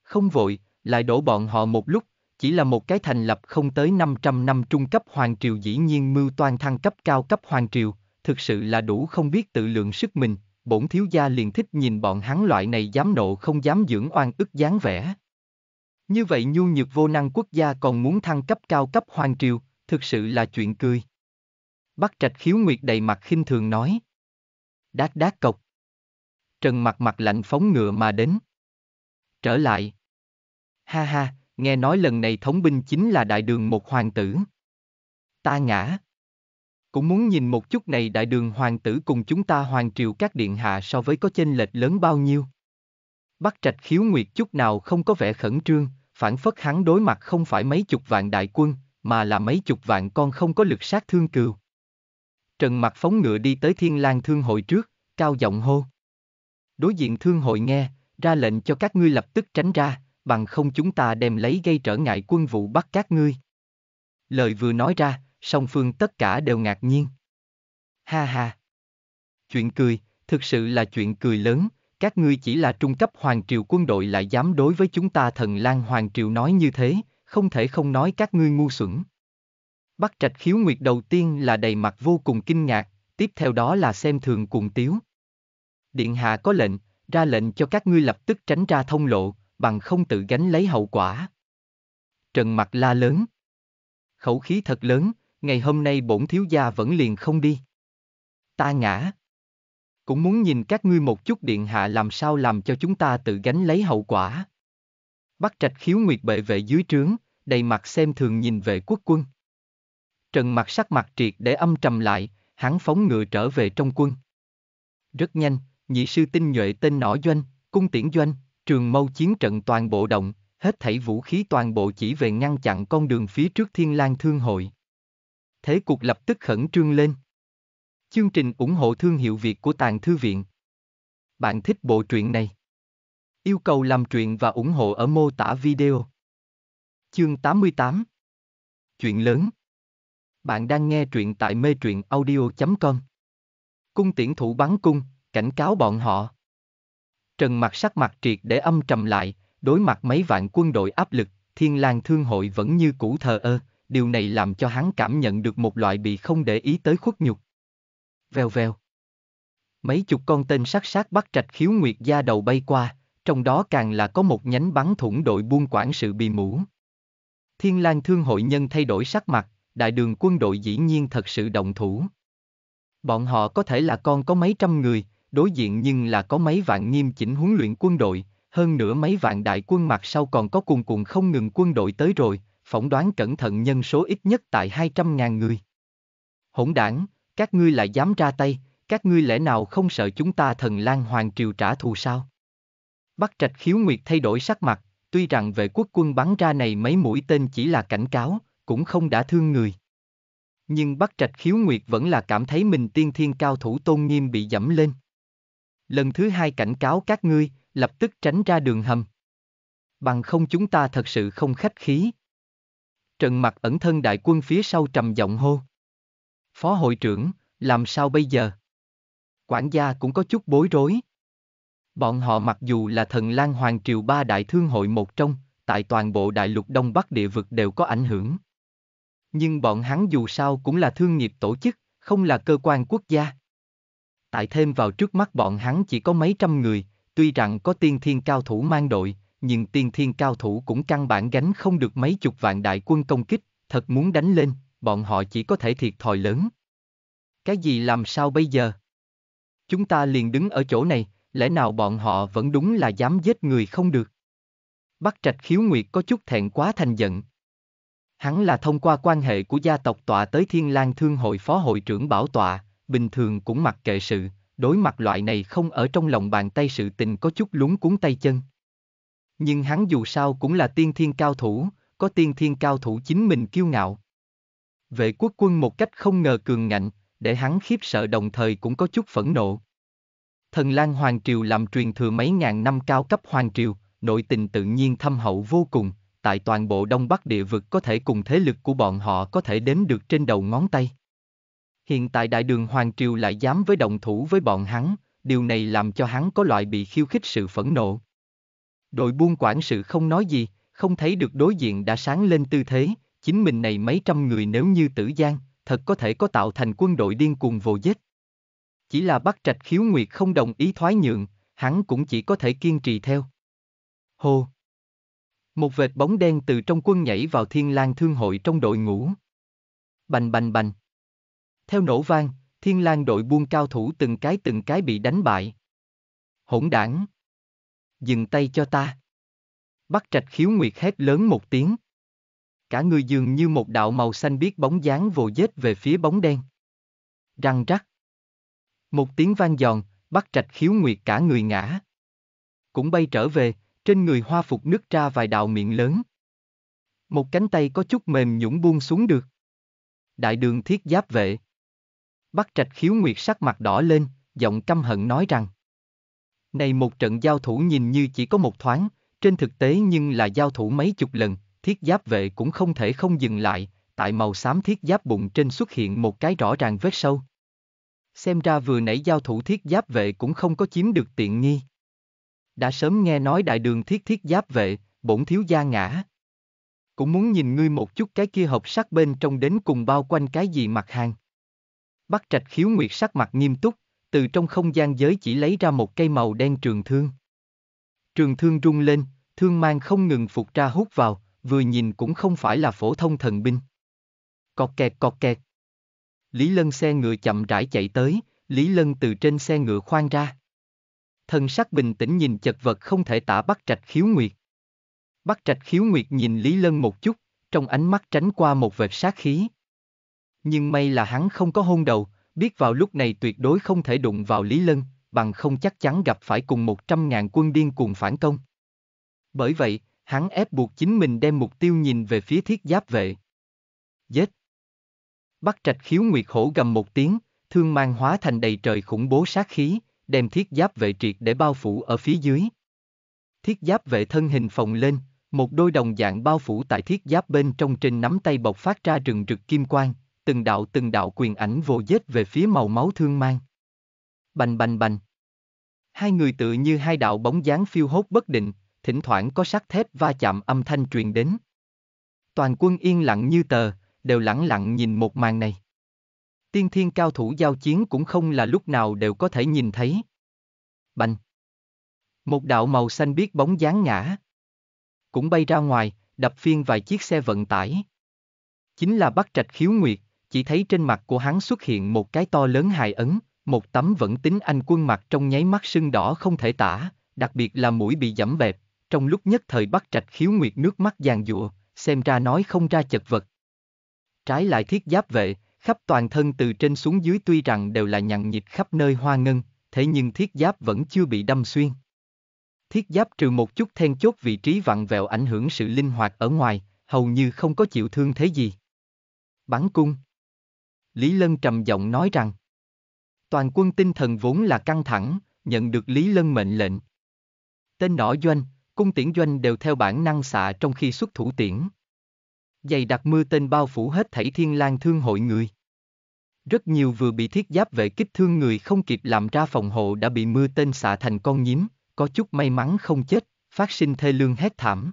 Không vội, lại đổ bọn họ một lúc, chỉ là một cái thành lập không tới 500 năm trung cấp Hoàng Triều dĩ nhiên mưu toan thăng cấp cao cấp Hoàng Triều, thực sự là đủ không biết tự lượng sức mình, bổn thiếu gia liền thích nhìn bọn hắn loại này dám nộ không dám dưỡng oan ức dáng vẻ. Như vậy nhu nhược vô năng quốc gia còn muốn thăng cấp cao cấp hoàng triều, thực sự là chuyện cười. Bắc trạch khiếu nguyệt đầy mặt khinh thường nói. Đát đát cộc. Trần mặt mặt lạnh phóng ngựa mà đến. Trở lại. Ha ha, nghe nói lần này thống binh chính là đại đường một hoàng tử. Ta ngã cũng muốn nhìn một chút này đại đường hoàng tử cùng chúng ta hoàng triều các điện hạ so với có chênh lệch lớn bao nhiêu. Bắc trạch khiếu nguyệt chút nào không có vẻ khẩn trương, phản phất hắn đối mặt không phải mấy chục vạn đại quân, mà là mấy chục vạn con không có lực sát thương cừu. Trần mặt phóng ngựa đi tới thiên lang thương hội trước, cao giọng hô. Đối diện thương hội nghe, ra lệnh cho các ngươi lập tức tránh ra, bằng không chúng ta đem lấy gây trở ngại quân vụ bắt các ngươi. Lời vừa nói ra, song phương tất cả đều ngạc nhiên. Ha ha! Chuyện cười, thực sự là chuyện cười lớn, các ngươi chỉ là trung cấp hoàng triều quân đội lại dám đối với chúng ta thần lang hoàng triều nói như thế, không thể không nói các ngươi ngu xuẩn. Bắc trạch khiếu nguyệt đầu tiên là đầy mặt vô cùng kinh ngạc, tiếp theo đó là xem thường cùng tiếu. Điện hạ có lệnh, ra lệnh cho các ngươi lập tức tránh ra thông lộ, bằng không tự gánh lấy hậu quả. Trần mặt la lớn. Khẩu khí thật lớn, ngày hôm nay bổn thiếu gia vẫn liền không đi. Ta ngã. Cũng muốn nhìn các ngươi một chút điện hạ làm sao làm cho chúng ta tự gánh lấy hậu quả. Bắc trạch khiếu nguyệt bệ vệ dưới trướng, đầy mặt xem thường nhìn về quốc quân. Trần mặt sắc mặt triệt để âm trầm lại, hắn phóng ngựa trở về trong quân. Rất nhanh, nhị sư tinh nhuệ tên nỏ doanh, cung tiễn doanh, trường mâu chiến trận toàn bộ động, hết thảy vũ khí toàn bộ chỉ về ngăn chặn con đường phía trước thiên lang thương hội thế cục lập tức khẩn trương lên. Chương trình ủng hộ thương hiệu Việt của Tàng Thư Viện Bạn thích bộ truyện này? Yêu cầu làm truyện và ủng hộ ở mô tả video. Chương 88 Chuyện lớn Bạn đang nghe truyện tại mê truyện audio.com Cung tiễn thủ bắn cung, cảnh cáo bọn họ. Trần mặt sắc mặt triệt để âm trầm lại, đối mặt mấy vạn quân đội áp lực, thiên lang thương hội vẫn như cũ thờ ơ, điều này làm cho hắn cảm nhận được một loại bị không để ý tới khuất nhục. Vèo vèo. Mấy chục con tên sát sát bắt trạch khiếu nguyệt da đầu bay qua, trong đó càng là có một nhánh bắn thủng đội buôn quản sự bị mũ. Thiên lang thương hội nhân thay đổi sắc mặt, đại đường quân đội dĩ nhiên thật sự động thủ. Bọn họ có thể là con có mấy trăm người, đối diện nhưng là có mấy vạn nghiêm chỉnh huấn luyện quân đội, hơn nữa mấy vạn đại quân mặt sau còn có cuồn cuộn không ngừng quân đội tới rồi, phỏng đoán cẩn thận nhân số ít nhất tại 200.000 người. Hỗn đảng, các ngươi lại dám ra tay, các ngươi lẽ nào không sợ chúng ta thần lang Hoàng Triều trả thù sao? Bắc Trạch Khiếu Nguyệt thay đổi sắc mặt, tuy rằng vệ quốc quân bắn ra này mấy mũi tên chỉ là cảnh cáo, cũng không đã thương người. Nhưng Bắc Trạch Khiếu Nguyệt vẫn là cảm thấy mình tiên thiên cao thủ tôn nghiêm bị dẫm lên. Lần thứ hai cảnh cáo các ngươi, lập tức tránh ra đường hầm. Bằng không chúng ta thật sự không khách khí, Trần Mặt ẩn thân đại quân phía sau trầm giọng hô. Phó hội trưởng, làm sao bây giờ? Quản gia cũng có chút bối rối. Bọn họ mặc dù là thần Lan Hoàng Triều ba đại thương hội một trong, tại toàn bộ đại lục Đông Bắc địa vực đều có ảnh hưởng. Nhưng bọn hắn dù sao cũng là thương nghiệp tổ chức, không là cơ quan quốc gia. Tại thêm vào trước mắt bọn hắn chỉ có mấy trăm người, tuy rằng có tiên thiên cao thủ mang đội, nhưng tiên thiên cao thủ cũng căn bản gánh không được mấy chục vạn đại quân công kích, thật muốn đánh lên, bọn họ chỉ có thể thiệt thòi lớn. Cái gì làm sao bây giờ? Chúng ta liền đứng ở chỗ này, lẽ nào bọn họ vẫn đúng là dám giết người không được? Bắc Trạch Khiếu Nguyệt có chút thẹn quá thành giận. Hắn là thông qua quan hệ của gia tộc tọa tới Thiên lang Thương hội phó hội trưởng bảo tọa, bình thường cũng mặc kệ sự, đối mặt loại này không ở trong lòng bàn tay sự tình có chút lúng cuốn tay chân. Nhưng hắn dù sao cũng là tiên thiên cao thủ, có tiên thiên cao thủ chính mình kiêu ngạo. Vệ quốc quân một cách không ngờ cường ngạnh, để hắn khiếp sợ đồng thời cũng có chút phẫn nộ. Thần Lan Hoàng Triều làm truyền thừa mấy ngàn năm cao cấp Hoàng Triều, nội tình tự nhiên thâm hậu vô cùng, tại toàn bộ Đông Bắc địa vực có thể cùng thế lực của bọn họ có thể đếm được trên đầu ngón tay. Hiện tại Đại đường Hoàng Triều lại dám với đồng thủ với bọn hắn, điều này làm cho hắn có loại bị khiêu khích sự phẫn nộ. Đội buôn quản sự không nói gì, không thấy được đối diện đã sáng lên tư thế, chính mình này mấy trăm người nếu như tử giang, thật có thể có tạo thành quân đội điên cuồng vô giết. Chỉ là bắt trạch khiếu nguyệt không đồng ý thoái nhượng, hắn cũng chỉ có thể kiên trì theo. Hô! Một vệt bóng đen từ trong quân nhảy vào thiên lang thương hội trong đội ngũ. Bành bành bành! Theo nổ vang, thiên lang đội buôn cao thủ từng cái từng cái bị đánh bại. Hỗn đảng! dừng tay cho ta. Bắc trạch khiếu nguyệt hét lớn một tiếng. Cả người dường như một đạo màu xanh biết bóng dáng vồ dết về phía bóng đen. Răng rắc. Một tiếng vang giòn, Bắc trạch khiếu nguyệt cả người ngã. Cũng bay trở về, trên người hoa phục nước ra vài đạo miệng lớn. Một cánh tay có chút mềm nhũng buông xuống được. Đại đường thiết giáp vệ. Bắc trạch khiếu nguyệt sắc mặt đỏ lên, giọng căm hận nói rằng. Này một trận giao thủ nhìn như chỉ có một thoáng, trên thực tế nhưng là giao thủ mấy chục lần, thiết giáp vệ cũng không thể không dừng lại, tại màu xám thiết giáp bụng trên xuất hiện một cái rõ ràng vết sâu. Xem ra vừa nãy giao thủ thiết giáp vệ cũng không có chiếm được tiện nghi. Đã sớm nghe nói đại đường thiết thiết giáp vệ, bổn thiếu gia ngã. Cũng muốn nhìn ngươi một chút cái kia hộp sắt bên trong đến cùng bao quanh cái gì mặt hàng. Bắt trạch khiếu nguyệt sắc mặt nghiêm túc, từ trong không gian giới chỉ lấy ra một cây màu đen trường thương. Trường thương rung lên, thương mang không ngừng phục ra hút vào, vừa nhìn cũng không phải là phổ thông thần binh. Cọt kẹt cọt kẹt. Lý Lân xe ngựa chậm rãi chạy tới, Lý Lân từ trên xe ngựa khoan ra. Thần sắc bình tĩnh nhìn chật vật không thể tả bắt trạch khiếu nguyệt. Bắt trạch khiếu nguyệt nhìn Lý Lân một chút, trong ánh mắt tránh qua một vệt sát khí. Nhưng may là hắn không có hôn đầu, biết vào lúc này tuyệt đối không thể đụng vào Lý Lân, bằng không chắc chắn gặp phải cùng 100.000 quân điên cuồng phản công. Bởi vậy, hắn ép buộc chính mình đem mục tiêu nhìn về phía thiết giáp vệ. Giết! Bắt trạch khiếu nguyệt hổ gầm một tiếng, thương mang hóa thành đầy trời khủng bố sát khí, đem thiết giáp vệ triệt để bao phủ ở phía dưới. Thiết giáp vệ thân hình phồng lên, một đôi đồng dạng bao phủ tại thiết giáp bên trong trên nắm tay bộc phát ra rừng rực kim quang, từng đạo từng đạo quyền ảnh vô dết về phía màu máu thương mang. Bành bành bành. Hai người tự như hai đạo bóng dáng phiêu hốt bất định, thỉnh thoảng có sắc thép va chạm âm thanh truyền đến. Toàn quân yên lặng như tờ, đều lặng lặng nhìn một màn này. Tiên thiên cao thủ giao chiến cũng không là lúc nào đều có thể nhìn thấy. Bành. Một đạo màu xanh biết bóng dáng ngã. Cũng bay ra ngoài, đập phiên vài chiếc xe vận tải. Chính là bắt trạch khiếu nguyệt chỉ thấy trên mặt của hắn xuất hiện một cái to lớn hài ấn, một tấm vẫn tính anh quân mặt trong nháy mắt sưng đỏ không thể tả, đặc biệt là mũi bị giẫm bẹp, trong lúc nhất thời bắt trạch khiếu nguyệt nước mắt giàn giụa, xem ra nói không ra chật vật. Trái lại thiết giáp vệ, khắp toàn thân từ trên xuống dưới tuy rằng đều là nhằn nhịt khắp nơi hoa ngân, thế nhưng thiết giáp vẫn chưa bị đâm xuyên. Thiết giáp trừ một chút then chốt vị trí vặn vẹo ảnh hưởng sự linh hoạt ở ngoài, hầu như không có chịu thương thế gì. Bắn cung Lý Lân trầm giọng nói rằng. Toàn quân tinh thần vốn là căng thẳng, nhận được Lý Lân mệnh lệnh. Tên nỏ doanh, cung tiễn doanh đều theo bản năng xạ trong khi xuất thủ tiễn. Dày đặc mưa tên bao phủ hết thảy thiên lang thương hội người. Rất nhiều vừa bị thiết giáp vệ kích thương người không kịp làm ra phòng hộ đã bị mưa tên xạ thành con nhím, có chút may mắn không chết, phát sinh thê lương hét thảm.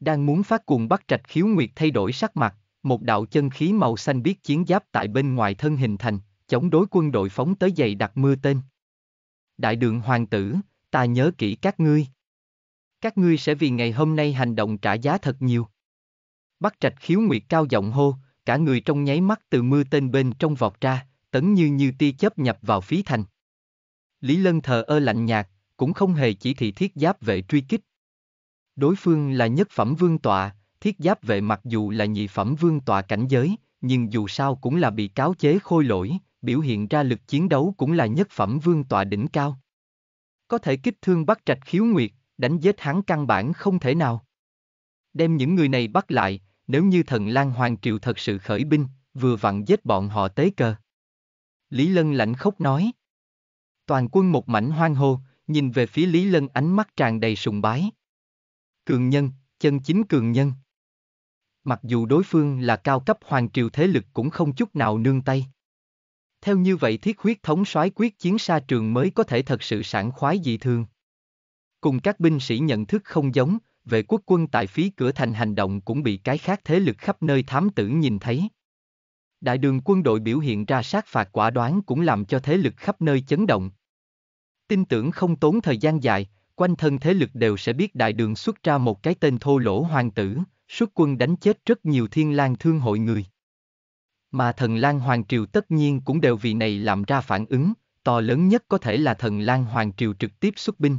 Đang muốn phát cuồng bắt trạch khiếu nguyệt thay đổi sắc mặt, một đạo chân khí màu xanh biết chiến giáp tại bên ngoài thân hình thành, chống đối quân đội phóng tới dày đặt mưa tên. Đại đường hoàng tử, ta nhớ kỹ các ngươi. Các ngươi sẽ vì ngày hôm nay hành động trả giá thật nhiều. bắt trạch khiếu nguyệt cao giọng hô, cả người trong nháy mắt từ mưa tên bên trong vọt ra, tấn như như ti chớp nhập vào phí thành. Lý Lân thờ ơ lạnh nhạt, cũng không hề chỉ thị thiết giáp vệ truy kích. Đối phương là nhất phẩm vương tọa, thiết giáp vệ mặc dù là nhị phẩm vương tọa cảnh giới, nhưng dù sao cũng là bị cáo chế khôi lỗi, biểu hiện ra lực chiến đấu cũng là nhất phẩm vương tọa đỉnh cao. Có thể kích thương bắt trạch khiếu nguyệt, đánh giết hắn căn bản không thể nào. Đem những người này bắt lại, nếu như thần Lan Hoàng Triều thật sự khởi binh, vừa vặn giết bọn họ tế cờ. Lý Lân lạnh khóc nói. Toàn quân một mảnh hoang hô, nhìn về phía Lý Lân ánh mắt tràn đầy sùng bái. Cường nhân, chân chính cường nhân mặc dù đối phương là cao cấp hoàng triều thế lực cũng không chút nào nương tay. Theo như vậy thiết huyết thống soái quyết chiến xa trường mới có thể thật sự sản khoái dị thường. Cùng các binh sĩ nhận thức không giống, vệ quốc quân tại phía cửa thành hành động cũng bị cái khác thế lực khắp nơi thám tử nhìn thấy. Đại đường quân đội biểu hiện ra sát phạt quả đoán cũng làm cho thế lực khắp nơi chấn động. Tin tưởng không tốn thời gian dài, quanh thân thế lực đều sẽ biết đại đường xuất ra một cái tên thô lỗ hoàng tử, xuất quân đánh chết rất nhiều thiên lang thương hội người. Mà thần lang hoàng triều tất nhiên cũng đều vì này làm ra phản ứng, to lớn nhất có thể là thần lang hoàng triều trực tiếp xuất binh.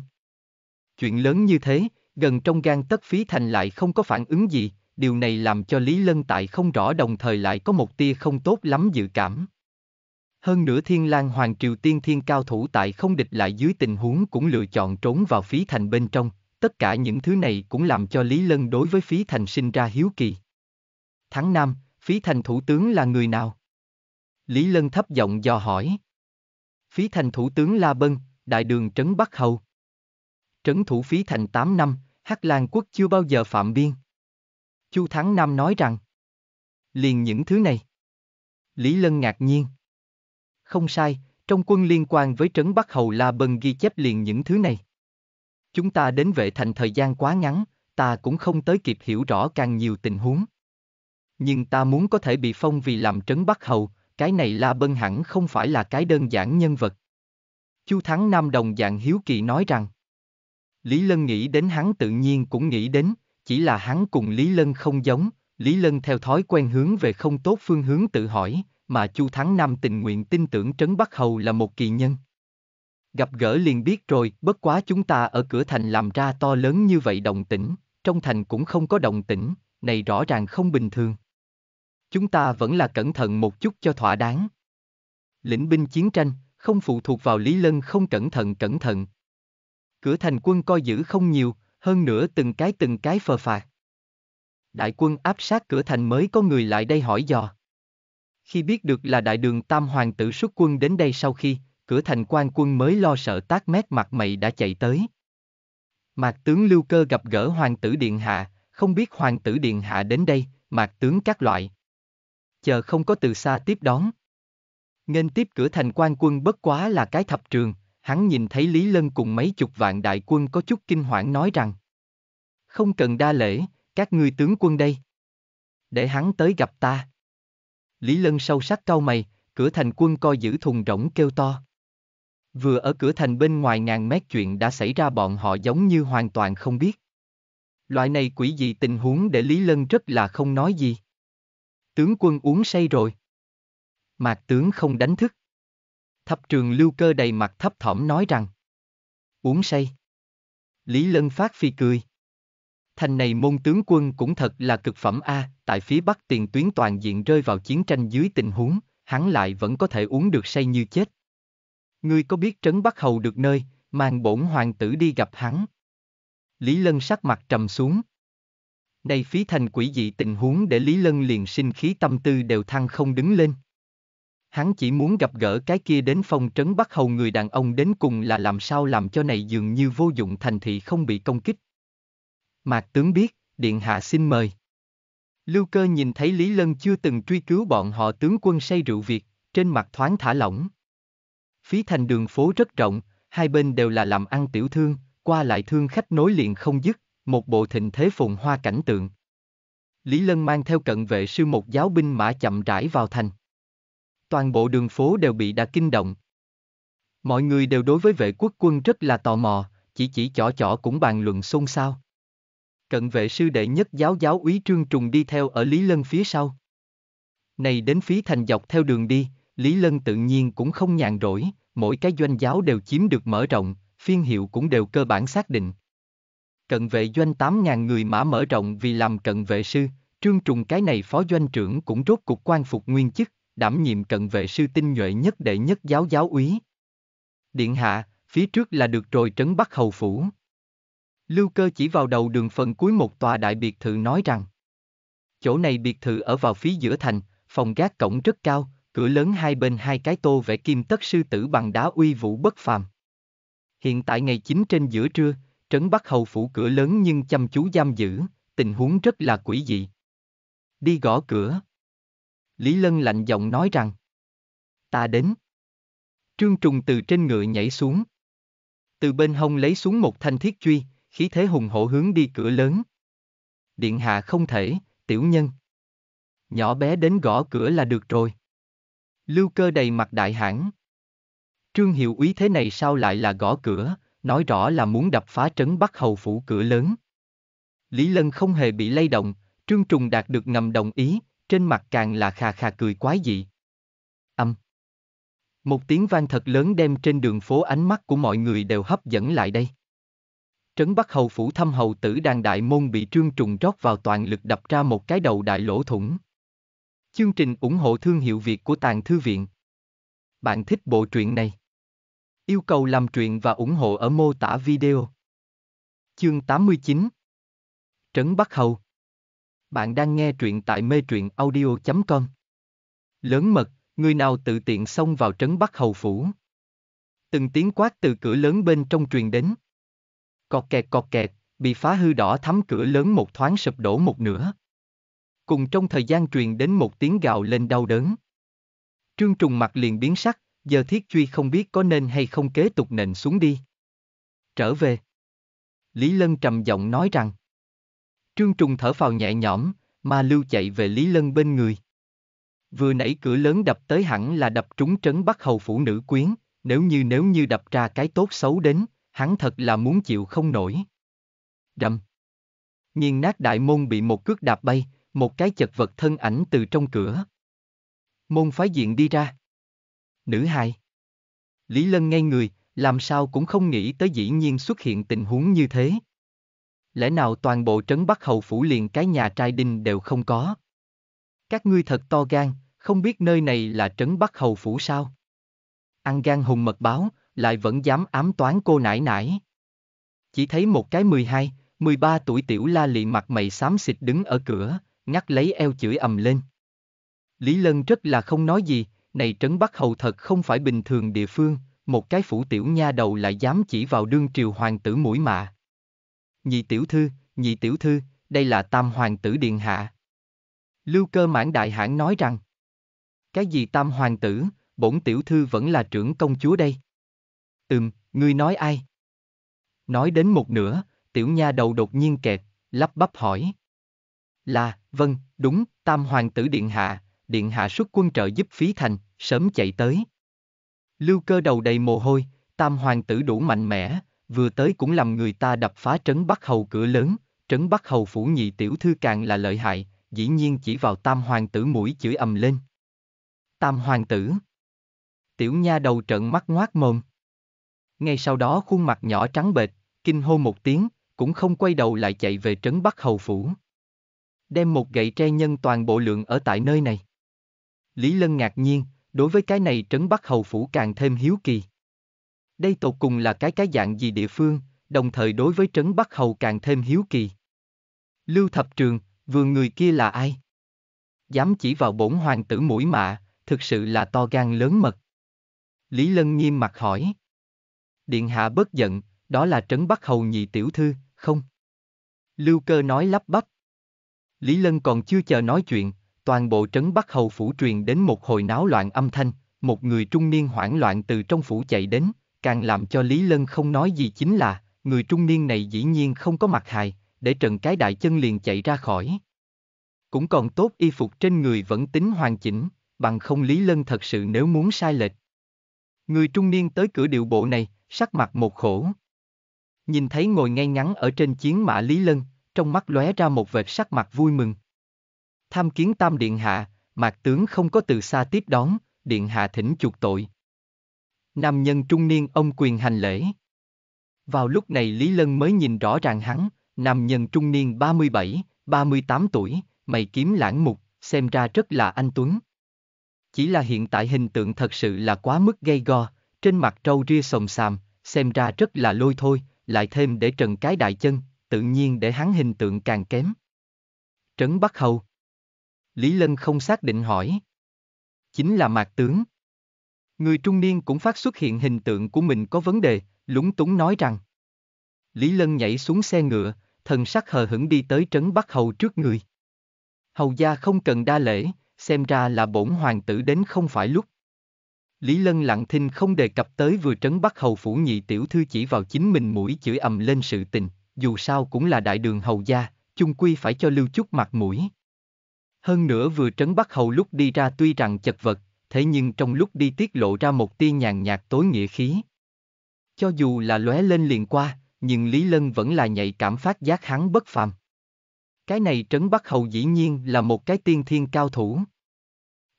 Chuyện lớn như thế, gần trong gan tất phí thành lại không có phản ứng gì, điều này làm cho Lý Lân Tại không rõ đồng thời lại có một tia không tốt lắm dự cảm. Hơn nữa Thiên Lang Hoàng Triều Tiên Thiên Cao Thủ tại không địch lại dưới tình huống cũng lựa chọn trốn vào phí thành bên trong, Tất cả những thứ này cũng làm cho Lý Lân đối với Phí Thành sinh ra hiếu kỳ. Tháng năm, Phí Thành thủ tướng là người nào? Lý Lân thấp giọng dò hỏi. Phí Thành thủ tướng La Bân, đại đường Trấn Bắc Hầu. Trấn thủ Phí Thành 8 năm, Hắc Lan quốc chưa bao giờ phạm biên. Chu Thắng Nam nói rằng. Liền những thứ này. Lý Lân ngạc nhiên. Không sai, trong quân liên quan với Trấn Bắc Hầu La Bân ghi chép liền những thứ này. Chúng ta đến vệ thành thời gian quá ngắn, ta cũng không tới kịp hiểu rõ càng nhiều tình huống. Nhưng ta muốn có thể bị phong vì làm trấn Bắc Hầu, cái này La Bân hẳn không phải là cái đơn giản nhân vật. Chu Thắng Nam đồng dạng hiếu kỳ nói rằng, Lý Lân nghĩ đến hắn tự nhiên cũng nghĩ đến, chỉ là hắn cùng Lý Lân không giống, Lý Lân theo thói quen hướng về không tốt phương hướng tự hỏi, mà Chu Thắng Nam tình nguyện tin tưởng Trấn Bắc Hầu là một kỳ nhân gặp gỡ liền biết rồi, bất quá chúng ta ở cửa thành làm ra to lớn như vậy đồng tĩnh, trong thành cũng không có đồng tĩnh, này rõ ràng không bình thường. Chúng ta vẫn là cẩn thận một chút cho thỏa đáng. Lĩnh binh chiến tranh, không phụ thuộc vào Lý Lân không cẩn thận cẩn thận. Cửa thành quân coi giữ không nhiều, hơn nữa từng cái từng cái phờ phạt. Đại quân áp sát cửa thành mới có người lại đây hỏi dò. Khi biết được là đại đường Tam Hoàng tử xuất quân đến đây sau khi, cửa thành quan quân mới lo sợ tác mét mặt mày đã chạy tới. Mạc tướng Lưu Cơ gặp gỡ Hoàng tử Điện Hạ, không biết Hoàng tử Điện Hạ đến đây, mạc tướng các loại. Chờ không có từ xa tiếp đón. Nghênh tiếp cửa thành quan quân bất quá là cái thập trường, hắn nhìn thấy Lý Lân cùng mấy chục vạn đại quân có chút kinh hoảng nói rằng. Không cần đa lễ, các ngươi tướng quân đây. Để hắn tới gặp ta. Lý Lân sâu sắc cau mày, cửa thành quân coi giữ thùng rỗng kêu to. Vừa ở cửa thành bên ngoài ngàn mét chuyện đã xảy ra bọn họ giống như hoàn toàn không biết. Loại này quỷ dị tình huống để Lý Lân rất là không nói gì. Tướng quân uống say rồi. Mạc tướng không đánh thức. Thập trường lưu cơ đầy mặt thấp thỏm nói rằng. Uống say. Lý Lân phát phi cười. Thành này môn tướng quân cũng thật là cực phẩm A, tại phía bắc tiền tuyến toàn diện rơi vào chiến tranh dưới tình huống, hắn lại vẫn có thể uống được say như chết, ngươi có biết trấn Bắc Hầu được nơi, mang bổn hoàng tử đi gặp hắn. Lý Lân sắc mặt trầm xuống. Đây phí thành quỷ dị tình huống để Lý Lân liền sinh khí tâm tư đều thăng không đứng lên. Hắn chỉ muốn gặp gỡ cái kia đến phong trấn Bắc Hầu người đàn ông đến cùng là làm sao làm cho này dường như vô dụng thành thị không bị công kích. Mạc tướng biết, điện hạ xin mời. Lưu cơ nhìn thấy Lý Lân chưa từng truy cứu bọn họ tướng quân say rượu việc, trên mặt thoáng thả lỏng. Phí thành đường phố rất rộng, hai bên đều là làm ăn tiểu thương, qua lại thương khách nối liền không dứt, một bộ thịnh thế phồn hoa cảnh tượng. Lý Lân mang theo cận vệ sư một giáo binh mã chậm rãi vào thành. Toàn bộ đường phố đều bị đã kinh động. Mọi người đều đối với vệ quốc quân rất là tò mò, chỉ chỉ chỏ chỏ cũng bàn luận xôn xao. Cận vệ sư đệ nhất giáo giáo úy trương trùng đi theo ở Lý Lân phía sau. Này đến phí thành dọc theo đường đi, Lý Lân tự nhiên cũng không nhàn rỗi, mỗi cái doanh giáo đều chiếm được mở rộng, phiên hiệu cũng đều cơ bản xác định. Cận vệ doanh 8.000 người mã mở rộng vì làm cận vệ sư, trương trùng cái này phó doanh trưởng cũng rốt cục quan phục nguyên chức, đảm nhiệm cận vệ sư tinh nhuệ nhất đệ nhất giáo giáo úy. Điện hạ, phía trước là được rồi trấn Bắc Hầu Phủ. Lưu cơ chỉ vào đầu đường phần cuối một tòa đại biệt thự nói rằng Chỗ này biệt thự ở vào phía giữa thành, phòng gác cổng rất cao, cửa lớn hai bên hai cái tô vẽ kim tất sư tử bằng đá uy vũ bất phàm. Hiện tại ngày chính trên giữa trưa, trấn Bắc Hầu phủ cửa lớn nhưng chăm chú giam giữ, tình huống rất là quỷ dị. Đi gõ cửa. Lý Lân lạnh giọng nói rằng. Ta đến. Trương Trùng từ trên ngựa nhảy xuống. Từ bên hông lấy xuống một thanh thiết truy, khí thế hùng hổ hướng đi cửa lớn. Điện hạ không thể, tiểu nhân. Nhỏ bé đến gõ cửa là được rồi. Lưu cơ đầy mặt đại hãn. Trương Hiệu Úy thế này sao lại là gõ cửa, nói rõ là muốn đập phá trấn Bắc Hầu phủ cửa lớn. Lý Lân không hề bị lay động, Trương Trùng đạt được ngầm đồng ý, trên mặt càng là khà khà cười quái dị. Âm. Một tiếng vang thật lớn đem trên đường phố ánh mắt của mọi người đều hấp dẫn lại đây. Trấn Bắc Hầu phủ thăm hầu tử đàn đại môn bị Trương Trùng rót vào toàn lực đập ra một cái đầu đại lỗ thủng. Chương trình ủng hộ thương hiệu Việt của Tàng Thư Viện. Bạn thích bộ truyện này? Yêu cầu làm truyện và ủng hộ ở mô tả video. Chương 89 Trấn Bắc Hầu Bạn đang nghe truyện tại mê truyện audio.com Lớn mật, người nào tự tiện xông vào Trấn Bắc Hầu Phủ. Từng tiếng quát từ cửa lớn bên trong truyền đến. Cọt kẹt cọt kẹt, bị phá hư đỏ thắm cửa lớn một thoáng sụp đổ một nửa cùng trong thời gian truyền đến một tiếng gào lên đau đớn. Trương Trùng mặt liền biến sắc, giờ Thiết Truy không biết có nên hay không kế tục nền xuống đi. Trở về. Lý Lân trầm giọng nói rằng. Trương Trùng thở phào nhẹ nhõm, ma lưu chạy về Lý Lân bên người. Vừa nãy cửa lớn đập tới hẳn là đập trúng trấn bắt hầu phụ nữ quyến, nếu như nếu như đập ra cái tốt xấu đến, hắn thật là muốn chịu không nổi. Đầm. Nghiền nát đại môn bị một cước đạp bay, một cái chật vật thân ảnh từ trong cửa. Môn phái diện đi ra. Nữ hài. Lý Lân ngay người, làm sao cũng không nghĩ tới dĩ nhiên xuất hiện tình huống như thế. Lẽ nào toàn bộ trấn Bắc Hầu Phủ liền cái nhà trai đinh đều không có? Các ngươi thật to gan, không biết nơi này là trấn Bắc Hầu Phủ sao? Ăn gan hùng mật báo, lại vẫn dám ám toán cô nải nải. Chỉ thấy một cái 12, 13 tuổi tiểu la lị mặt mày xám xịt đứng ở cửa, ngắt lấy eo chửi ầm lên. Lý Lân rất là không nói gì, này Trấn Bắc Hầu thật không phải bình thường địa phương, một cái phủ tiểu nha đầu lại dám chỉ vào đương triều hoàng tử mũi mạ. Nhị tiểu thư, nhị tiểu thư, đây là tam hoàng tử điện hạ. Lưu cơ mãn đại hãn nói rằng, cái gì tam hoàng tử, bổn tiểu thư vẫn là trưởng công chúa đây. Ừm, ngươi nói ai? Nói đến một nửa, tiểu nha đầu đột nhiên kẹt, lắp bắp hỏi. Là, vâng, đúng, tam hoàng tử điện hạ, điện hạ xuất quân trợ giúp phí thành, sớm chạy tới. Lưu cơ đầu đầy mồ hôi, tam hoàng tử đủ mạnh mẽ, vừa tới cũng làm người ta đập phá trấn Bắc Hầu cửa lớn, trấn Bắc Hầu phủ nhị tiểu thư càng là lợi hại, dĩ nhiên chỉ vào tam hoàng tử mũi chửi ầm lên. Tam hoàng tử. Tiểu nha đầu trận mắt ngoác mồm. Ngay sau đó khuôn mặt nhỏ trắng bệch, kinh hô một tiếng, cũng không quay đầu lại chạy về trấn Bắc Hầu phủ đem một gậy tre nhân toàn bộ lượng ở tại nơi này. Lý Lân ngạc nhiên, đối với cái này trấn Bắc Hầu Phủ càng thêm hiếu kỳ. Đây tột cùng là cái cái dạng gì địa phương, đồng thời đối với trấn Bắc Hầu càng thêm hiếu kỳ. Lưu Thập Trường, vườn người kia là ai? Dám chỉ vào bổn hoàng tử mũi mạ, thực sự là to gan lớn mật. Lý Lân nghiêm mặt hỏi. Điện hạ bất giận, đó là trấn Bắc Hầu nhị tiểu thư, không? Lưu cơ nói lắp bắp, Lý Lân còn chưa chờ nói chuyện, toàn bộ trấn Bắc Hầu phủ truyền đến một hồi náo loạn âm thanh, một người trung niên hoảng loạn từ trong phủ chạy đến, càng làm cho Lý Lân không nói gì chính là, người trung niên này dĩ nhiên không có mặt hài, để trần cái đại chân liền chạy ra khỏi. Cũng còn tốt y phục trên người vẫn tính hoàn chỉnh, bằng không Lý Lân thật sự nếu muốn sai lệch. Người trung niên tới cửa điệu bộ này, sắc mặt một khổ. Nhìn thấy ngồi ngay ngắn ở trên chiến mã Lý Lân, trong mắt lóe ra một vệt sắc mặt vui mừng. Tham kiến tam điện hạ, mạc tướng không có từ xa tiếp đón, điện hạ thỉnh chuộc tội. Nam nhân trung niên ông quyền hành lễ. Vào lúc này Lý Lân mới nhìn rõ ràng hắn, nam nhân trung niên 37, 38 tuổi, mày kiếm lãng mục, xem ra rất là anh Tuấn. Chỉ là hiện tại hình tượng thật sự là quá mức gây go, trên mặt trâu ria sồng sàm, xem ra rất là lôi thôi, lại thêm để trần cái đại chân, tự nhiên để hắn hình tượng càng kém. Trấn Bắc Hầu Lý Lân không xác định hỏi. Chính là mạc tướng. Người trung niên cũng phát xuất hiện hình tượng của mình có vấn đề, lúng túng nói rằng. Lý Lân nhảy xuống xe ngựa, thần sắc hờ hững đi tới trấn Bắc Hầu trước người. Hầu gia không cần đa lễ, xem ra là bổn hoàng tử đến không phải lúc. Lý Lân lặng thinh không đề cập tới vừa trấn Bắc Hầu phủ nhị tiểu thư chỉ vào chính mình mũi chửi ầm lên sự tình, dù sao cũng là đại đường hầu gia, chung quy phải cho lưu chút mặt mũi. Hơn nữa vừa trấn bắt hầu lúc đi ra tuy rằng chật vật, thế nhưng trong lúc đi tiết lộ ra một tia nhàn nhạt tối nghĩa khí. Cho dù là lóe lên liền qua, nhưng Lý Lân vẫn là nhạy cảm phát giác hắn bất phàm. Cái này trấn bắt hầu dĩ nhiên là một cái tiên thiên cao thủ.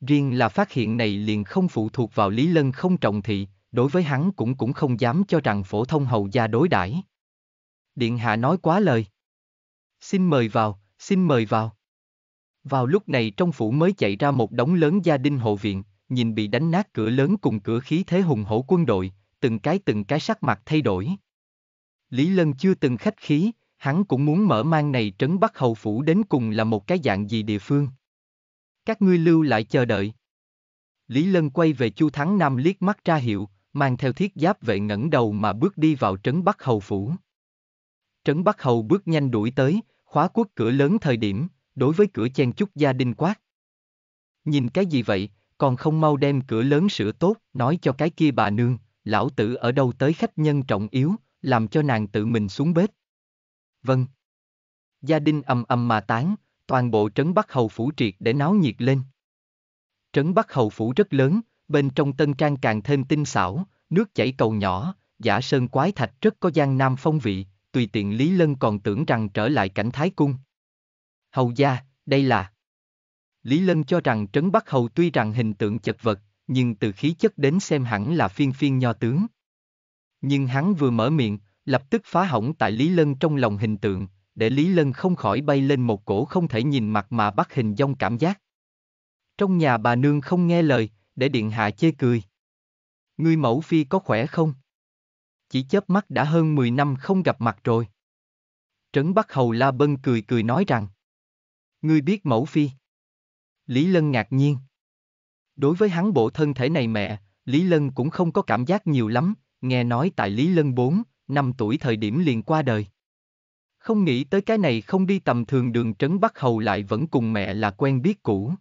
Riêng là phát hiện này liền không phụ thuộc vào Lý Lân không trọng thị, đối với hắn cũng cũng không dám cho rằng phổ thông hầu gia đối đãi Điện hạ nói quá lời. Xin mời vào, xin mời vào. Vào lúc này trong phủ mới chạy ra một đống lớn gia đình hộ viện, nhìn bị đánh nát cửa lớn cùng cửa khí thế hùng hổ quân đội, từng cái từng cái sắc mặt thay đổi. Lý Lân chưa từng khách khí, hắn cũng muốn mở mang này trấn bắt Hầu Phủ đến cùng là một cái dạng gì địa phương. Các ngươi lưu lại chờ đợi. Lý Lân quay về Chu Thắng Nam liếc mắt ra hiệu, mang theo thiết giáp vệ ngẩng đầu mà bước đi vào trấn Bắc Hầu Phủ. Trấn Bắc Hầu bước nhanh đuổi tới, khóa quốc cửa lớn thời điểm, đối với cửa chen chúc gia đình quát. Nhìn cái gì vậy, còn không mau đem cửa lớn sửa tốt, nói cho cái kia bà nương, lão tử ở đâu tới khách nhân trọng yếu, làm cho nàng tự mình xuống bếp. Vâng. Gia đình ầm ầm mà tán, toàn bộ trấn Bắc Hầu phủ triệt để náo nhiệt lên. Trấn Bắc Hầu phủ rất lớn, bên trong tân trang càng thêm tinh xảo, nước chảy cầu nhỏ, giả sơn quái thạch rất có gian nam phong vị, tùy tiện Lý Lân còn tưởng rằng trở lại cảnh Thái Cung. Hầu gia, đây là... Lý Lân cho rằng Trấn Bắc Hầu tuy rằng hình tượng chật vật, nhưng từ khí chất đến xem hẳn là phiên phiên nho tướng. Nhưng hắn vừa mở miệng, lập tức phá hỏng tại Lý Lân trong lòng hình tượng, để Lý Lân không khỏi bay lên một cổ không thể nhìn mặt mà bắt hình dong cảm giác. Trong nhà bà nương không nghe lời, để điện hạ chê cười. Ngươi mẫu phi có khỏe không? chỉ chớp mắt đã hơn 10 năm không gặp mặt rồi. Trấn Bắc Hầu La Bân cười cười nói rằng. Ngươi biết mẫu phi. Lý Lân ngạc nhiên. Đối với hắn bộ thân thể này mẹ, Lý Lân cũng không có cảm giác nhiều lắm, nghe nói tại Lý Lân 4, 5 tuổi thời điểm liền qua đời. Không nghĩ tới cái này không đi tầm thường đường Trấn Bắc Hầu lại vẫn cùng mẹ là quen biết cũ.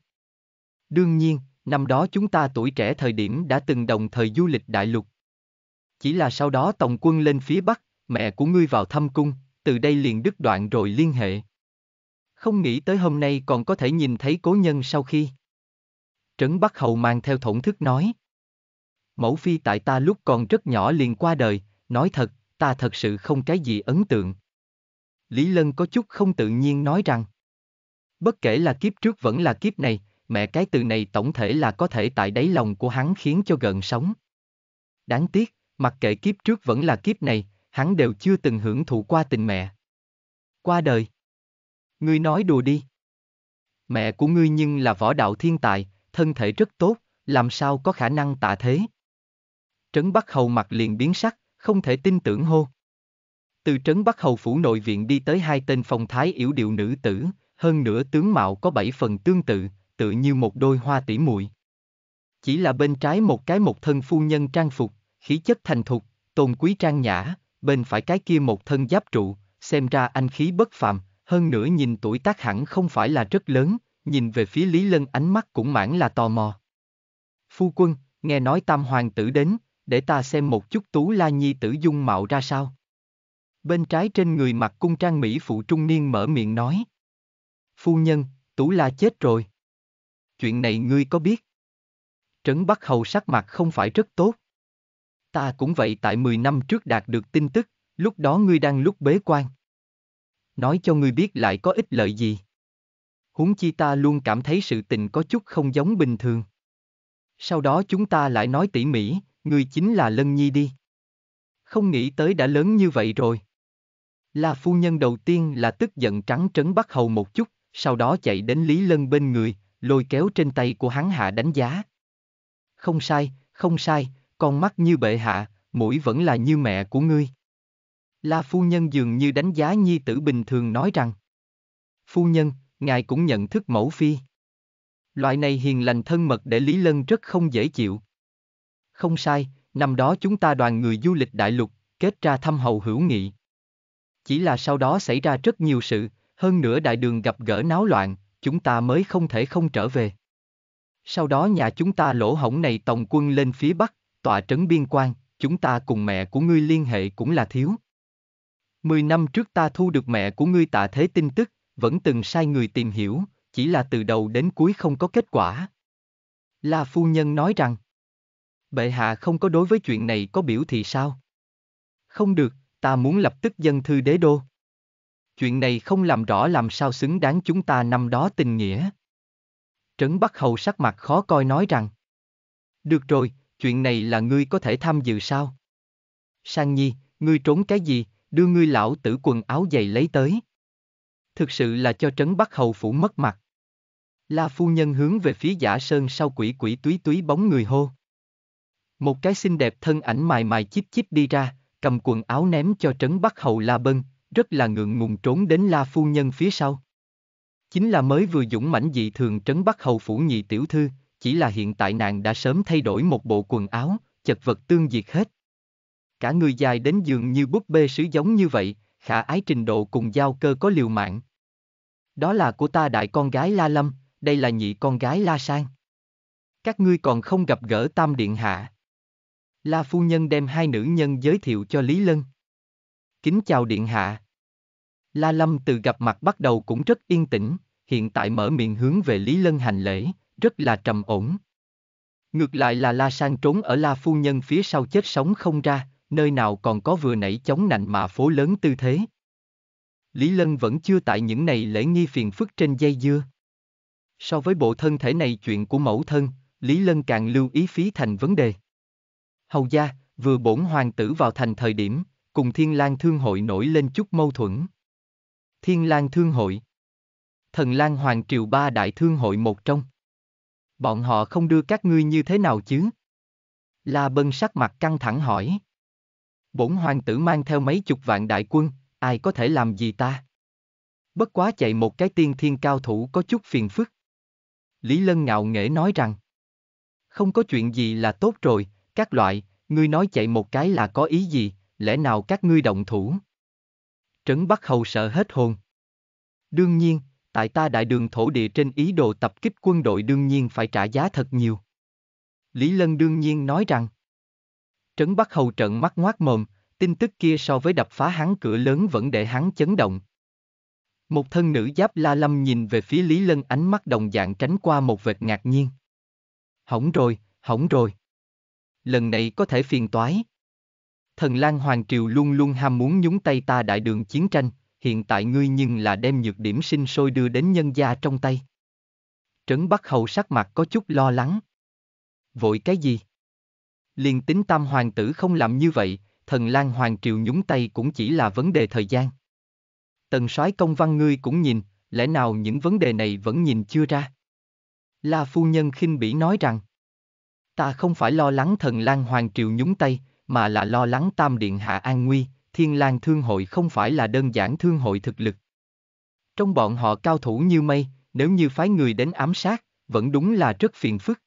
Đương nhiên, năm đó chúng ta tuổi trẻ thời điểm đã từng đồng thời du lịch đại lục, chỉ là sau đó tổng quân lên phía Bắc, mẹ của ngươi vào thăm cung, từ đây liền đứt đoạn rồi liên hệ. Không nghĩ tới hôm nay còn có thể nhìn thấy cố nhân sau khi. Trấn Bắc Hầu mang theo thổn thức nói. Mẫu phi tại ta lúc còn rất nhỏ liền qua đời, nói thật, ta thật sự không cái gì ấn tượng. Lý Lân có chút không tự nhiên nói rằng. Bất kể là kiếp trước vẫn là kiếp này, mẹ cái từ này tổng thể là có thể tại đáy lòng của hắn khiến cho gần sống. Đáng tiếc, mặc kệ kiếp trước vẫn là kiếp này, hắn đều chưa từng hưởng thụ qua tình mẹ. Qua đời. Ngươi nói đùa đi. Mẹ của ngươi nhưng là võ đạo thiên tài, thân thể rất tốt, làm sao có khả năng tạ thế. Trấn Bắc Hầu mặt liền biến sắc, không thể tin tưởng hô. Từ Trấn Bắc Hầu phủ nội viện đi tới hai tên phong thái yếu điệu nữ tử, hơn nữa tướng mạo có bảy phần tương tự, tự như một đôi hoa tỉ muội. Chỉ là bên trái một cái một thân phu nhân trang phục, khí chất thành thục, tôn quý trang nhã, bên phải cái kia một thân giáp trụ, xem ra anh khí bất phàm, hơn nữa nhìn tuổi tác hẳn không phải là rất lớn, nhìn về phía Lý Lân ánh mắt cũng mãn là tò mò. Phu quân, nghe nói tam hoàng tử đến, để ta xem một chút tú la nhi tử dung mạo ra sao. Bên trái trên người mặc cung trang Mỹ phụ trung niên mở miệng nói. Phu nhân, tú la chết rồi. Chuyện này ngươi có biết? Trấn Bắc Hầu sắc mặt không phải rất tốt. Ta cũng vậy tại 10 năm trước đạt được tin tức, lúc đó ngươi đang lúc bế quan. Nói cho ngươi biết lại có ích lợi gì. Huống chi ta luôn cảm thấy sự tình có chút không giống bình thường. Sau đó chúng ta lại nói tỉ mỉ, ngươi chính là Lân Nhi đi. Không nghĩ tới đã lớn như vậy rồi. La phu nhân đầu tiên là tức giận trắng trấn bắt hầu một chút, sau đó chạy đến Lý Lân bên người, lôi kéo trên tay của hắn hạ đánh giá. Không sai, không sai, con mắt như bệ hạ, mũi vẫn là như mẹ của ngươi. La phu nhân dường như đánh giá nhi tử bình thường nói rằng. Phu nhân, ngài cũng nhận thức mẫu phi. Loại này hiền lành thân mật để Lý Lân rất không dễ chịu. Không sai, năm đó chúng ta đoàn người du lịch đại lục, kết ra thăm hầu hữu nghị. Chỉ là sau đó xảy ra rất nhiều sự, hơn nữa đại đường gặp gỡ náo loạn, chúng ta mới không thể không trở về. Sau đó nhà chúng ta lỗ hổng này tổng quân lên phía bắc, tọa trấn biên quan, chúng ta cùng mẹ của ngươi liên hệ cũng là thiếu. Mười năm trước ta thu được mẹ của ngươi tạ thế tin tức, vẫn từng sai người tìm hiểu, chỉ là từ đầu đến cuối không có kết quả. La phu nhân nói rằng, bệ hạ không có đối với chuyện này có biểu thị sao? Không được, ta muốn lập tức dân thư đế đô. Chuyện này không làm rõ làm sao xứng đáng chúng ta năm đó tình nghĩa. Trấn Bắc Hầu sắc mặt khó coi nói rằng, được rồi, chuyện này là ngươi có thể tham dự sao? Sang Nhi, ngươi trốn cái gì, đưa ngươi lão tử quần áo dày lấy tới. Thực sự là cho trấn Bắc Hầu Phủ mất mặt. La phu nhân hướng về phía giả sơn sau quỷ quỷ túy túy bóng người hô. Một cái xinh đẹp thân ảnh mài mài chíp chíp đi ra, cầm quần áo ném cho trấn Bắc Hầu La Bân, rất là ngượng ngùng trốn đến La phu nhân phía sau. Chính là mới vừa dũng mãnh dị thường trấn Bắc Hầu Phủ nhị tiểu thư, chỉ là hiện tại nàng đã sớm thay đổi một bộ quần áo, chật vật tương diệt hết. Cả người dài đến giường như búp bê sứ giống như vậy, khả ái trình độ cùng giao cơ có liều mạng. Đó là của ta đại con gái La Lâm, đây là nhị con gái La Sang. Các ngươi còn không gặp gỡ Tam Điện Hạ. La Phu Nhân đem hai nữ nhân giới thiệu cho Lý Lân. Kính chào Điện Hạ. La Lâm từ gặp mặt bắt đầu cũng rất yên tĩnh, hiện tại mở miệng hướng về Lý Lân hành lễ, rất là trầm ổn. Ngược lại là La Sang trốn ở La Phu Nhân phía sau chết sống không ra, nơi nào còn có vừa nãy chống nạnh mà phố lớn tư thế. Lý Lân vẫn chưa tại những này lễ nghi phiền phức trên dây dưa. So với bộ thân thể này chuyện của mẫu thân, Lý Lân càng lưu ý phí thành vấn đề. Hầu gia, vừa bổn hoàng tử vào thành thời điểm, cùng Thiên Lang Thương Hội nổi lên chút mâu thuẫn. Thiên Lang Thương Hội Thần Lang Hoàng Triều Ba Đại Thương Hội một trong bọn họ không đưa các ngươi như thế nào chứ? La Bân sắc mặt căng thẳng hỏi. Bổn hoàng tử mang theo mấy chục vạn đại quân, ai có thể làm gì ta? Bất quá chạy một cái tiên thiên cao thủ có chút phiền phức. Lý Lân ngạo nghễ nói rằng. Không có chuyện gì là tốt rồi, các loại, ngươi nói chạy một cái là có ý gì, lẽ nào các ngươi động thủ? Trấn Bắc Hầu sợ hết hồn. Đương nhiên, tại ta đại đường thổ địa trên ý đồ tập kích quân đội đương nhiên phải trả giá thật nhiều. Lý Lân đương nhiên nói rằng, Trấn Bắc Hầu trận mắt ngoác mồm, tin tức kia so với đập phá hắn cửa lớn vẫn để hắn chấn động. Một thân nữ giáp la lâm nhìn về phía Lý Lân ánh mắt đồng dạng tránh qua một vệt ngạc nhiên. Hỏng rồi, hỏng rồi. Lần này có thể phiền toái. Thần Lan Hoàng Triều luôn luôn ham muốn nhúng tay ta đại đường chiến tranh, hiện tại ngươi nhưng là đem nhược điểm sinh sôi đưa đến nhân gia trong tay. Trấn Bắc Hầu sắc mặt có chút lo lắng. Vội cái gì? Liền tính tam hoàng tử không làm như vậy, thần Lang Hoàng Triều nhúng tay cũng chỉ là vấn đề thời gian. Tần soái công văn ngươi cũng nhìn, lẽ nào những vấn đề này vẫn nhìn chưa ra? La phu nhân khinh bỉ nói rằng, ta không phải lo lắng thần Lang Hoàng Triều nhúng tay, mà là lo lắng tam điện hạ an nguy, Thiên Lang Thương Hội không phải là đơn giản thương hội thực lực. Trong bọn họ cao thủ như mây, nếu như phái người đến ám sát, vẫn đúng là rất phiền phức.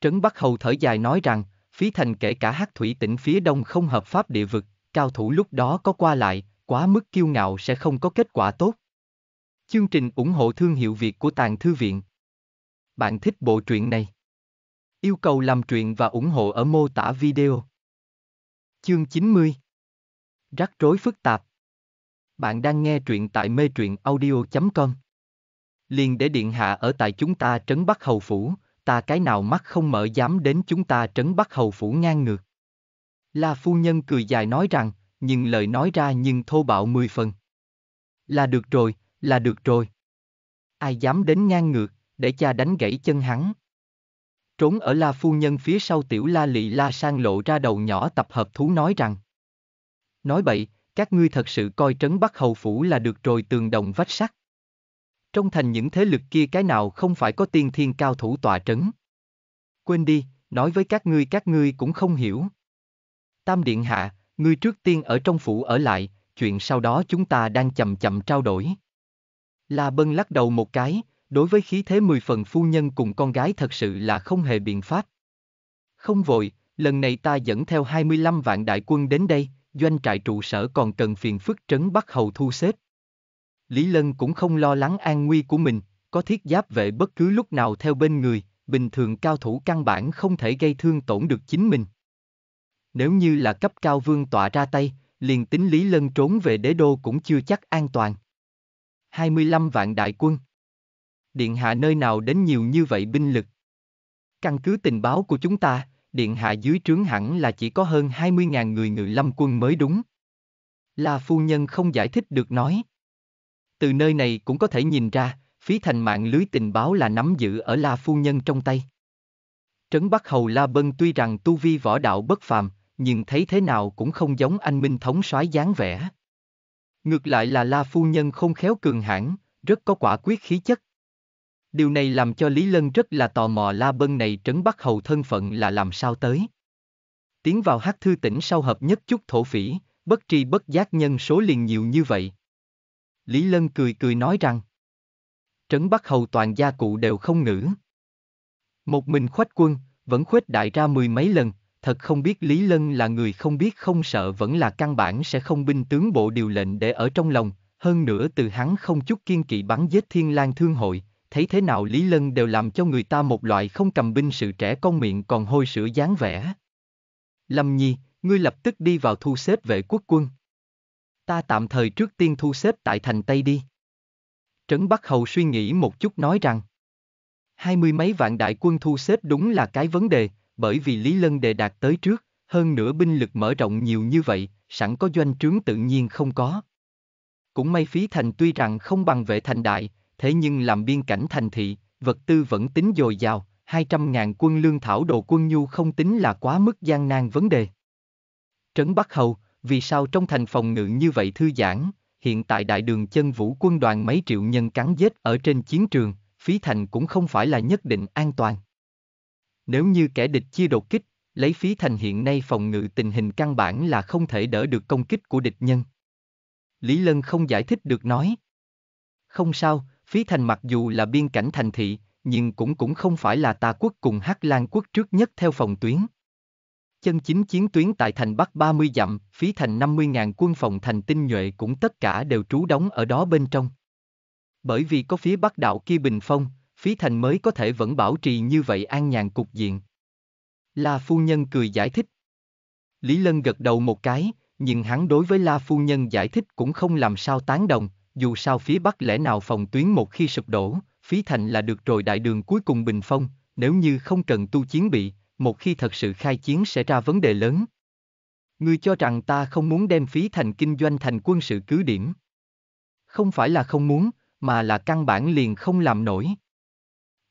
Trấn Bắc Hầu thở dài nói rằng, phí thành kể cả hát thủy tỉnh phía đông không hợp pháp địa vực, cao thủ lúc đó có qua lại, quá mức kiêu ngạo sẽ không có kết quả tốt. Chương trình ủng hộ thương hiệu Việt của Tàng Thư Viện Bạn thích bộ truyện này? Yêu cầu làm truyện và ủng hộ ở mô tả video. Chương 90 Rắc rối phức tạp. Bạn đang nghe truyện tại mê truyện audio.com. Liền để điện hạ ở tại chúng ta trấn Bắc Hầu Phủ, ta cái nào mắt không mở dám đến chúng ta trấn Bắc Hầu Phủ ngang ngược. La phu nhân cười dài nói rằng, nhưng lời nói ra nhưng thô bạo mười phần. Là được rồi, là được rồi. Ai dám đến ngang ngược, để cha đánh gãy chân hắn. Trốn ở la phu nhân phía sau tiểu la lị la sang lộ ra đầu nhỏ tập hợp thú nói rằng nói bậy, các ngươi thật sự coi trấn Bắc Hầu Phủ là được rồi tường đồng vách sắt. Trong thành những thế lực kia cái nào không phải có tiên thiên cao thủ tòa trấn. Quên đi, nói với các ngươi các ngươi cũng không hiểu. Tam Điện Hạ, ngươi trước tiên ở trong phủ ở lại, chuyện sau đó chúng ta đang chậm chậm trao đổi. La Bân lắc đầu một cái, đối với khí thế mười phần phu nhân cùng con gái thật sự là không hề biện pháp. Không vội, lần này ta dẫn theo 25 vạn đại quân đến đây, doanh trại trụ sở còn cần phiền phức trấn bắt Hầu thu xếp. Lý Lân cũng không lo lắng an nguy của mình, có thiết giáp vệ bất cứ lúc nào theo bên người, bình thường cao thủ căn bản không thể gây thương tổn được chính mình. Nếu như là cấp cao vương tọa ra tay, liền tính Lý Lân trốn về đế đô cũng chưa chắc an toàn. 25 vạn đại quân. Điện hạ nơi nào đến nhiều như vậy binh lực? Căn cứ tình báo của chúng ta, điện hạ dưới trướng hẳn là chỉ có hơn 20.000 người ngự lâm quân mới đúng. La phu nhân không giải thích được nói. Từ nơi này cũng có thể nhìn ra, phí thành mạng lưới tình báo là nắm giữ ở La phu nhân trong tay. Trấn Bắc Hầu La Bân tuy rằng tu vi võ đạo bất phàm, nhưng thấy thế nào cũng không giống anh minh thống soái dáng vẻ. Ngược lại là La phu nhân không khéo cường hãn, rất có quả quyết khí chất. Điều này làm cho Lý Lân rất là tò mò La Bân này trấn Bắc Hầu thân phận là làm sao tới. Tiến vào hát thư tỉnh sau hợp nhất chút thổ phỉ, bất tri bất giác nhân số liền nhiều như vậy. Lý Lân cười cười nói rằng, trấn Bắc Hầu toàn gia cụ đều không ngữ. Một mình khoách quân, vẫn khuếch đại ra mười mấy lần, thật không biết Lý Lân là người không biết không sợ vẫn là căn bản sẽ không binh tướng bộ điều lệnh để ở trong lòng, hơn nữa từ hắn không chút kiên kỵ bắn giết thiên lang thương hội, thấy thế nào Lý Lân đều làm cho người ta một loại không cầm binh sự trẻ con miệng còn hôi sữa dáng vẻ. Lâm Nhi, ngươi lập tức đi vào thu xếp vệ quốc quân. Ta tạm thời trước tiên thu xếp tại thành Tây đi. Trấn Bắc Hầu suy nghĩ một chút nói rằng, hai mươi mấy vạn đại quân thu xếp đúng là cái vấn đề, bởi vì Lý Lân đề đạt tới trước, hơn nữa binh lực mở rộng nhiều như vậy, sẵn có doanh trướng tự nhiên không có. Cũng may phí thành tuy rằng không bằng vệ thành đại, thế nhưng làm biên cảnh thành thị, vật tư vẫn tính dồi dào, 200.000 quân lương thảo đồ quân nhu không tính là quá mức gian nan vấn đề. Trấn Bắc Hầu, vì sao trong thành phòng ngự như vậy thư giãn, hiện tại đại đường chân vũ quân đoàn mấy triệu nhân cắn giết ở trên chiến trường, phí thành cũng không phải là nhất định an toàn. Nếu như kẻ địch chia đột kích, lấy phí thành hiện nay phòng ngự tình hình căn bản là không thể đỡ được công kích của địch nhân. Lý Lân không giải thích được nói. Không sao, Phí Thành mặc dù là biên cảnh thành thị, nhưng cũng cũng không phải là ta quốc cùng Hắc Lan quốc trước nhất theo phòng tuyến. Chân chính chiến tuyến tại thành Bắc 30 dặm, phí thành 50.000 quân phòng thành tinh nhuệ cũng tất cả đều trú đóng ở đó bên trong. Bởi vì có phía Bắc đạo kia bình phong, phí thành mới có thể vẫn bảo trì như vậy an nhàn cục diện. La Phu Nhân cười giải thích. Lý Lân gật đầu một cái, nhưng hắn đối với La Phu Nhân giải thích cũng không làm sao tán đồng, dù sao phía Bắc lẽ nào phòng tuyến một khi sụp đổ, phí thành là được rồi đại đường cuối cùng bình phong, nếu như không cần tu chiến bị, một khi thật sự khai chiến sẽ ra vấn đề lớn. Ngươi cho rằng ta không muốn đem phí thành kinh doanh thành quân sự cứ điểm. Không phải là không muốn, mà là căn bản liền không làm nổi.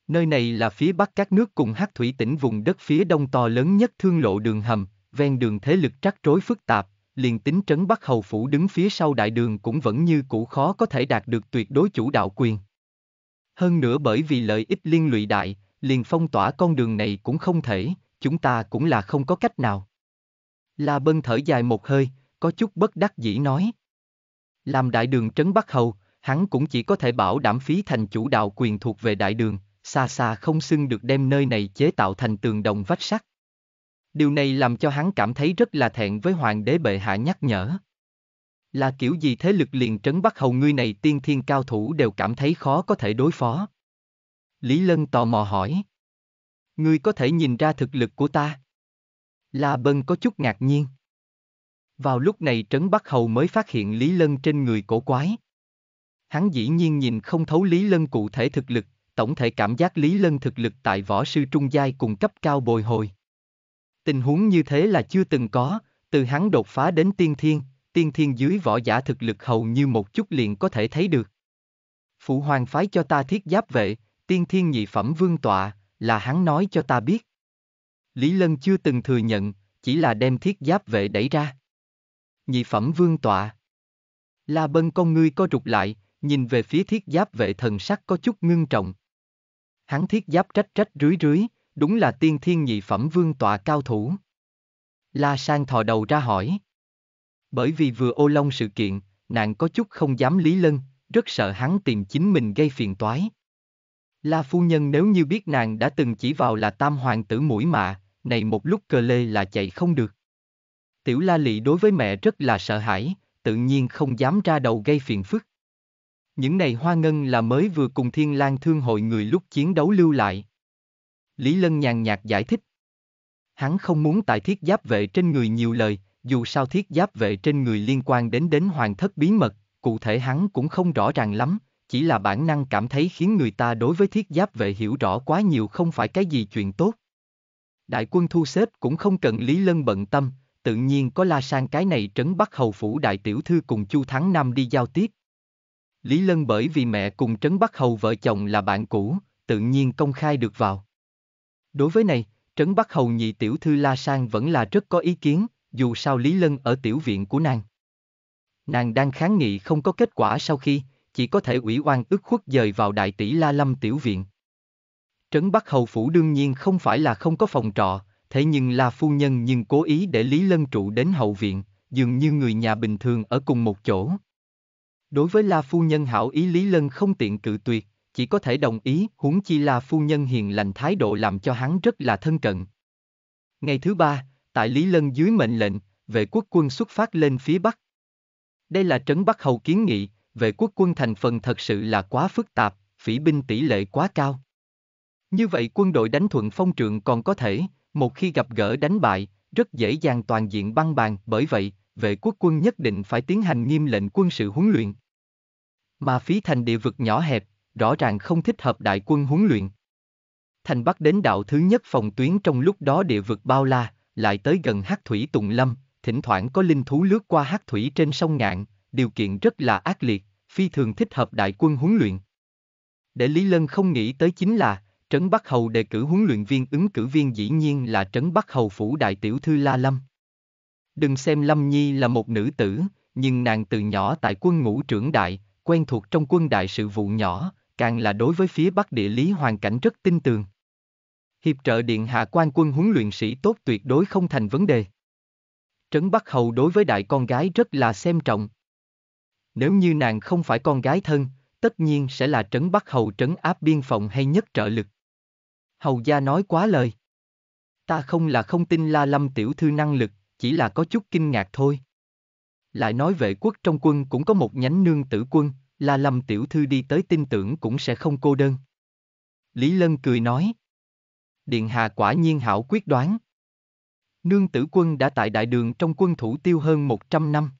Nơi này là phía bắc các nước cùng hát thủy tỉnh vùng đất phía đông to lớn nhất thương lộ đường hầm, ven đường thế lực trắc rối phức tạp, liền tính trấn Bắc Hầu Phủ đứng phía sau đại đường cũng vẫn như cũ khó có thể đạt được tuyệt đối chủ đạo quyền. Hơn nữa bởi vì lợi ích liên lụy đại, liền phong tỏa con đường này cũng không thể, chúng ta cũng là không có cách nào. La Bân thở dài một hơi, có chút bất đắc dĩ nói. Làm đại đường trấn Bắc Hầu, hắn cũng chỉ có thể bảo đảm phí thành chủ đạo quyền thuộc về đại đường, xa xa không xưng được đem nơi này chế tạo thành tường đồng vách sắt. Điều này làm cho hắn cảm thấy rất là thẹn với hoàng đế bệ hạ nhắc nhở. Là kiểu gì thế lực liền trấn bắt hầu ngươi này tiên thiên cao thủ đều cảm thấy khó có thể đối phó. Lý Lân tò mò hỏi. Ngươi có thể nhìn ra thực lực của ta. La Bân có chút ngạc nhiên. Vào lúc này Trấn Bắc Hầu mới phát hiện Lý Lân trên người cổ quái. Hắn dĩ nhiên nhìn không thấu Lý Lân cụ thể thực lực, tổng thể cảm giác Lý Lân thực lực tại võ sư trung giai cùng cấp cao bồi hồi. Tình huống như thế là chưa từng có, từ hắn đột phá đến tiên thiên, tiên thiên dưới võ giả thực lực hầu như một chút liền có thể thấy được. Phụ hoàng phái cho ta thiết giáp vệ, tiên thiên nhị phẩm vương tọa, là hắn nói cho ta biết. Lý Lân chưa từng thừa nhận, chỉ là đem thiết giáp vệ đẩy ra. Nhị phẩm vương tọa. La bân con ngươi co rụt lại, nhìn về phía thiết giáp vệ thần sắc có chút ngưng trọng. Hắn thiết giáp trách trách rưới rưới, đúng là tiên thiên nhị phẩm vương tọa cao thủ. La Sang thò đầu ra hỏi. Bởi vì vừa ô long sự kiện, nàng có chút không dám lý lân, rất sợ hắn tìm chính mình gây phiền toái. La phu nhân nếu như biết nàng đã từng chỉ vào là tam hoàng tử mũi mạ, này một lúc cờ lê là chạy không được. Tiểu la lị đối với mẹ rất là sợ hãi, tự nhiên không dám ra đầu gây phiền phức. Những này hoa ngân là mới vừa cùng thiên lang thương hội người lúc chiến đấu lưu lại, Lý Lân nhàn nhạt giải thích. Hắn không muốn tại thiết giáp vệ trên người nhiều lời, dù sao thiết giáp vệ trên người liên quan đến đến hoàng thất bí mật, cụ thể hắn cũng không rõ ràng lắm, chỉ là bản năng cảm thấy khiến người ta đối với thiết giáp vệ hiểu rõ quá nhiều không phải cái gì chuyện tốt. Đại quân thu xếp cũng không cần Lý Lân bận tâm, tự nhiên có la sang cái này trấn bắt hầu phủ đại tiểu thư cùng Chu Thắng Nam đi giao tiếp. Lý Lân bởi vì mẹ cùng trấn bắt hầu vợ chồng là bạn cũ, tự nhiên công khai được vào. Đối với này, Trấn Bắc Hầu nhị tiểu thư La Sang vẫn là rất có ý kiến, dù sao Lý Lân ở tiểu viện của nàng. Nàng đang kháng nghị không có kết quả sau khi, chỉ có thể ủy oan ức khuất dời vào đại tỷ La Lâm tiểu viện. Trấn Bắc Hầu Phủ đương nhiên không phải là không có phòng trọ, thế nhưng La Phu Nhân nhưng cố ý để Lý Lân trụ đến hậu viện, dường như người nhà bình thường ở cùng một chỗ. Đối với La Phu Nhân hảo ý Lý Lân không tiện cự tuyệt, chỉ có thể đồng ý, huống chi là phu nhân hiền lành thái độ làm cho hắn rất là thân cận. Ngày thứ ba, tại Lý Lân dưới mệnh lệnh, vệ quốc quân xuất phát lên phía Bắc. Đây là trấn Bắc Hầu kiến nghị, vệ quốc quân thành phần thật sự là quá phức tạp, phỉ binh tỷ lệ quá cao. Như vậy quân đội đánh thuận phong trượng còn có thể, một khi gặp gỡ đánh bại, rất dễ dàng toàn diện băng bàn, bởi vậy, vệ quốc quân nhất định phải tiến hành nghiêm lệnh quân sự huấn luyện. Mà phí thành địa vực nhỏ hẹp, rõ ràng không thích hợp đại quân huấn luyện. Thành Bắc đến đạo thứ nhất phòng tuyến trong lúc đó địa vực bao la, lại tới gần hát thủy Tùng Lâm, thỉnh thoảng có linh thú lướt qua hát thủy trên sông Ngạn, điều kiện rất là ác liệt, phi thường thích hợp đại quân huấn luyện. Để Lý Lân không nghĩ tới chính là, Trấn Bắc Hầu đề cử huấn luyện viên ứng cử viên dĩ nhiên là Trấn Bắc Hầu phủ đại tiểu thư La Lâm. Đừng xem Lâm Nhi là một nữ tử, nhưng nàng từ nhỏ tại quân ngũ trưởng đại, quen thuộc trong quân đại sự vụ nhỏ, càng là đối với phía Bắc địa lý hoàn cảnh rất tin tường. Hiệp trợ Điện Hạ quan quân huấn luyện sĩ tốt tuyệt đối không thành vấn đề. Trấn Bắc Hầu đối với đại con gái rất là xem trọng. Nếu như nàng không phải con gái thân, tất nhiên sẽ là Trấn Bắc Hầu trấn áp biên phòng hay nhất trợ lực. Hầu gia nói quá lời. Ta không là không tin La Lâm tiểu thư năng lực, chỉ là có chút kinh ngạc thôi. Lại nói vệ quốc trong quân cũng có một nhánh nương tử quân, là Lâm tiểu thư đi tới tin tưởng cũng sẽ không cô đơn. Lý Lân cười nói. Điện hạ quả nhiên hảo quyết đoán. Nương tử quân đã tại đại đường trong quân thủ tiêu hơn 100 năm.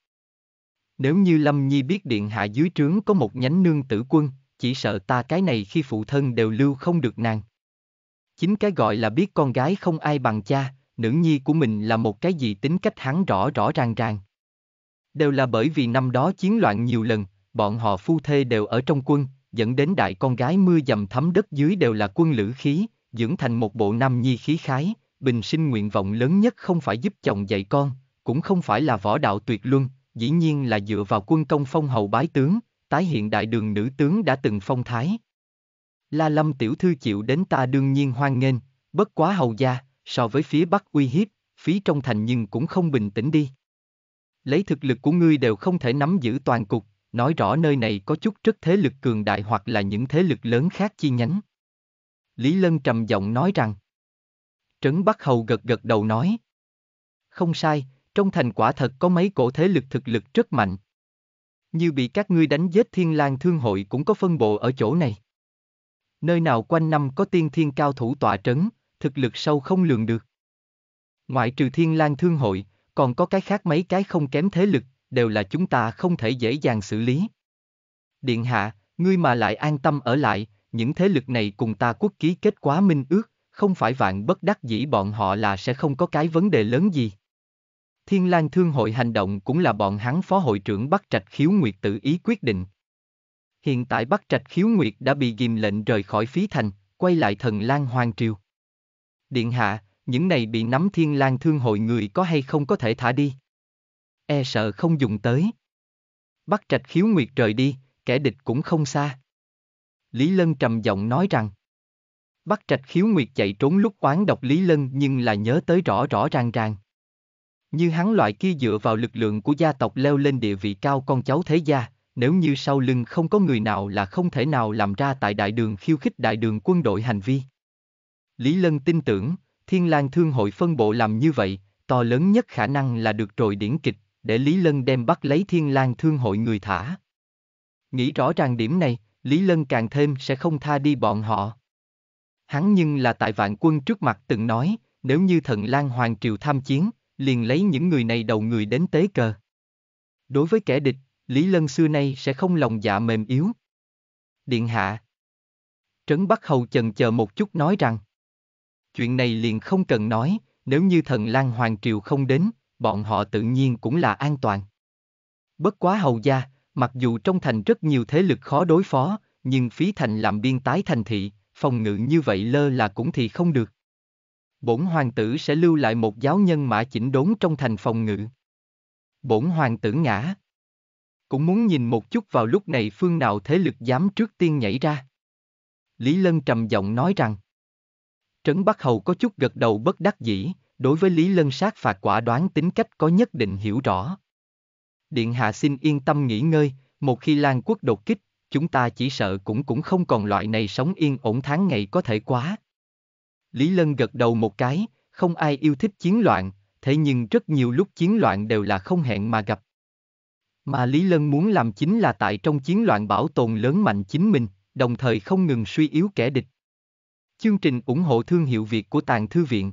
Nếu như Lâm Nhi biết điện hạ dưới trướng có một nhánh nương tử quân, chỉ sợ ta cái này khi phụ thân đều lưu không được nàng. Chính cái gọi là biết con gái không ai bằng cha, nữ nhi của mình là một cái gì tính cách hắn rõ rõ ràng ràng. Đều là bởi vì năm đó chiến loạn nhiều lần, bọn họ phu thê đều ở trong quân, dẫn đến đại con gái mưa dầm thấm đất dưới đều là quân lữ khí, dưỡng thành một bộ nam nhi khí khái, bình sinh nguyện vọng lớn nhất không phải giúp chồng dạy con, cũng không phải là võ đạo tuyệt luân, dĩ nhiên là dựa vào quân công phong hầu bái tướng, tái hiện đại đường nữ tướng đã từng phong thái. La Lâm tiểu thư chịu đến ta đương nhiên hoan nghênh, bất quá hầu gia, so với phía bắc uy hiếp, phí trong thành nhưng cũng không bình tĩnh đi. Lấy thực lực của ngươi đều không thể nắm giữ toàn cục, nói rõ nơi này có chút rất thế lực cường đại hoặc là những thế lực lớn khác chi nhánh. Lý Lân trầm giọng nói rằng. Trấn Bắc Hầu gật gật đầu nói. Không sai, trong thành quả thật có mấy cổ thế lực thực lực rất mạnh. Như bị các ngươi đánh giết thiên lang thương hội cũng có phân bộ ở chỗ này. Nơi nào quanh năm có tiên thiên cao thủ tọa trấn, thực lực sâu không lường được. Ngoại trừ thiên lang thương hội, còn có cái khác mấy cái không kém thế lực, đều là chúng ta không thể dễ dàng xử lý. Điện hạ, ngươi mà lại an tâm ở lại, những thế lực này cùng ta quốc ký kết quá minh ước, không phải vạn bất đắc dĩ bọn họ là sẽ không có cái vấn đề lớn gì. Thiên Lang Thương hội hành động cũng là bọn hắn phó hội trưởng Bắc Trạch Khiếu Nguyệt tự ý quyết định. Hiện tại Bắc Trạch Khiếu Nguyệt đã bị ghim lệnh rời khỏi phí thành, quay lại thần Lang Hoàng Triều. Điện hạ, những này bị nắm Thiên Lang Thương hội người có hay không có thể thả đi? e sợ không dùng tới. Bắt trạch khiếu nguyệt rời đi, kẻ địch cũng không xa. Lý Lân trầm giọng nói rằng. Bắt trạch khiếu nguyệt chạy trốn lúc quán độc Lý Lân nhưng là nhớ tới rõ rõ ràng ràng. Như hắn loại kia dựa vào lực lượng của gia tộc leo lên địa vị cao con cháu thế gia, nếu như sau lưng không có người nào là không thể nào làm ra tại đại đường khiêu khích đại đường quân đội hành vi. Lý Lân tin tưởng, Thiên lang Thương hội phân bộ làm như vậy, to lớn nhất khả năng là được rồi điển kịch để Lý Lân đem bắt lấy Thiên Lang Thương hội người thả. Nghĩ rõ ràng điểm này, Lý Lân càng thêm sẽ không tha đi bọn họ. Hắn nhưng là tại vạn quân trước mặt từng nói, nếu như thần Lang Hoàng Triều tham chiến, liền lấy những người này đầu người đến tế cờ. Đối với kẻ địch, Lý Lân xưa nay sẽ không lòng dạ mềm yếu. Điện hạ. Trấn Bắc Hầu chần chờ một chút nói rằng. Chuyện này liền không cần nói, nếu như thần Lang Hoàng Triều không đến, bọn họ tự nhiên cũng là an toàn. Bất quá hầu gia, mặc dù trong thành rất nhiều thế lực khó đối phó, nhưng phí thành làm biên tái thành thị, phòng ngự như vậy lơ là cũng thì không được. Bổn hoàng tử sẽ lưu lại một giáo nhân mã chỉnh đốn trong thành phòng ngự. Bổn hoàng tử ngã. Cũng muốn nhìn một chút vào lúc này phương nào thế lực dám trước tiên nhảy ra. Lý Lân trầm giọng nói rằng. Trấn Bắc Hầu có chút gật đầu bất đắc dĩ, đối với Lý Lân sát phạt quả đoán tính cách có nhất định hiểu rõ. Điện hạ xin yên tâm nghỉ ngơi, một khi Lan quốc đột kích, chúng ta chỉ sợ cũng cũng không còn loại này sống yên ổn tháng ngày có thể quá. Lý Lân gật đầu một cái, không ai yêu thích chiến loạn, thế nhưng rất nhiều lúc chiến loạn đều là không hẹn mà gặp. Mà Lý Lân muốn làm chính là tại trong chiến loạn bảo tồn lớn mạnh chính mình, đồng thời không ngừng suy yếu kẻ địch. Chương trình ủng hộ thương hiệu Việt của Tàng Thư Viện